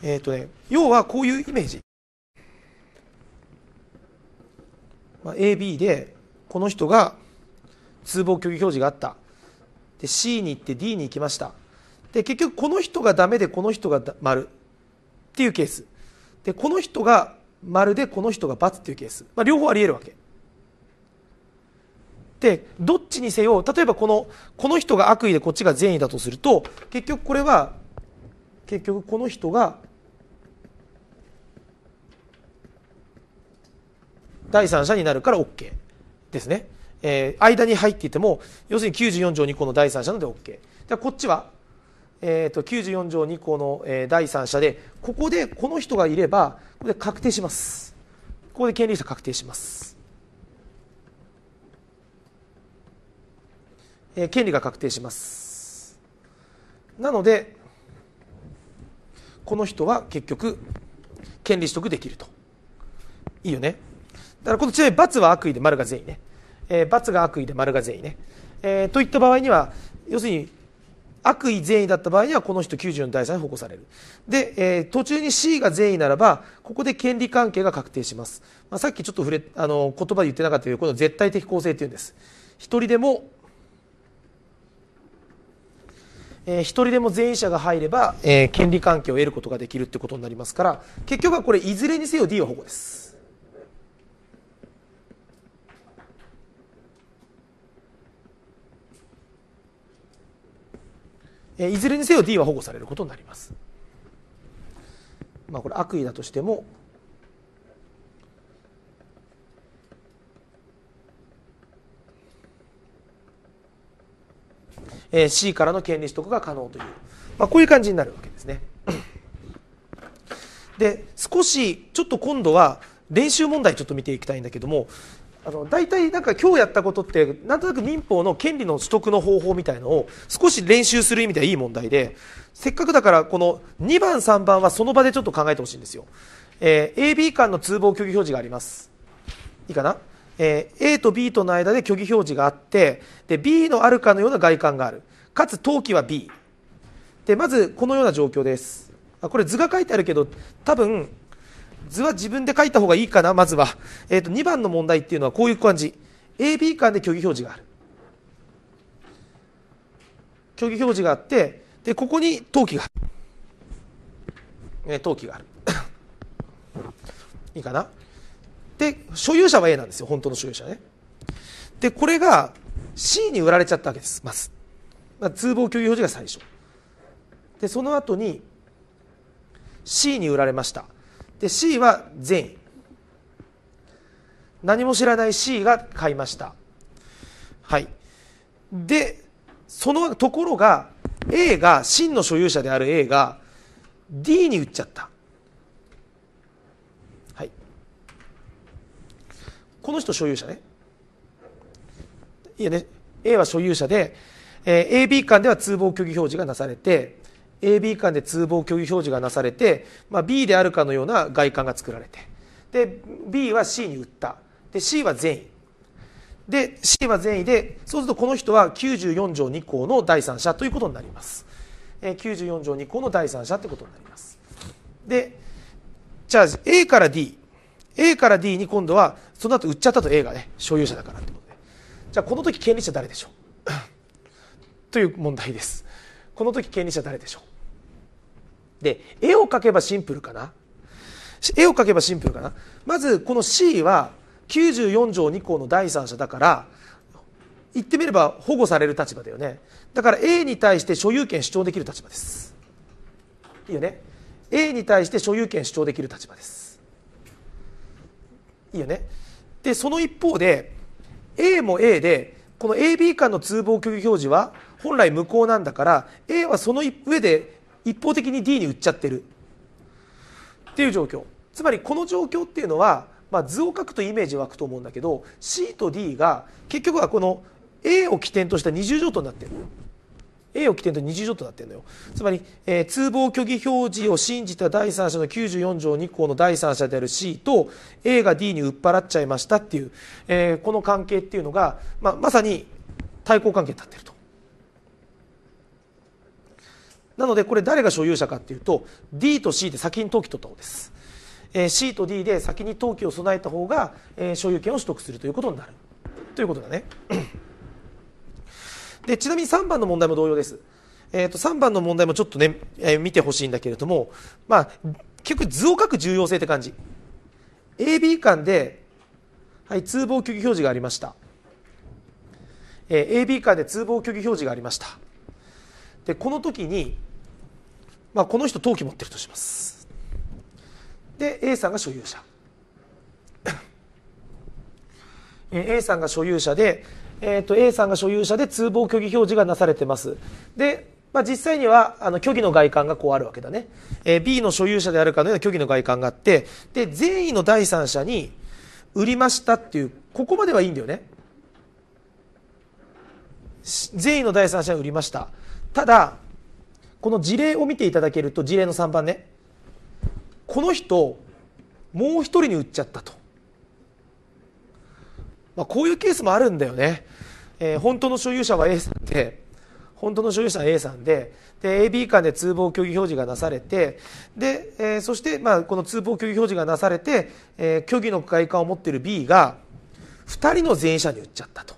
えっ、ー、とね、要はこういうイメージ。まあ、AB で、この人が通報虚偽表示があった。で、C に行って D に行きました。で、結局この人がダメでこの人が丸っていうケース。で、この人が丸でこの人が×っていうケース。まあ、両方あり得るわけ。でどっちにせよ例えばこのこの人が悪意でこっちが善意だとすると結局これは結局この人が第三者になるから OK ですね、えー、間に入っていても要するに94条2項の第三者なので OK ゃこっちは、えーと、94条2項の、えー、第三者でここでこの人がいればここで確定しますここで権利者確定しますえ権利が確定しますなのでこの人は結局権利取得できるといいよねだからこの強い罰は悪意で丸が善意ね、えー、罰が悪意で丸が善意ね、えー、といった場合には要するに悪意善意だった場合にはこの人9 4の第3に保護されるで、えー、途中に C が善意ならばここで権利関係が確定します、まあ、さっきちょっと触れあの言葉で言ってなかったけどこの絶対的公正というんです一人でもえ一人でも全員者が入れば、えー、権利関係を得ることができるってことになりますから結局はこれいずれにせよ D は保護です。えいずれにせよ D は保護されることになります。まあ、これ悪意だとしてもえー、C からの権利取得が可能という、まあ、こういう感じになるわけですね。で少しちょっと今度は練習問題ちょっと見ていきたいんだけどもあの大体なんか今日やったことってなんとなく民法の権利の取得の方法みたいのを少し練習する意味ではいい問題でせっかくだからこの2番3番はその場でちょっと考えてほしいんですよ、えー、AB 間の通報虚偽表示がありますいいかな、えー、A と B との間で虚偽表示があってで B のあるかのような外観があるかつ登記は B でまずこのような状況ですあこれ図が書いてあるけど多分図は自分で書いた方がいいかな、まずは。えっ、ー、と、2番の問題っていうのはこういう感じ。AB 間で虚偽表示がある。虚偽表示があって、で、ここに登記がある。えー、登記がある。(coughs) いいかな。で、所有者は A なんですよ、本当の所有者ね。で、これが C に売られちゃったわけです、まず。まあ、通報虚偽表示が最初。で、その後に C に売られました。で C は善意何も知らない C が買いましたはいでそのところが A が真の所有者である A が D に売っちゃったはいこの人所有者ねいいね A は所有者で、え AB 間では通報虚偽表示がなされて AB 間で通報共有表示がなされて、まあ、B であるかのような外観が作られてで B は C に売ったで C は善意で C は善意でそうするとこの人は94条2項の第三者ということになります、え94条2項の第三者ということになりますでじゃあ A から DA から D に今度はその後売っちゃったと A がね所有者だからってことでじゃあこの時権利者誰でしょう (coughs) という問題ですこの時権利者誰でしょうで絵を描けばシンプルかな絵を描けばシンプルかなまずこの C は94条2項の第三者だから言ってみれば保護される立場だよねだから A に対して所有権主張できる立場ですいいよね A に対して所有権主張できる立場ですいいよねでその一方で A も A でこの AB 間の通報拒否表示は本来無効なんだから A はその上で一方的に D に売っちゃってるっていう状況つまりこの状況っていうのは、まあ、図を書くとイメージ湧くと思うんだけど C と D が結局はこの A を起点とした二重譲渡になってる A を起点と二重譲渡になってるのよつまり、えー、通報虚偽表示を信じた第三者の94条2項の第三者である C と A が D に売っ払っちゃいましたっていう、えー、この関係っていうのが、まあ、まさに対抗関係に立ってると。なのでこれ誰が所有者かっていうと D と C で先に登記取った方です、えー、C と D で先に登記を備えた方が、えー、所有権を取得するということになるということだねでちなみに3番の問題も同様です、えー、と3番の問題もちょっとね、えー、見てほしいんだけれどもまあ結局図を書く重要性って感じ AB 間で、はい、通報虚偽表示がありました、えー、AB 間で通報虚偽表示がありましたでこの時にまあ、この人登記持ってるとしますで A さんが所有者 (coughs) A さんが所有者で、えー、と A さんが所有者で通報虚偽表示がなされてますで、まあ、実際にはあの虚偽の外観がこうあるわけだね、えー、B の所有者であるかのような虚偽の外観があってで善意の第三者に売りましたっていうここまではいいんだよね善意の第三者に売りましたただこの事例を見ていただけると事例の3番ねこの人もう1人に売っちゃったと、まあ、こういうケースもあるんだよね、えー、本当の所有者は A さんで本当の所有者は A さんでで AB 間で通報虚偽表示がなされてで、えー、そして、まあ、この通報虚偽表示がなされて、えー、虚偽の外観を持っている B が2人の前者に売っちゃったと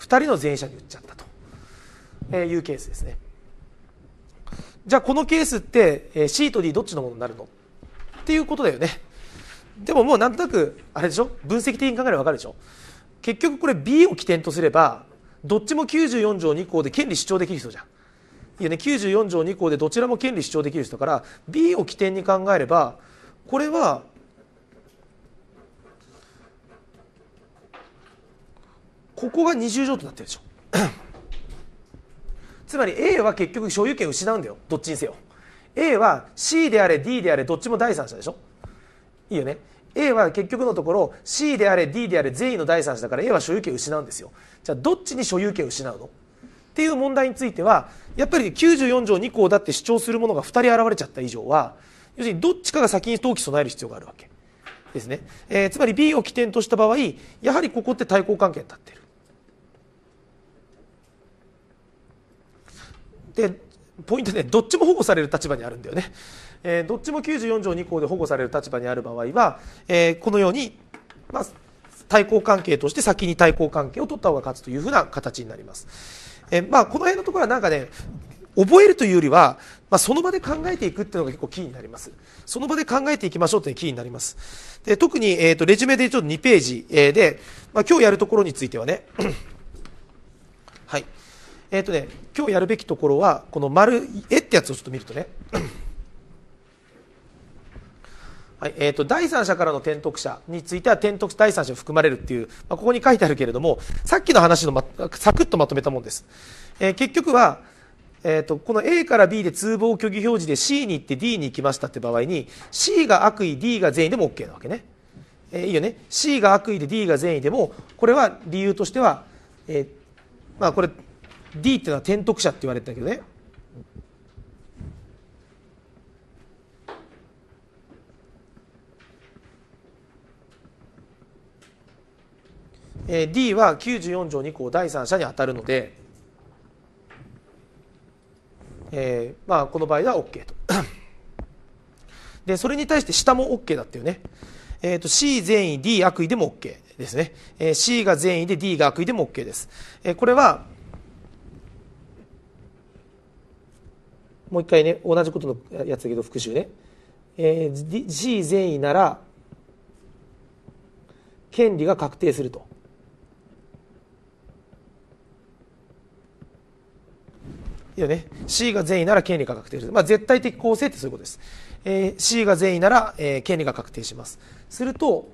2人の前者に売っちゃったえー、いうケースですねじゃあこのケースって、えー、C と D どっちのものになるのっていうことだよねでももうなんとなくあれでしょ分析的に考えれば分かるでしょ結局これ B を起点とすればどっちも94条2項で権利主張できる人じゃんいやね94条2項でどちらも権利主張できる人から B を起点に考えればこれはここが二重条となってるでしょつまり A は結局所有権失うんだよどっちにせよ A は C であれ D であれどっちも第三者でしょいいよね A は結局のところ C であれ D であれ全員の第三者だから A は所有権を失うんですよじゃあどっちに所有権を失うのっていう問題についてはやっぱり94条2項だって主張するものが2人現れちゃった以上は要するにどっちかが先に登記備える必要があるわけですね、えー、つまり B を起点とした場合やはりここって対抗関係に立ってるでポイントねどっちも保護される立場にあるんだよね、えー、どっちも94条2項で保護される立場にある場合は、えー、このように、まあ、対抗関係として先に対抗関係を取った方が勝つというふうな形になります、えー、まあ、この辺のところはなんかね覚えるというよりは、まあ、その場で考えていくっていうのが結構キーになります。その場で考えていきましょうっていうのがキーになります。で特に、えっ、ー、とレジュメでちょっと2ページ、えー、で、まあ、今日やるところについてはね、(clears throat) はい。えっ、ー、とね、今日やるべきところは、この丸、えってやつをちょっと見るとね、はいえーと、第三者からの転得者については転得第三者含まれるっていう、まあ、ここに書いてあるけれどもさっきの話の、ま、サクッとまとめたものです、えー、結局は、えーと、とこの A から B で通報虚偽表示で C に行って D に行きましたって場合に C が悪意 D が善意でも OK なわけね、えー、いいよね C が悪意で D が善意でもこれは理由としては、えー、まあこれ D っていうのは転得者って言われてたけどねえー、D は94条2項第三者に当たるので、えーまあ、この場合は OK とでそれに対して下も OK だっていうね、えーと、と C 善意 D 悪意でも OK ですね、えー、C が善意で D が悪意でも OK です、えー、これはもう一回ね同じことのやつだけど復習ね、えー、G 善意なら権利が確定すると。いいよね、C が善意なら権利が確定する、まあ、絶対的構成ってそういうことです、えー、C が善意なら、えー、権利が確定しますすると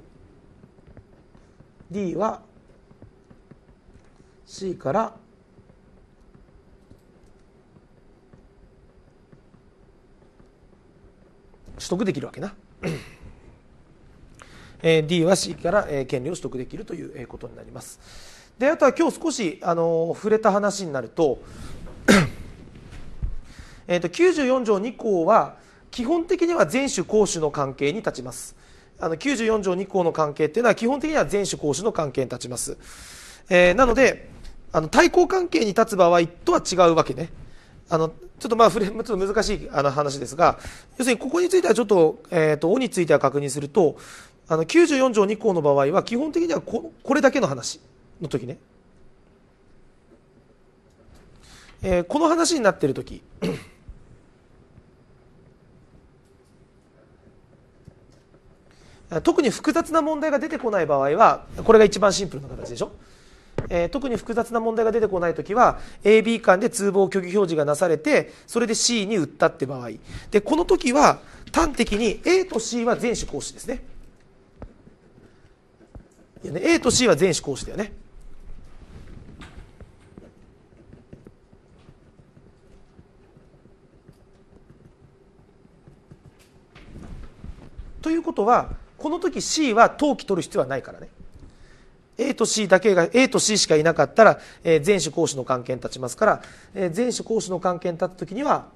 D は C から取得できるわけな。え D は C から権利を取得できるということになります。であとは今日少しあの触れた話になると (coughs) えと94条2項は基本的には前種後種の関係に立ちます。あの94条2項の関係っていうのは基本的には前種後種の関係に立ちます。えー、なのであの対抗関係に立つ場合とは違うわけね。あの、ちょっとまあ、フレーム、ちょっと難しいあの話ですが、要するにここについてはちょっと、えっ、ー、と、おについては確認すると、あの、94条2項の場合は、基本的にはここれだけの話の時ね。えー、この話になっている時 (clears throat) 特に複雑な問題が出てこない場合はこれが一番シンプルな形でしょえー、特に複雑な問題が出てこない時は AB 間で通報虚偽表示がなされてそれで C に売ったって場合でこの時は端的に A と C は全種行使ですねいやね A と C は全種行使だよねということはこの時 C は登記取る必要はないからね A と C だけが A と C しかいなかったら、え種講種の関係に立ちますから、え種講種の関係に立ったきには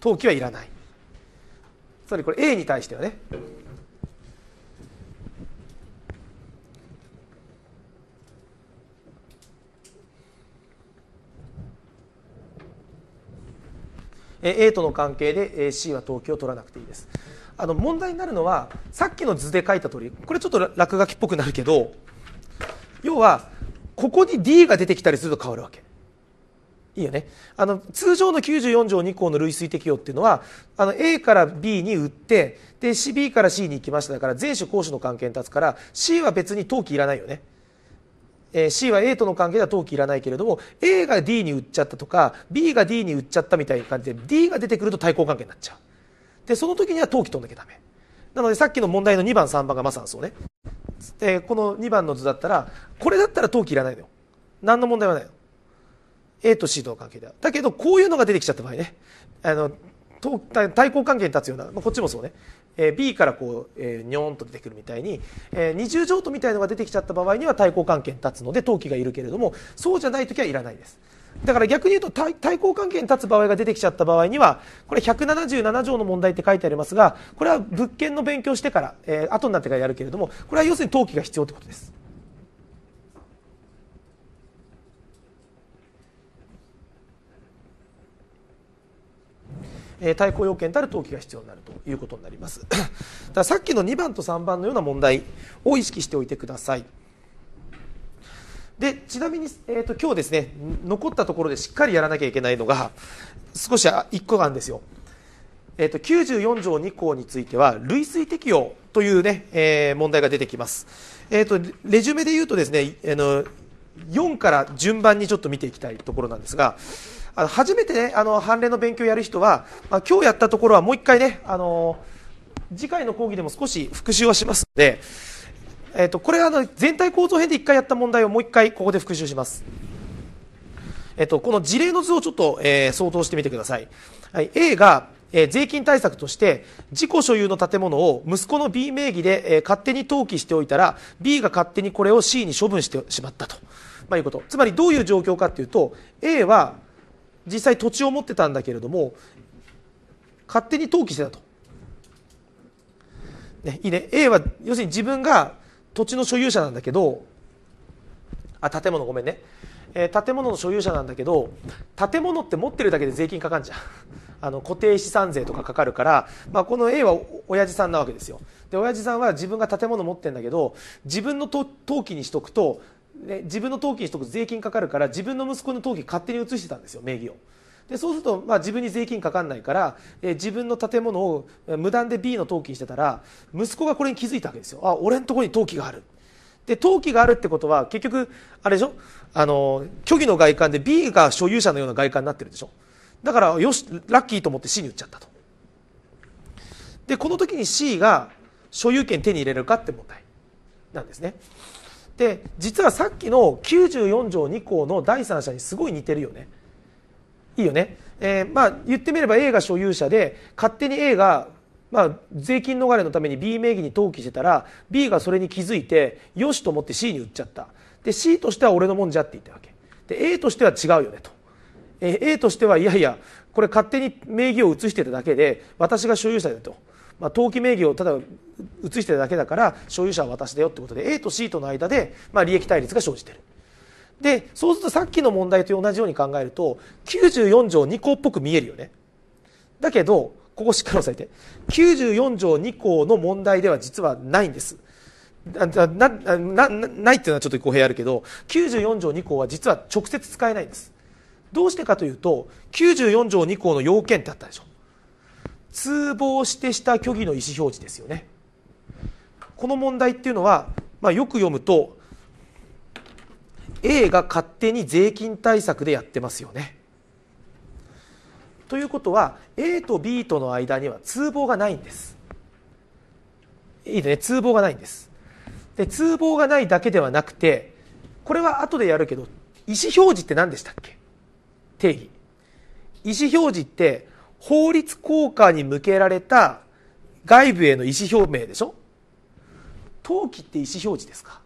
登記はいらないつまりこれ A に対してはねえ A との関係で C は登記を取らなくていいです。あの問題になるのはさっきの図で書いた通りこれちょっと落書きっぽくなるけど要はここに D が出てきたりすると変わるわけ。いいよね、あの通常の94条2項の類推適用っていうのはあの A から B に売ってで C B から C に行きましただから全種公種の関係に立つから C は別に登記いらないよね。え C は A との関係では登記いらないけれども A が D に売っちゃったとか B が D に売っちゃったみたいな感じで D が出てくると対抗関係になっちゃう。でその時には陶器飛んなきゃダメなのでさっきの問題の2番3番がまさにそうねでこの2番の図だったらこれだったら陶器いらないのよ何の問題はないの A と C との関係だだけどこういうのが出てきちゃった場合ねあの対抗関係に立つような、まあ、こっちもそうね、えー、B からこう、えー、にょーんと出てくるみたいに、えー、二重譲渡みたいのが出てきちゃった場合には対抗関係に立つので登記がいるけれどもそうじゃない時はいらないですだから逆に言うと対抗関係に立つ場合が出てきちゃった場合にはこれ177条の問題って書いてありますがこれは物件の勉強してから、えー、後になってからやるけれどもこれは要するに登記が必要ってことです。え対抗要件たる登記が必要になるということになりますださっきの2番と3番のような問題を意識しておいてください。でちなみに、えーと、今日ですね残ったところでしっかりやらなきゃいけないのが少し1個があるんですよ、えーと、94条2項については類推適用というね、えー、問題が出てきます、えーと、レジュメで言うとですね、の4から順番にちょっと見ていきたいところなんですが初めてねあの判例の勉強をやる人は、まあ、今日やったところはもう1回ねあの次回の講義でも少し復習はしますのでえーと、これはの全体構造編で1回やった問題をもう1回ここで復習します。えっと、この事例の図をちょっと、えー、相当してみてください。はい、A が、えー、税金対策として自己所有の建物を息子の B 名義で、えー、勝手に登記しておいたら B が勝手にこれを C に処分してしまったと、まあ、いうことつまりどういう状況かというと A は実際土地を持ってたんだけれども勝手に登記してたと、ね、いいね A は要するに自分が土地の所有者なんだけどあ建物ごめんね、えー、建物の所有者なんだけど建物って持ってるだけで税金かかんじゃん (laughs) あの固定資産税とかかかるから、まあ、この A は親父さんなわけですよで親父さんは自分が建物持ってるんだけど自分の登記にしとくと、ね、自分の登記にしとくと税金かかるから自分の息子の登記勝手に移してたんですよ名義を。でそうすると、まあ、自分に税金かかんないから、えー、自分の建物を無断で B の登記してたら息子がこれに気づいたわけですよあ俺のところに登記があるで登記があるってことは結局あれでしょあの虚偽の外観で B が所有者のような外観になってるでしょだからよしラッキーと思って C に売っちゃったとでこの時に C が所有権手に入れるかって問題なんですねで実はさっきの94条2項の第三者にすごい似てるよねいいよね、えー、まあ、言ってみれば A が所有者で勝手に A がまあ、税金逃れのために B 名義に登記してたら B がそれに気づいてよしと思って C に売っちゃったで C としては俺のもんじゃって言ったわけで A としては違うよねとえ A としてはいやいやこれ勝手に名義を移してただけで私が所有者だと、まあ、登記名義をただ移してただけだから所有者は私だよってことで A と C との間で、まあ、利益対立が生じてるでそうするとさっきの問題と同じように考えると94条2項っぽく見えるよね。だけどここしっかり押さえて94条2項の問題では実はないんです。なななないっていうのはちょっと語弊あるけど94条2項は実は直接使えないんです。どうしてかというと94条2項の要件ってあったでしょ。通報してした虚偽の意思表示ですよね。この問題っていうのは、まあ、よく読むと A が勝手に税金対策でやってますよね。ということは A と B との間には通報がないんです。いいね通報がないんです。で通報がないだけではなくてこれは後でやるけど意思表示って何でしたっけ定義。意思表示って法律効果に向けられた外部への意思表明でしょ登記って意思表示ですか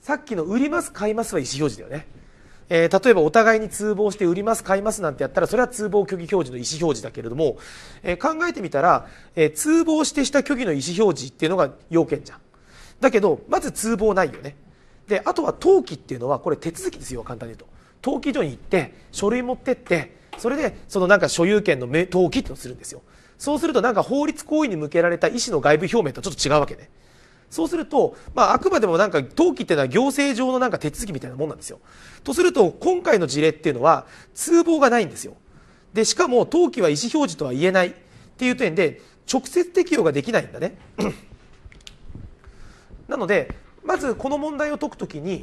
さっきの売ります買いますは意思表示だよね、えー、例えばお互いに通報して売ります買いますなんてやったらそれは通報虚偽表示の意思表示だけれども、えー、考えてみたら、えー、通報してした虚偽の意思表示っていうのが要件じゃんだけどまず通報ないよねであとは登記っていうのはこれ手続きですよ簡単に言うと登記所に行って書類持ってってそれでそのなんか所有権の登記ってのをするんですよそうするとなんか法律行為に向けられた意思の外部表明とちょっと違うわけねそうすると、まあ、あくまでもなんか登記っていうのは行政上のなんか手続きみたいなもんなんですよとすると今回の事例っていうのは通報がないんですよでしかも登記は意思表示とは言えないっていう点で直接適用ができないんだね (clears throat) なのでまずこの問題を解くときに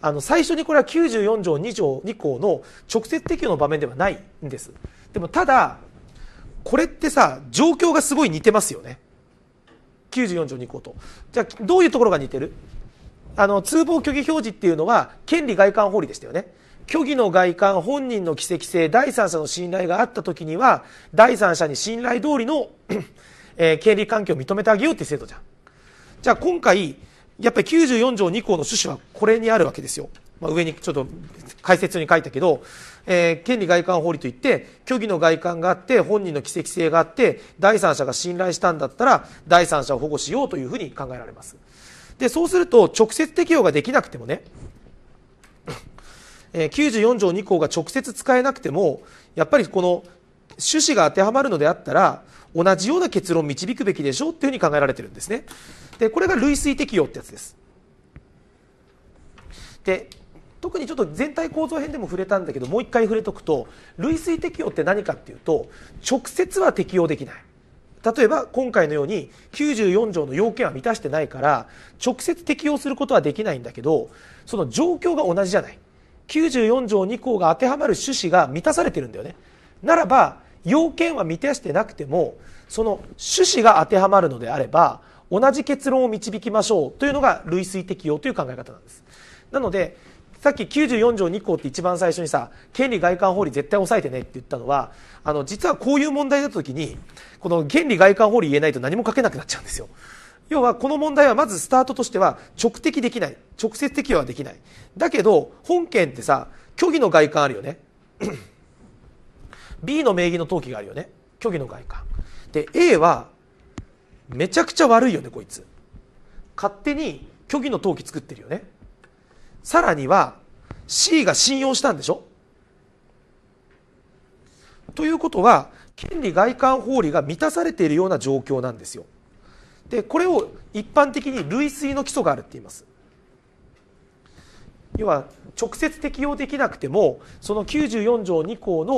あの最初にこれは94条2条2項の直接適用の場面ではないんですでもただこれってさ状況がすごい似てますよね94条に行こうとじゃあどういうところが似てるあの通報虚偽表示っていうのは権利外観法理でしたよね虚偽の外観本人の奇跡性第三者の信頼があった時には第三者に信頼通りのえー、権利関係を認めてあげようっていう制度じゃんじゃあ今回やっぱり94条2項の趣旨はこれにあるわけですよ、まあ、上にちょっと解説に書いたけどえー、権利外観法理といって虚偽の外観があって本人の奇跡性があって第三者が信頼したんだったら第三者を保護しようというふうに考えられますでそうすると直接適用ができなくてもね94 (coughs) 条2項が直接使えなくてもやっぱりこの趣旨が当てはまるのであったら同じような結論を導くべきでしょうっていうふうに考えられてるんですねでこれが類推適用ってやつですで特にちょっと全体構造編でも触れたんだけどもう一回触れとくと類推適用って何かっていうと直接は適用できない例えば今回のように94条の要件は満たしてないから直接適用することはできないんだけどその状況が同じじゃない94条2項が当てはまる趣旨が満たされてるんだよねならば要件は満たしてなくてもその趣旨が当てはまるのであれば同じ結論を導きましょうというのが類推適用という考え方なんですなのでさっき94条2項って一番最初にさ権利外観法理絶対押さえてねって言ったのはあの実はこういう問題だった時にこの権利外観法理言えないと何も書けなくなっちゃうんですよ。要はこの問題はまずスタートとしては直的できない直接的はできないだけど本件ってさ虚偽の外観あるよね (clears throat) B の名義の登記があるよね虚偽の外観で A はめちゃくちゃ悪いよねこいつ勝手に虚偽の登記作ってるよねさらには C が信用したんでしょということは権利外観法理が満たされているような状況なんですよ。でこれを一般的に類推の基礎があるって言います。要は直接適用できなくてもその94条2項の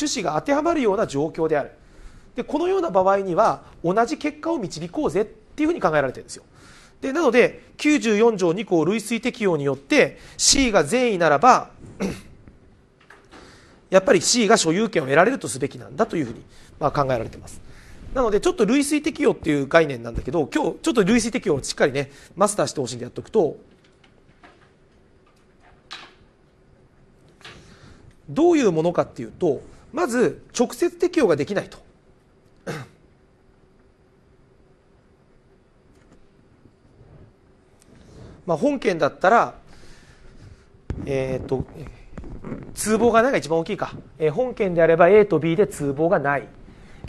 趣旨が当てはまるような状況であるでこのような場合には同じ結果を導こうぜっていうふうに考えられてるんですよ。でなので94条2項類推適用によって C が善意ならば (clears throat) やっぱり C が所有権を得られるとすべきなんだというふうにまあ考えられています。なのでちょっと類推適用っていう概念なんだけど今日ちょっと類推適用をしっかりねマスターしてほしいんでやっておくとどういうものかっていうとまず直接適用ができないとまあ、本件だったら、えっ、と、通報がないが一番大きいか、えー、本件であれば A と B で通報がない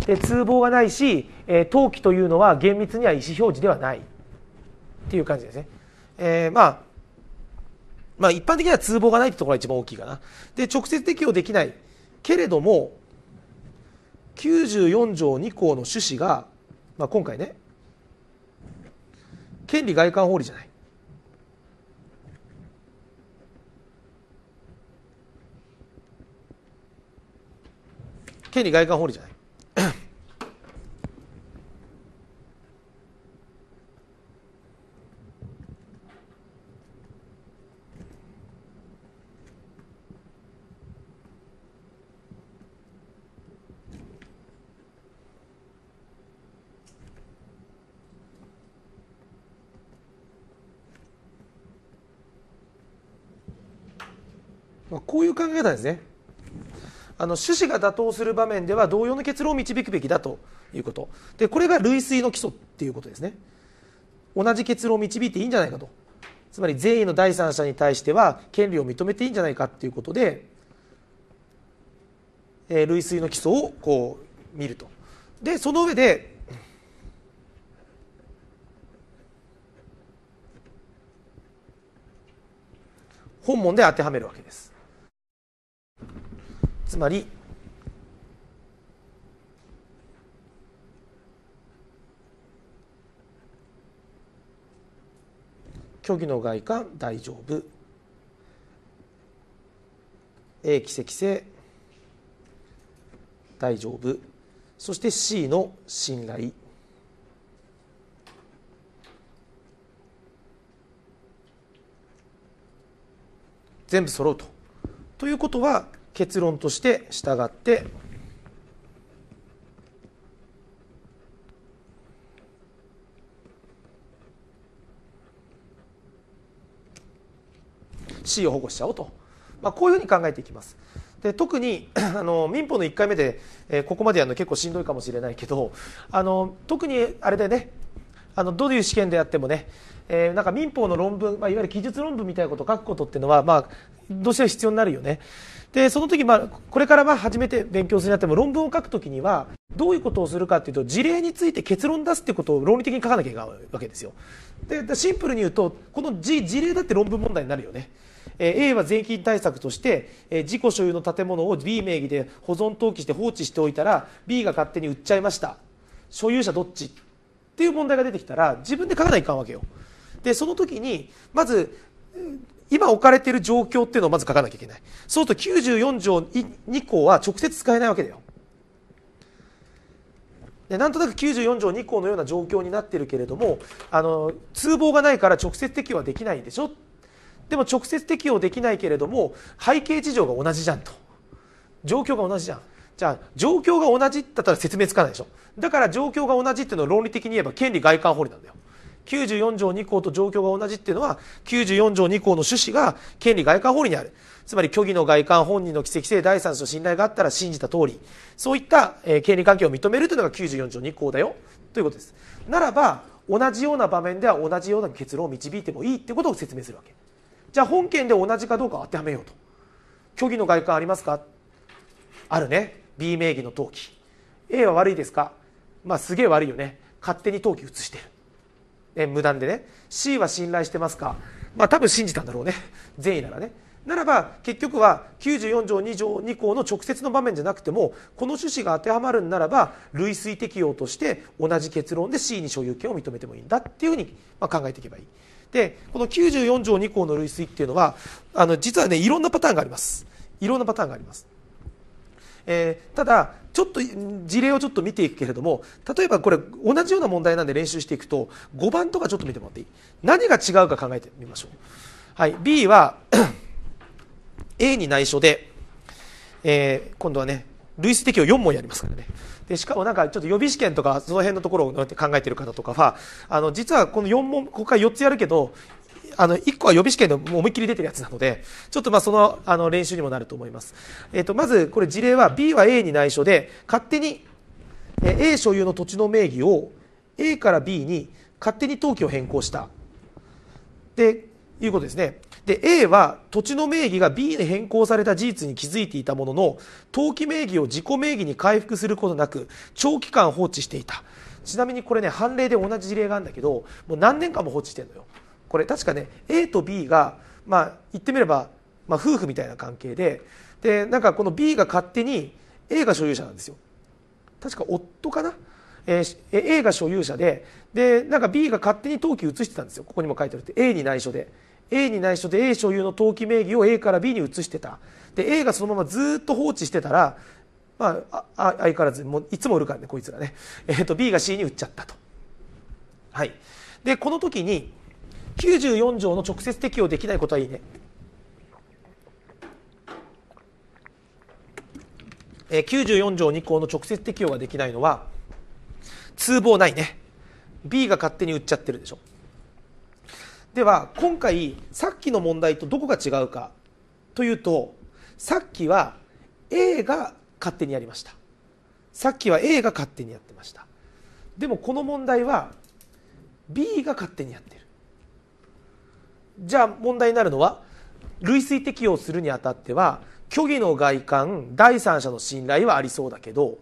で通報がないし、えー、登記というのは厳密には意思表示ではないっていう感じですね、えー、まあまあ一般的には通報がないってところが一番大きいかなで直接適用できないけれども94条2項の趣旨が、まあ、今回ね権利外観法理じゃない権利外観法理じゃないまあ、こういう考え方ですねあの趣旨が妥当する場面では同様の結論を導くべきだということでこれが類推の基礎っていうことですね同じ結論を導いていいんじゃないかとつまり善意の第三者に対しては権利を認めていいんじゃないかっていうことで、えー、類推の基礎をこう見るとでその上で本文で当てはめるわけですつまり虚偽の外観大丈夫 A 奇跡性大丈夫そして C の信頼全部揃うと。ということは結論として従って C を保護しちゃおうと、まあ、こういうふうに考えていきます。で特に (clears throat) あの民法の1回目で、えー、ここまでやるの結構しんどいかもしれないけどあの特にあれでねあのどういう試験であってもね、えー、なんか民法の論文、まあ、いわゆる記述論文みたいなことを書くことっていうのは、まあ、どうしても必要になるよね。でその時、まあ、これからまあ初めて勉強するにあっても論文を書く時にはどういうことをするかというと事例について結論出すということを論理的に書かなきゃいけないわけですよでシンプルに言うとこの事例だって論文問題になるよね A は税金対策として自己所有の建物を B 名義で保存登記して放置しておいたら B が勝手に売っちゃいました所有者どっちっていう問題が出てきたら自分で書かないかんわけよでその時にまず今置かれている状況っていうのをまず書かなきゃいけないそうすると94条2項は直接使えないわけだよでなんとなく94条2項のような状況になってるけれどもあの通報がないから直接適用はできないでしょでも直接適用できないけれども背景事情が同じじゃんと状況が同じじゃんじゃあ状況が同じだったら説明つかないでしょだから状況が同じっていうのは論理的に言えば権利外観法理なんだよ94条2項と状況が同じっていうのは94条2項の趣旨が権利外観法理にあるつまり虚偽の外観本人の奇跡性第三者の信頼があったら信じた通りそういった、え権利関係を認めるというのが94条2項だよということですならば同じような場面では同じような結論を導いてもいいってことを説明するわけじゃあ本件で同じかどうか当てはめようと虚偽の外観ありますかあるね B 名義の登記 A は悪いですかまあすげえ悪いよね勝手に登記移してるえ無断でね C は信頼してますかまあ多分信じたんだろうね善意ならねならば結局は94条2条2項の直接の場面じゃなくてもこの趣旨が当てはまるんならば類推適用として同じ結論で C に所有権を認めてもいいんだっていうふうに考えていけばいい。でこの94条2項の類推っていうのはあの実はねいろんなパターンがあります。いろんなパターンがあります。えー、ただちょっと事例をちょっと見ていくけれども例えばこれ同じような問題なんで練習していくと5番とかちょっと見てもらっていい何が違うか考えてみましょう、はい、B は (clears throat) A に内緒で、えー、今度はね類似適用4問やりますからねでしかもなんかちょっと予備試験とかその辺のところを考えてる方とかはあの実はこの4問ここから4つやるけどあの、1個は予備試験で思いっきり出てるやつなので、ちょっとまあその、あの、練習にもなると思います。えっ、ー、と、まず、これ事例は B は A に内緒で、勝手に、え A 所有の土地の名義を A から B に勝手に登記を変更した。で、いうことですね。で A は土地の名義が B に変更された事実に気づいていたものの登記名義を自己名義に回復することなく長期間放置していたちなみにこれね判例で同じ事例があるんだけどもう何年間も放置してるのよこれ確かね A と B が、まあ、言ってみれば、まあ、夫婦みたいな関係ででなんかこの B が勝手に A が所有者なんですよ確か夫かな、えー、A が所有者ででなんか B が勝手に登記移してたんですよここにも書いてあるって A に内緒で A に内緒で A 所有の登記名義を A から B に移してたで A がそのままずっと放置してたら、まあ、あ相変わらずもういつも売るからねこいつらね、えーと、と B が C に売っちゃったと。はい、でこの時に94条の直接適用できないことはいいね。えー、94条2項の直接適用ができないのは通報ないね B が勝手に売っちゃってるでしょでは今回さっきの問題とどこが違うかというとさっきは A が勝手にやりましたさっきは A が勝手にやってましたでもこの問題は B が勝手にやってるじゃあ問題になるのは類推適用するにあたっては虚偽の外観第三者の信頼はありそうだけど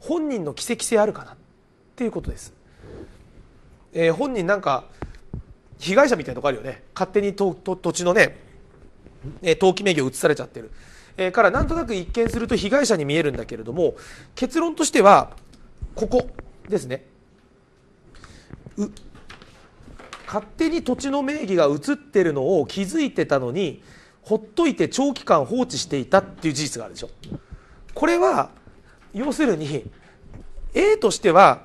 本人の奇跡性あるかなっていうことです、えー、本人なんか被害者みたいなとこあるよね勝手にとと土地のね、え登記名義を移されちゃってる、えー、からなんとなく一見すると被害者に見えるんだけれども結論としてはここですねう勝手に土地の名義が移ってるのを気づいてたのにほっといて長期間放置していたっていう事実があるでしょこれは要するに A としては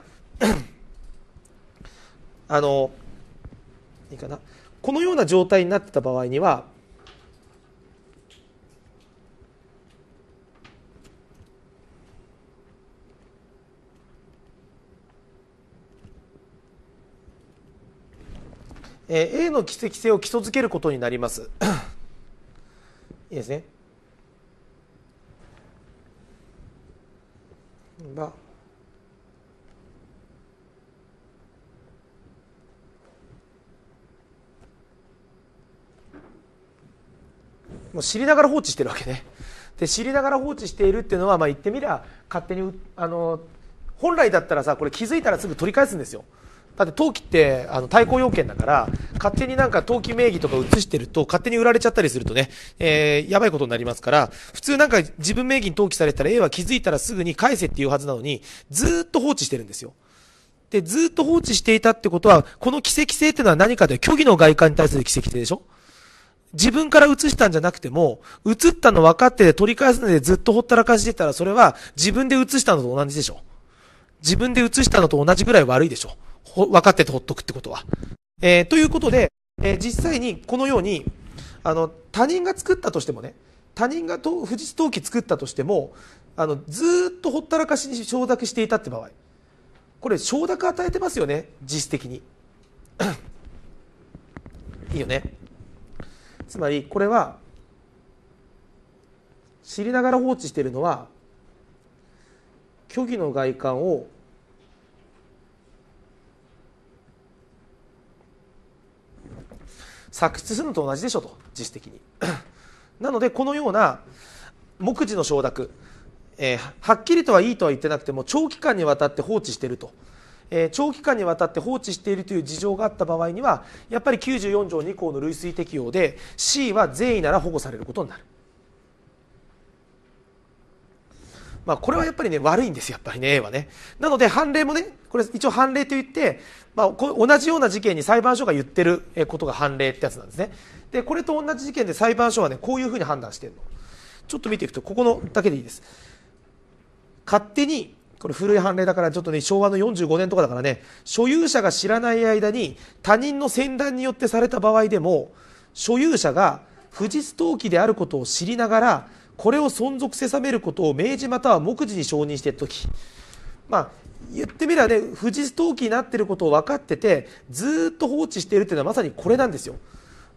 あのいいかなこのような状態になってた場合にはえー、A の奇跡性を基礎づけることになります (coughs) いいですねまもう知りながら放置してるわけねで知りながら放置しているっていうのは、まあ、言ってみりゃ勝手にあの本来だったらさこれ気づいたらすぐ取り返すんですよだって登記ってあの対抗要件だから、勝手になんか登記名義とか移してると、勝手に売られちゃったりするとね、えー、やばいことになりますから、普通なんか自分名義に登記されたら A は気づいたらすぐに返せっていうはずなのに、ずっと放置してるんですよ。で、ずっと放置していたってことは、この奇跡性ってのは何かで虚偽の外観に対する奇跡性でしょ自分から移したんじゃなくても、移ったの分かって取り返すのでずっとほったらかしてたら、それは自分で移したのと同じでしょ。自分で移したのと同じぐらい悪いでしょ。分かっててほっとくってことは。えー、ということで、えー、実際にこのように、あの、他人が作ったとしてもね、他人が富士陶器作ったとしても、あの、ずっとほったらかしに承諾していたって場合、これ承諾与えてますよね、実質的に。(coughs) いいよね。つまり、これは、知りながら放置しているのは、虚偽の外観を作出するのと同じでしょと実質的に (clears throat) なのでこのような目次の承諾、えー、はっきりとはいいとは言ってなくても長期間にわたって放置していると、えー、長期間にわたって放置しているという事情があった場合にはやっぱり94条2項の類推適用で C は善意なら保護されることになる。まあ、これはやっぱりね、悪いんですやっぱりね、A はね。なので、判例もね、これ一応判例といって、まあ、同じような事件に裁判所が言ってることが判例ってやつなんですねでこれと同じ事件で裁判所はねこういうふうに判断してるのちょっと見ていくとここのだけでいいです勝手にこれ古い判例だからちょっとね昭和の45年とかだからね所有者が知らない間に他人の宣断によってされた場合でも所有者が不実登記であることを知りながらこれを存続せさめることを明示または目次に承認している時まあ言ってみればね富士登記になってることを分かっててずっと放置しているっていうのはまさにこれなんですよ。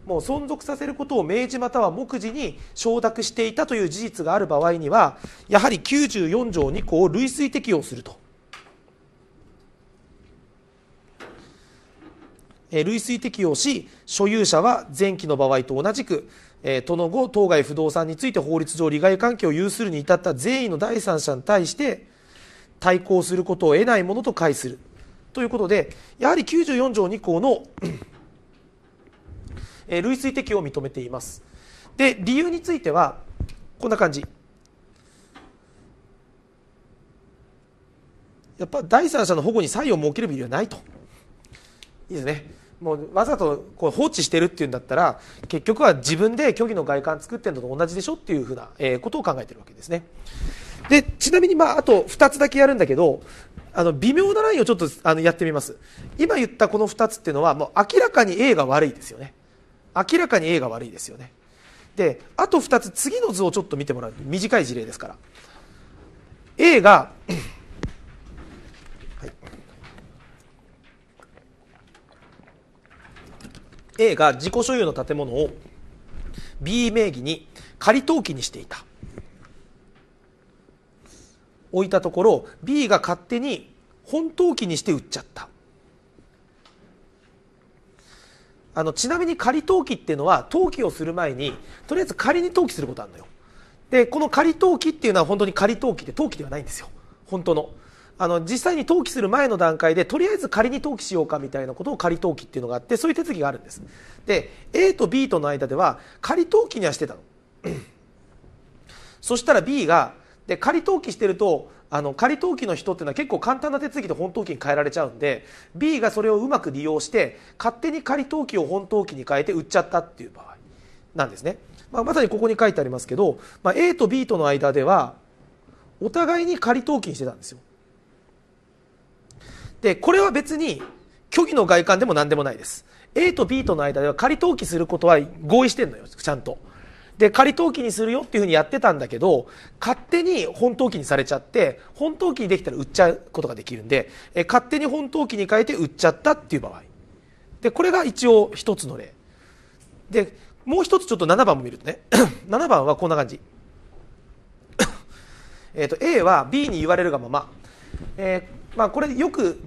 もう存続させることを明示または目次に承諾していたという事実がある場合にはやはり94条2項を類推適用すると。類推適用し所有者は前期の場合と同じく都の後当該不動産について法律上利害関係を有するに至った善意の第三者に対して対抗することを得ないものと解するということでやはり94条2項の (clears throat) えー、類推適用を認めています。で理由についてはこんな感じ。やっぱ第三者の保護に差異を設ける理由はないと。いいですね。もうわざとこう放置してるっていうんだったら結局は自分で虚偽の外観作ってるのと同じでしょっていうふうな、えことを考えてるわけですね。で、ちなみに、まあ、あと2つだけやるんだけど、あの、微妙なラインをちょっと、あの、やってみます。今言ったこの2つっていうのは、もう明らかに A が悪いですよね。明らかに A が悪いですよね。で、あと2つ、次の図をちょっと見てもらう。短い事例ですから。A が、はい、A が自己所有の建物を B 名義に仮登記にしていた。置いたところ B が勝手に本登記にして売っちゃったあのちなみに仮登記っていうのは登記をする前にとりあえず仮に登記することあるのよでこの仮登記っていうのは本当に仮登記で登記ではないんですよ本当のあの実際に登記する前の段階でとりあえず仮に登記しようかみたいなことを仮登記っていうのがあってそういう手続きがあるんですで A と B との間では仮登記にはしてたの (clears throat) そしたら B がで仮登記してるとあの仮登記の人っていうのは結構簡単な手続きで本登記に変えられちゃうんで B がそれをうまく利用して勝手に仮登記を本登記に変えて売っちゃったっていう場合なんですね、まあ、まさにここに書いてありますけど、まあ、A と B との間ではお互いに仮登記にしてたんですよでこれは別に虚偽の外観でも何でもないです A と B との間では仮登記することは合意してんのよちゃんと。で仮登記にするよっていうふうにやってたんだけど勝手に本登記にされちゃって本登記にできたら売っちゃうことができるんで、え勝手に本登記に変えて売っちゃったっていう場合でこれが一応一つの例でもう一つちょっと7番も見るとね7 (coughs) 番はこんな感じ (coughs) えと A は B に言われるがまま、えー、まあ、これよく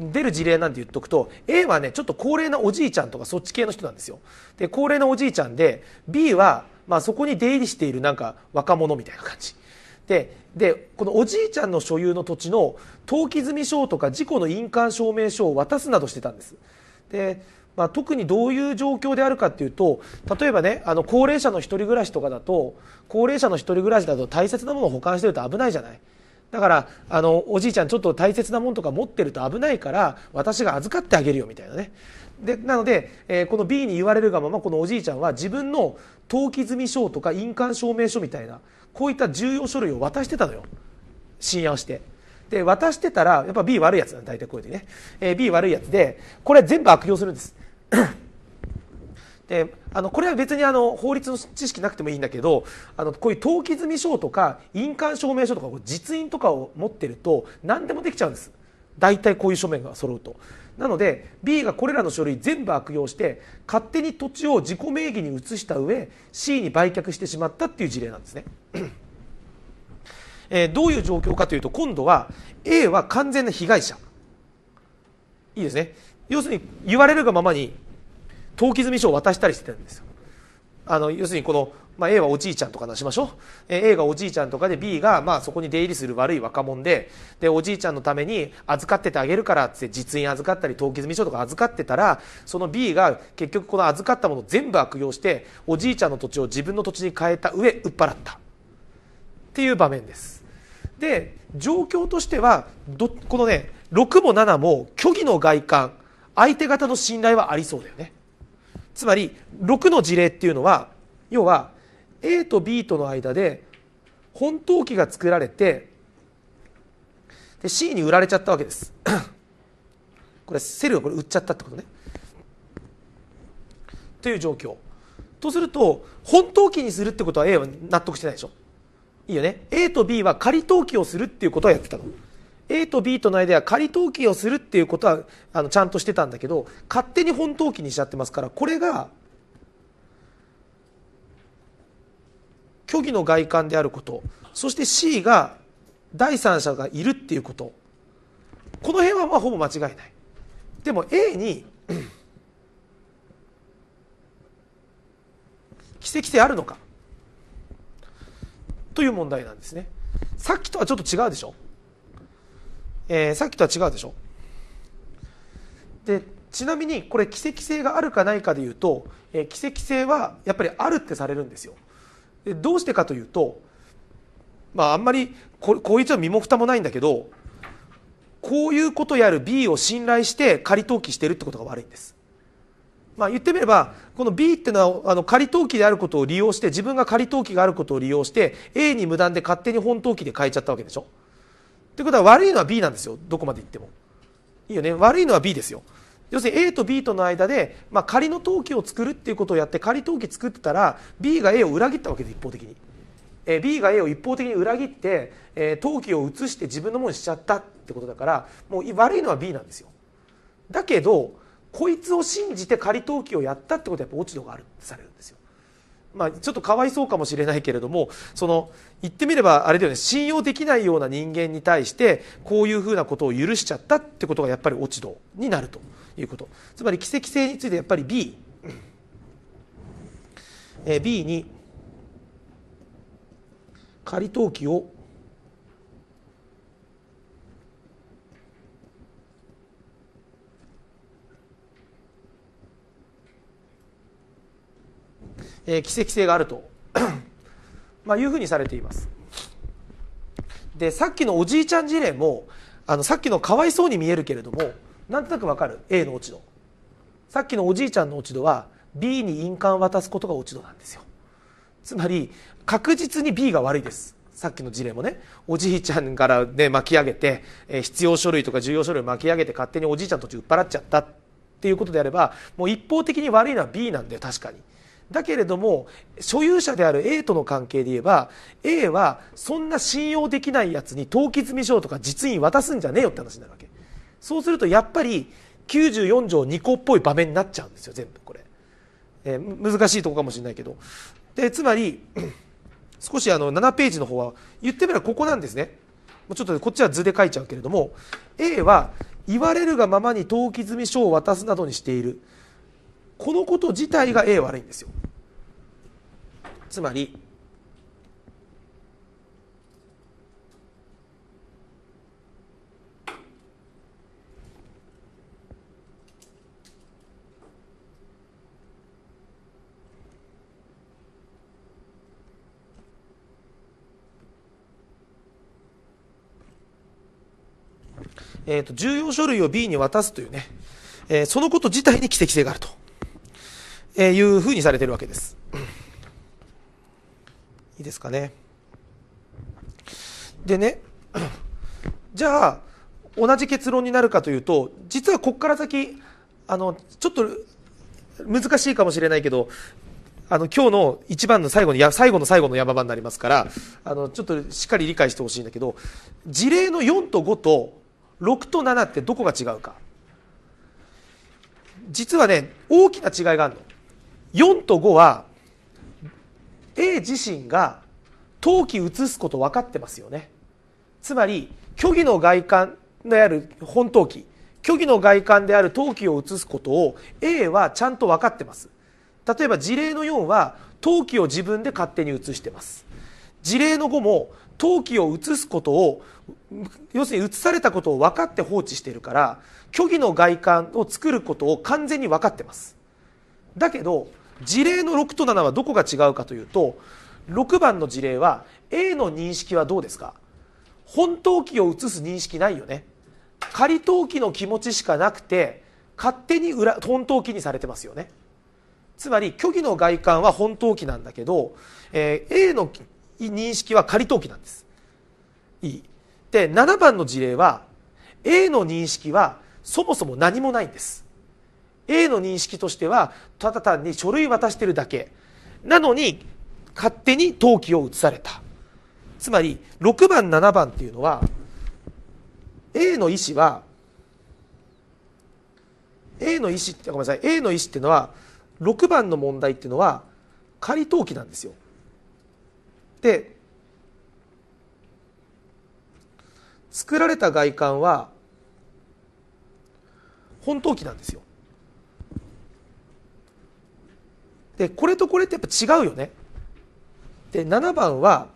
出る事例なんて言っとくと A はねちょっと高齢なおじいちゃんとかそっち系の人なんですよで高齢なおじいちゃんで B は、まあ、そこに出入りしているなんか若者みたいな感じででこのおじいちゃんの所有の土地の登記済証とか事故の印鑑証明書を渡すなどしてたんですで、まあ、特にどういう状況であるかっていうと例えばねあの高齢者の1人暮らしとかだと高齢者の1人暮らしだと大切なものを保管してると危ないじゃない。だからあのおじいちゃんちょっと大切なものとか持ってると危ないから私が預かってあげるよみたいなねでなので、えー、この B に言われるがままこのおじいちゃんは自分の登記済証とか印鑑証明書みたいなこういった重要書類を渡してたのよ信用して。で渡してたらやっぱ B 悪いやつだ大体こういう時ね、えー、B 悪いやつでこれ全部悪用するんですであのこれは別にあの法律の知識なくてもいいんだけどあのこういう登記済証とか印鑑証明書とか実印とかを持ってると何でもできちゃうんです大体こういう書面が揃うとなので B がこれらの書類全部悪用して勝手に土地を自己名義に移した上 C に売却してしまったっていう事例なんですねえどういう状況かというと今度は A は完全な被害者いいですね要するに言われるがままに登記済書を渡したりしてるんですよあの要するにこの、まあ、A はおじいちゃんとかなしましょう、え A がおじいちゃんとかで B が、まあ、そこに出入りする悪い若者ででおじいちゃんのために預かっててあげるからって実印預かったり登記済書とか預かってたらその B が結局この預かったものを全部悪用しておじいちゃんの土地を自分の土地に変えた上売っ払ったっていう場面です。で状況としてはどこのね6も7も虚偽の外観相手方の信頼はありそうだよね。つまり6の事例っていうのは要は A と B との間で本当機が作られてで C に売られちゃったわけです (coughs) これセルがこれ売っちゃったってことねという状況とすると本当機にするってことは A は納得してないでしょいいよね A と B は仮登記をするっていうことはやってたの A と B との間は仮登記をするっていうことはあのちゃんとしてたんだけど勝手に本登記にしちゃってますからこれが虚偽の外観であることそして C が第三者がいるっていうことこの辺はまあほぼ間違いないでも A に (clears throat) 奇跡性あるのかという問題なんですねさっきとはちょっと違うでしょえー、さっきとは違うでしょでちなみにこれ奇跡性があるかないかでいうと、えー、奇跡性はやっぱりあるってされるんですよでどうしてかというとまああんまりここういう身も蓋もないんだけどこういうことやる B を信頼して仮登記してるってことが悪いんですまあ、言ってみればこの B っていうのはあの仮登記であることを利用して自分が仮登記があることを利用して A に無断で勝手に本登記で変えちゃったわけでしょ。ってことは悪いのは B なんですよどこまで行ってもいいよね悪いのは B ですよ要するに A と B との間で、まあ、仮の登記を作るっていうことをやって仮登記作ってたら B が A を裏切ったわけで一方的に、えー、B が A を一方的に裏切って、えー、登記を移して自分のものにしちゃったってことだからもう悪いのは B なんですよだけどこいつを信じて仮登記をやったってことはやっぱ落ち度があるってされるんですよまあ、ちょっとかわいそうかもしれないけれどもその言ってみればあれだよね信用できないような人間に対してこういうふうなことを許しちゃったってことがやっぱり落ち度になるということつまり奇跡性についてやっぱり B、えー、B に仮登記をえー、奇跡性があると (coughs) まあいうふうにされています。でさっきのおじいちゃん事例もあのさっきのかわいそうに見えるけれどもなんとなくわかる A の落ち度さっきのおじいちゃんの落ち度は B に印鑑を渡すことが落ち度なんですよつまり確実に B が悪いですさっきの事例もねおじいちゃんから、ね、巻き上げて、えー、必要書類とか重要書類巻き上げて勝手におじいちゃん途を売っ払っちゃったっていうことであればもう一方的に悪いのは B なんだよ確かに。だけれども所有者である A との関係で言えば A はそんな信用できないやつに登記済証とか実印渡すんじゃねえよって話になるわけそうするとやっぱり94条2項っぽい場面になっちゃうんですよ全部これ、えー、難しいとこかもしれないけどでつまり (clears throat) 少しあの7ページの方は言ってみればここなんですねちょっとこっちは図で書いちゃうけれども A は言われるがままに登記済証を渡すなどにしているこのこと自体が A 悪いんですよつまりえーと、重要書類を B に渡すというね、えそのこと自体に奇跡性があると。えー、いうふうにされてるわけです。(clears throat) いいですかね。でね、(clears throat) じゃあ、同じ結論になるかというと、実はここから先、あの、ちょっと難しいかもしれないけど、あの、今日の一番の最後のや、最後の最後の山場になりますから、あの、ちょっとしっかり理解してほしいんだけど、事例の4と5と6と7ってどこが違うか。実はね、大きな違いがあるの。4と5は A 自身が陶器移すこと分かってますよねつまり虚偽の外観である本陶器虚偽の外観である陶器を移すことを A はちゃんと分かってます例えば事例の4は陶器を自分で勝手に移してます事例の5も陶器を移すことを要するに移されたことを分かって放置してるから虚偽の外観を作ることを完全に分かってますだけど事例の6と7はどこが違うかというと6番の事例は A の認識はどうですか本登記を移す認識ないよね仮登記の気持ちしかなくて勝手に裏本当記にされてますよねつまり虚偽の外観は本当期なんだけど、えー、A の認識は仮登記なんですいいで7番の事例は A の認識はそもそも何もないんです A の認識としてはただ単に書類渡してるだけなのに勝手に登記を移されたつまり6番7番っていうのは A の意思は A の意思ってごめんなさい A の意思っていうのは6番の問題っていうのは仮登記なんですよ。で作られた外観は本登記なんですよ。でこれとこれってやっぱ違うよね。で7番は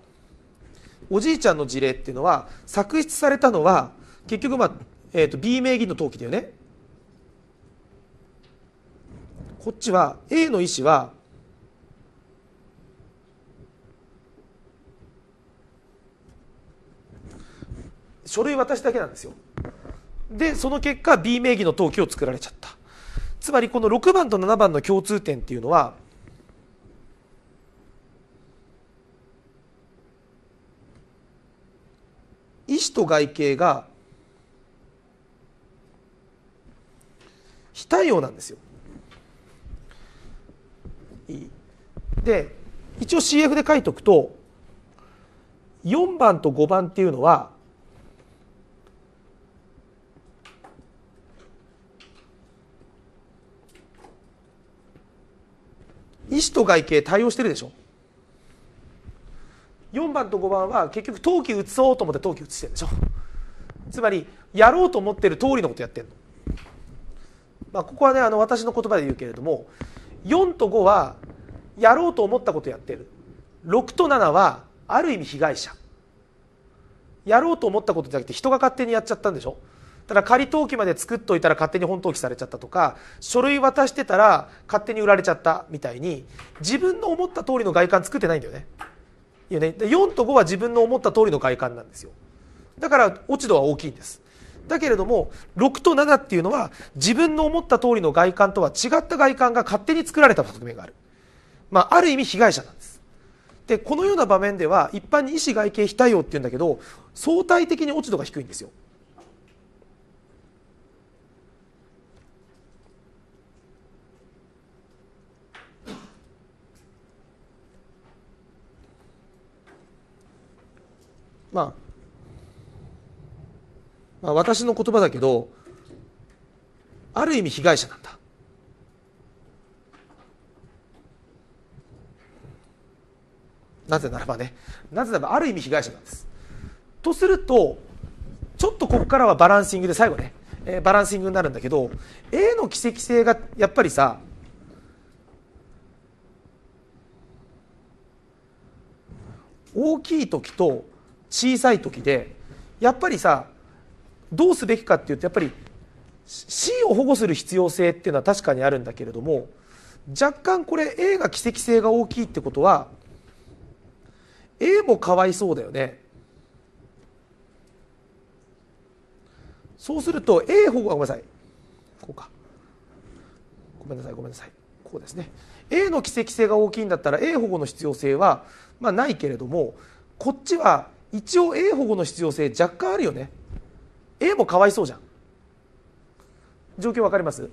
おじいちゃんの事例っていうのは作出されたのは結局、まあえーと、と B 名義の登記だよね。こっちは A の意思は書類渡しだけなんですよ。でその結果 B 名義の登記を作られちゃった。つまりこの6番と7番の共通点っていうのは子と外形が非対応なんですよ。で一応 CF で書いておくと4番と5番っていうのは意思と外形対応してるでしょ4番と5番は結局陶器移そうと思って陶器移してるでしょつまりやろうと思ってる通りのことやってんの、まあ、ここはねあの私の言葉で言うけれども4と5はやろうと思ったことやってる6と7はある意味被害者やろうと思ったことじゃなくて人が勝手にやっちゃったんでしょただ仮登記まで作っといたら勝手に本登記されちゃったとか書類渡してたら勝手に売られちゃったみたいに自分の思った通りの外観作ってないんだよねよねで4と5は自分の思った通りの外観なんですよだから落ち度は大きいんですだけれども6と7っていうのは自分の思った通りの外観とは違った外観が勝手に作られた側面がある、まあ、ある意味被害者なんですでこのような場面では一般に意思外形非対応っていうんだけど相対的に落ち度が低いんですよまあまあ、私の言葉だけどある意味被害者なんだなぜならばねなぜならばある意味被害者なんですとするとちょっとここからはバランシングで最後ね、えー、バランシングになるんだけど A の奇跡性がやっぱりさ大きい時と小さい時でやっぱりさどうすべきかっていうとやっぱり C を保護する必要性っていうのは確かにあるんだけれども若干これ A が奇跡性が大きいってことは A もかわいそうだよね。そうすると A 保護あごめんなさいこうかごめんなさいごめんなさいこうですね A の奇跡性が大きいんだったら A 保護の必要性は、まあ、ないけれどもこっちは一応 A 保護の必要性若干あるよね A もかわいそうじゃん状況わかります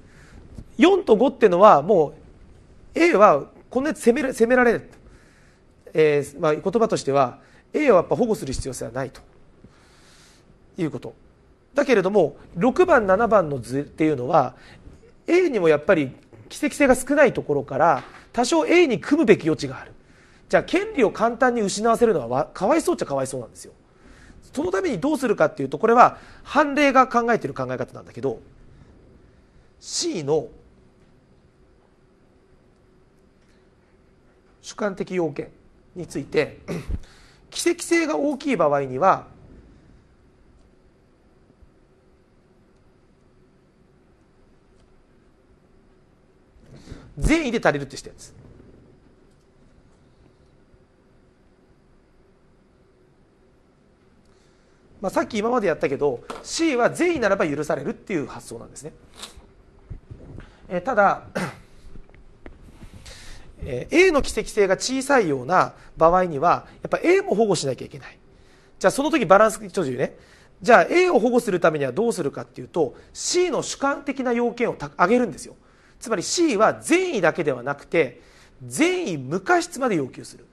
4と5っていうのはもう A はこんなやつ攻めら責められる、えーまあ、言葉としては A はやっぱ保護する必要性はないということだけれども6番7番の図っていうのは A にもやっぱり奇跡性が少ないところから多少 A に組むべき余地があるじゃあ権利を簡単に失わせるのはかわいそうっちゃかわいそうなんですよそのためにどうするかっていうとこれは判例が考えてる考え方なんだけど C の主観的要件について (clears throat) 奇跡性が大きい場合には善意で足りるってしたやんですまあ、さっき今までやったけど C は善意ならば許されるっていう発想なんですね、えただ、え A の奇跡性が小さいような場合にはやっぱ A も保護しなきゃいけないじゃあその時バランス調整ねじゃあ A を保護するためにはどうするかっていうと C の主観的な要件を上げるんですよつまり C は善意だけではなくて善意無過失まで要求する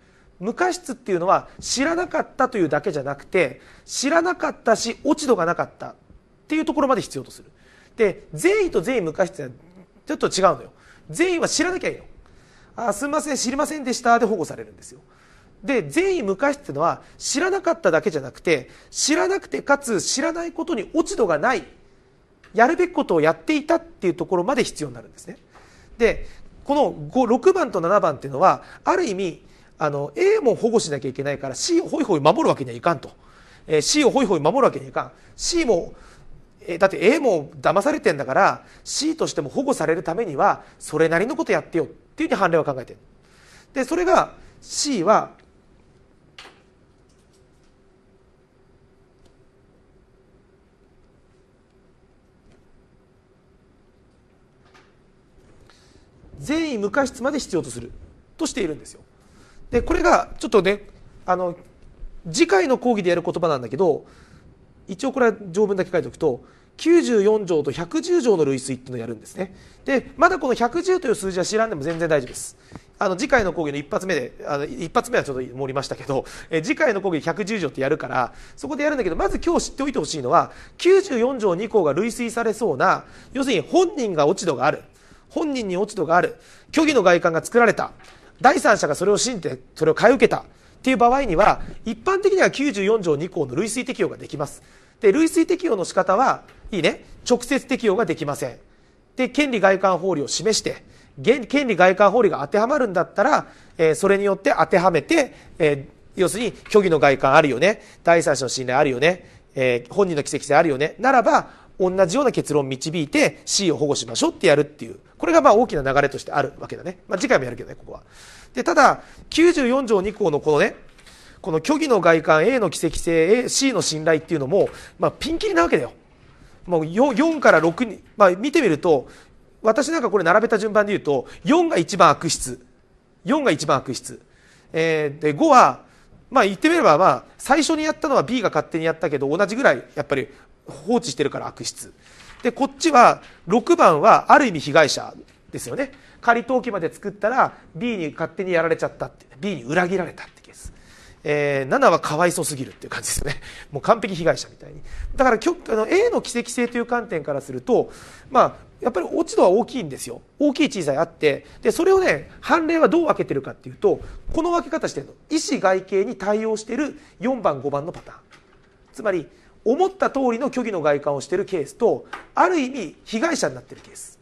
無過失っていうのは知らなかったというだけじゃなくて知らなかったし落ち度がなかったっていうところまで必要とするで善意と善意無過失はちょっと違うのよ善意は知らなきゃいいのあすみません知りませんでしたで保護されるんですよで善意無過失っていうのは知らなかっただけじゃなくて知らなくてかつ知らないことに落ち度がないやるべきことをやっていたっていうところまで必要になるんですねでこの6番と7番っていうのはある意味あの A も保護しなきゃいけないから C をホイホイ守るわけにはいかんと、えー、C をホイホイ守るわけにはいかん C も、えー、だって A も騙されてんだから C としても保護されるためにはそれなりのことやってよっていうふうに判例は考えてるでそれが C は善意無過失まで必要とするとしているんですよでこれがちょっとねあの次回の講義でやる言葉なんだけど一応これは条文だけ書いておくと94条と110条の類推っていうのをやるんですねでまだこの110という数字は知らんでも全然大丈夫ですあの次回の講義の一発目であの一発目はちょっと盛りましたけどえ次回の講義110条ってやるからそこでやるんだけどまず今日知っておいてほしいのは94条2項が類推されそうな要するに本人が落ち度がある本人に落ち度がある虚偽の外観が作られた第三者がそれを信じてそれを買い受けたっていう場合には一般的には94条2項の類推適用ができますで類推適用の仕方はいいね直接適用ができませんで権利外観法理を示して権利外観法理が当てはまるんだったら、えー、それによって当てはめて、えー、要するに虚偽の外観あるよね第三者の信頼あるよね、えー、本人の奇跡性あるよねならば同じような結論を導いて C を保護しましょうってやるっていうこれがまあ大きな流れとしてあるわけだね、まあ、次回もやるけどねここはでただ94条2項のこのねこの虚偽の外観 A の奇跡性 A C の信頼っていうのも、まあ、ピンキリなわけだよもう 4, 4から6に、まあ、見てみると私なんかこれ並べた順番で言うと4が一番悪質4が一番悪質、えー、で5はまあ言ってみればまあ最初にやったのは B が勝手にやったけど同じぐらいやっぱり放置してるから悪質でこっちは6番はある意味被害者ですよね仮登記まで作ったら B に勝手にやられちゃったって B に裏切られたってケース、えー、7はかわいそうすぎるっていう感じですよね (laughs) もう完璧被害者みたいにだからあの A の奇跡性という観点からするとまあやっぱり落ち度は大きいんですよ大きい小さいあってでそれをね判例はどう分けてるかっていうとこの分け方してるの医師外形に対応してる4番5番のパターンつまり思った通りの虚偽の外観をしているケースとある意味被害者になっているケース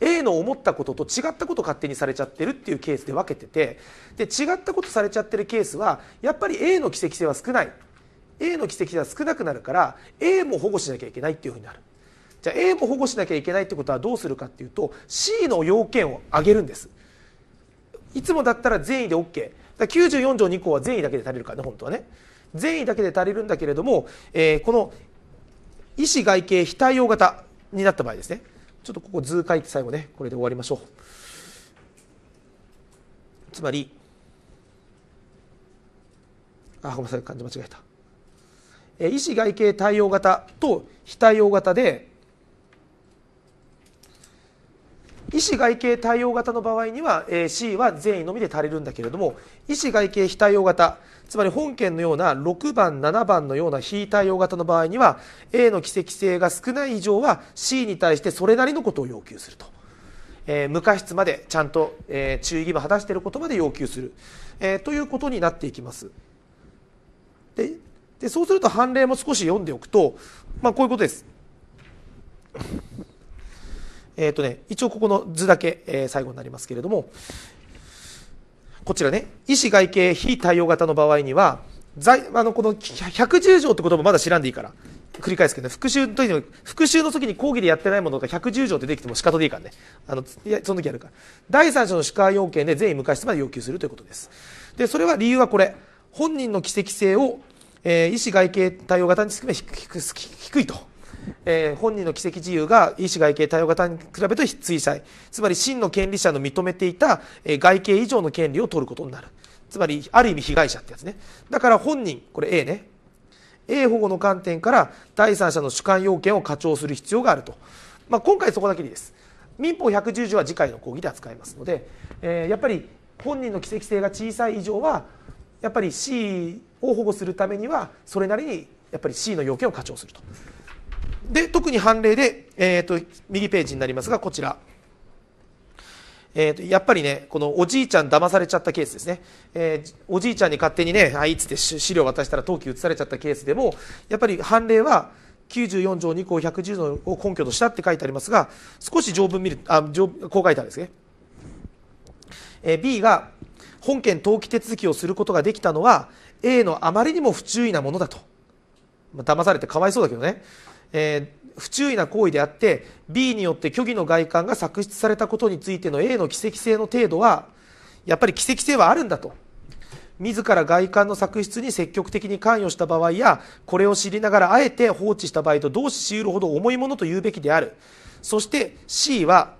A の思ったことと違ったこと勝手にされちゃってるっていうケースで分けててで違ったことされちゃってるケースはやっぱり A の奇跡性は少ない A の奇跡性は少なくなるから A も保護しなきゃいけないっていうふうになるじゃあ A も保護しなきゃいけないってことはどうするかっていうと C の要件を上げるんですいつもだったら善意で OK だから94条2項は善意だけで足りるからね本当はね善意だけで足りるんだけれども、えー、この医師外形非対応型になった場合ですねちょっとここ図書いて最後ねこれで終わりましょうつまりあごめんなさい漢字間違えた、えー、医師外形対応型と非対応型で医師外形対応型の場合には、えー、C は善意のみで足りるんだけれども医師外形非対応型つまり本件のような6番7番のような非対応型の場合には A の奇跡性が少ない以上は C に対してそれなりのことを要求すると、えー、無過失までちゃんと、えー、注意義務を果たしていることまで要求する、えー、ということになっていきます。ででそうすると判例も少し読んでおくと、まあ、こういうことです。(laughs) えっとね、一応ここの図だけ、えー、最後になりますけれども、こちらね、医師外形非対応型の場合には、在あのこの110条ってともまだ知らんでいいから、繰り返すけどね、復習の時に、復習の時に講義でやってないものが110条ってできても仕方でいいからね。あの、いや、その時やるから。第三者の主観要件で全員無過失まで要求するということです。で、それは理由はこれ。本人の奇跡性を、えー、医師外形対応型にくめ低いと。えー、本人の奇跡自由が医師外形多様型に比べて追債つまり真の権利者の認めていた、えー、外形以上の権利を取ることになるつまりある意味被害者ってやつねだから本人これ A ね A 保護の観点から第三者の主観要件を課徴する必要があると、まあ、今回そこだけでいいです民法110条は次回の講義で扱いますので、えー、やっぱり本人の奇跡性が小さい以上はやっぱり C を保護するためにはそれなりにやっぱり C の要件を課徴すると。で特に判例で、えーと、右ページになりますがこちら。えーと、とやっぱりねこのおじいちゃん騙されちゃったケースですね、えー、おじいちゃんに勝手にねあいつって資料渡したら登記移されちゃったケースでもやっぱり判例は94条2項110条を根拠としたって書いてありますが少し条文見るあ条こう書いてあるんですね、えー、B が本件登記手続きをすることができたのは A のあまりにも不注意なものだと、まあ、騙されてかわいそうだけどねえー、不注意な行為であって B によって虚偽の外観が作出されたことについての A の奇跡性の程度はやっぱり奇跡性はあるんだと自ら外観の作出に積極的に関与した場合やこれを知りながらあえて放置した場合と同志しうるほど重いものと言うべきであるそして C は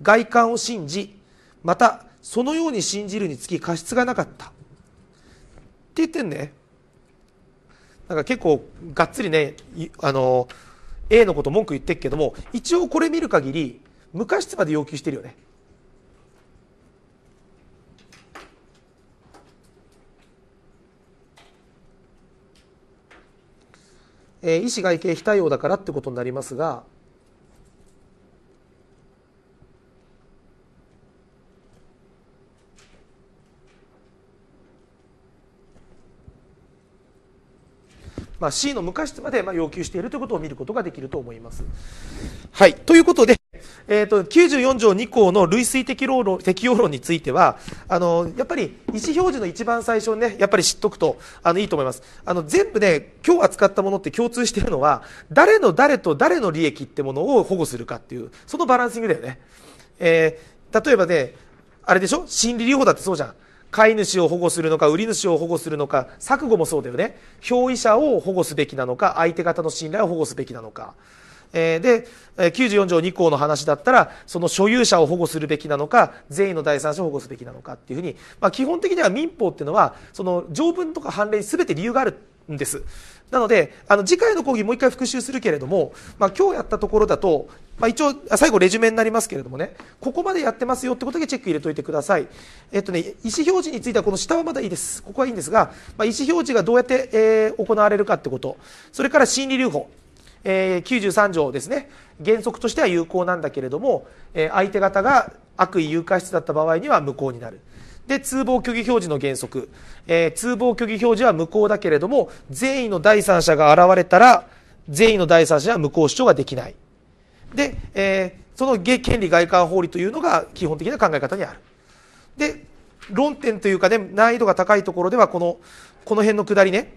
外観を信じまたそのように信じるにつき過失がなかったって言ってんねなんか結構がっつりねあの A のこと文句言ってっけども一応これ見る限り無過失まで要求してるよねえ医師外形非対応だからってことになりますがまあ、C の無過失までま要求しているということを見ることができると思います。はい、ということで、えーと、94条2項の類推適用論適用論についてはあのやっぱり意思表示の一番最初にねやっぱり知っとくとあのいいと思いますあの全部ね今日扱ったものって共通しているのは誰の誰と誰の利益ってものを保護するかっていうそのバランシングだよね、えー、例えばねあれでしょ心理療法だってそうじゃん買い主を保護するのか売り主を保護するのか錯誤もそうだよね表意者を保護すべきなのか相手方の信頼を保護すべきなのかえで94条2項の話だったらその所有者を保護するべきなのか善意の第三者を保護すべきなのかっていうふうに、まあ、基本的には民法っていうのはその条文とか判例に全て理由があるんですなのであの次回の講義もう一回復習するけれども、まあ、今日やったところだとまあ、一応最後レジュメになりますけれどもねここまでやってますよってことだけチェック入れといてください、えっとね、意思表示についてはこの下はまだいいですここはいいんですが、まあ、意思表示がどうやって、えー、行われるかってことそれから心理留保、えー、93条ですね原則としては有効なんだけれども、えー、相手方が悪意誘拐室だった場合には無効になるで通報虚偽表示の原則、えー、通報虚偽表示は無効だけれども善意の第三者が現れたら善意の第三者は無効主張ができないで、えー、その権利外観法理というのが基本的な考え方にある。で論点というかね難易度が高いところではこのこの辺の下りね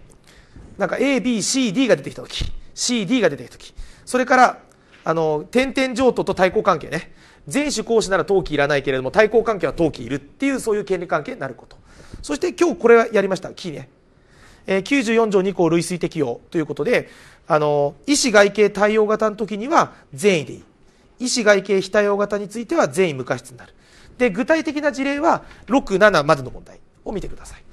なんか ABCD が出てきた時 CD が出てきた時それからあの点々譲渡と対抗関係ね全種行使なら登記いらないけれども対抗関係は登記いるっていうそういう権利関係になることそして今日これはやりましたキーねえ94条2項類推適用ということで、あの、医師外形対応型の時には善意でいい。医師外形非対応型については善意無過失になる。で、具体的な事例は6、7までの問題を見てください。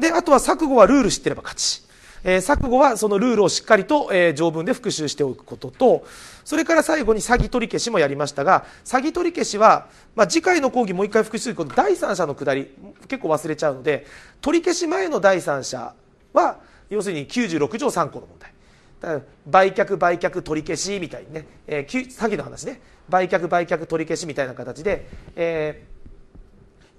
で、あとは錯誤はルール知ってれば勝ち。えー、錯誤はそのルールをしっかりと、えー、条文で復習しておくこととそれから最後に詐欺取り消しもやりましたが詐欺取り消しは、まあ、次回の講義もう一回復習すること第三者のくだり結構忘れちゃうので取り消し前の第三者は要するに96条3項の問題売却売却取り消しみたいにね、えー、詐欺の話ね売却売却取り消しみたいな形で、え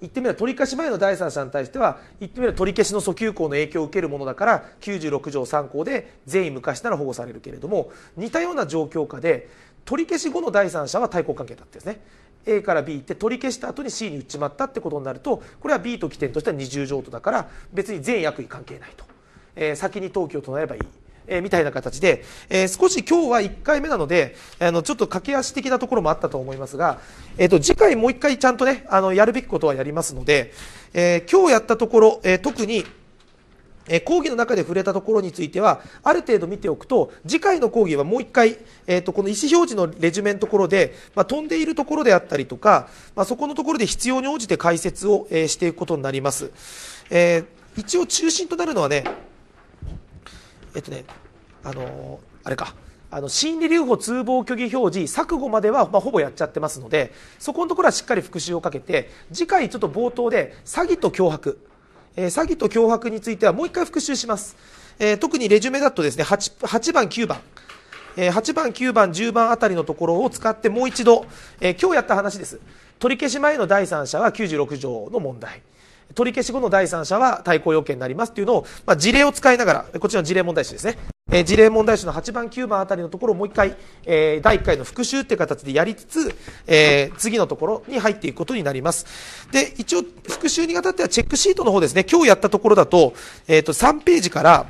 ー、言ってみれば取り消し前の第三者に対しては言ってみれば取り消しの訴求項の影響を受けるものだから96条3項で善意無価なら保護されるけれども似たような状況下で取り消し後の第三者は対抗関係だったんですね A から B って取り消した後に C に打っちまったってことになるとこれは B と起点としては二重譲渡だから別に善意悪意関係ないとえー、先に登記を唱えばいい。えー、みたいな形で、えー、少し今日は1回目なので、あの、ちょっと駆け足的なところもあったと思いますが、えっ、ー、と、次回もう1回ちゃんとね、あの、やるべきことはやりますので、え今日やったところ、え特に、え講義の中で触れたところについてはある程度見ておくと次回の講義はもう1回、えー、とこの意思表示のレジュメのところで、まあ、飛んでいるところであったりとか、まあ、そこのところで必要に応じて解説を、えしていくことになります、え一応中心となるのはねえっとね、あのー、あれか。あの心理留保通報虚偽表示錯誤までは、まあ、ほぼやっちゃってますのでそこのところはしっかり復習をかけて次回ちょっと冒頭で詐欺と脅迫、えー、詐欺と脅迫についてはもう一回復習します、えー、特にレジュメだとですね 8, 8番9番え8番、9番、10番あたりのところを使ってもう一度、えー、今日やった話です。取り消し前の第三者は96条の問題。取り消し後の第三者は対抗要件になりますというのを、まあ、事例を使いながら、こちらの事例問題集ですね。えー、事例問題集の8番、9番あたりのところをもう一回、えー、第1回の復習っていう形でやりつつ、えー、次のところに入っていくことになります。で、一応、復習にあたってはチェックシートの方ですね、今日やったところだと、えっ、と、3ページから、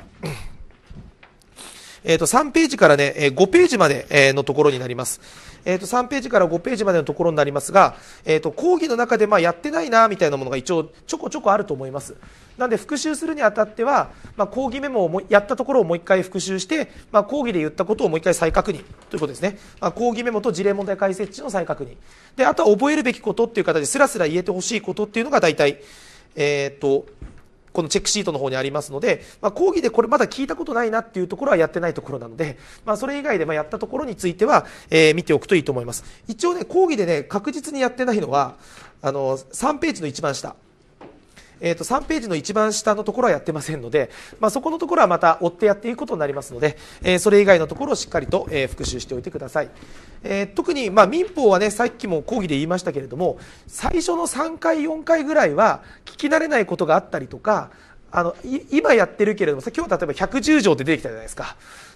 えっ、と、3ページからね、5ページまでのところになります。えー、と3ページから5ページまでのところになりますが、えー、と講義の中でまやってないなみたいなものが一応ちょこちょこあると思います。なんで復習するにあたっては、まあ、講義メモをやったところをもう一回復習して、まあ、講義で言ったことをもう一回再確認ということですね、まあ、講義メモと事例問題解説値の再確認であとは覚えるべきことっていう形ですらすら言えてほしいことっていうのが大体、えーとこのチェックシートの方にありますので、まあ、講義でこれまだ聞いたことないなっていうところはやってないところなので、まあ、それ以外でまやったところについては、えー、見ておくといいと思います。一応ね、講義でね、確実にやってないのは、あの、3ページの一番下。えー、と3ページの一番下のところはやってませんので、まあ、そこのところはまた追ってやっていくことになりますので、えー、それ以外のところをしっかりと、え復習しておいてください、えー、特に、ま民法はねさっきも講義で言いましたけれども最初の3回4回ぐらいは聞き慣れないことがあったりとかあの今やってるけれども今日例えば110条って出てきたじゃないですか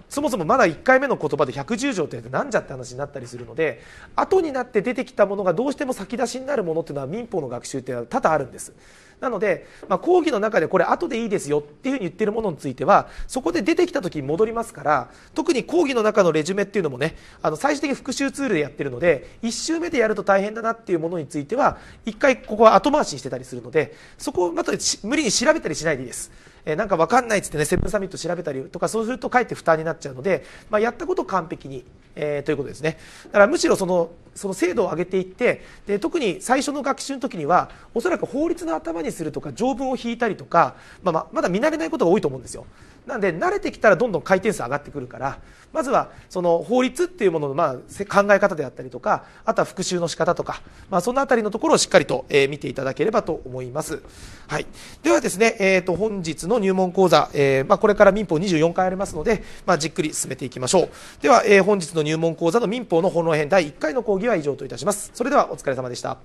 そもそもまだ1回目の言葉で110条って何じゃって話になったりするので後になって出てきたものがどうしても先出しになるものっていうのは民法の学習って多々あるんです。なので、まあ、講義の中でこれ後でいいですよっていうふうに言ってるものについてはそこで出てきた時に戻りますから特に講義の中のレジュメっていうのもねあの最終的に復習ツールでやってるので1周目でやると大変だなっていうものについては1回ここは後回しにしてたりするのでそこをまた無理に調べたりしないでいいです。えー、なんか分かんないっつってねセブンサミット調べたりとかそうするとかえって負担になっちゃうので、まあ、やったことを完璧に、えー、ということですねだからむしろそのその精度を上げていってで特に最初の学習の時にはおそらく法律の頭にするとか条文を引いたりとか、まあ、まだ見慣れないことが多いと思うんですよなんで慣れてきたらどんどん回転数上がってくるからまずはその法律っていうもののまあ考え方であったりとかあとは復習の仕方とか、まあ、その辺りのところをしっかりと、え見ていただければと思います、はい、ではですね、えー、と本日の入門講座、えー、まあ、これから民法24回ありますので、まあ、じっくり進めていきましょうでは、え本日の入門講座の民法の本論編第1回の講義は以上といたしますそれではお疲れ様でした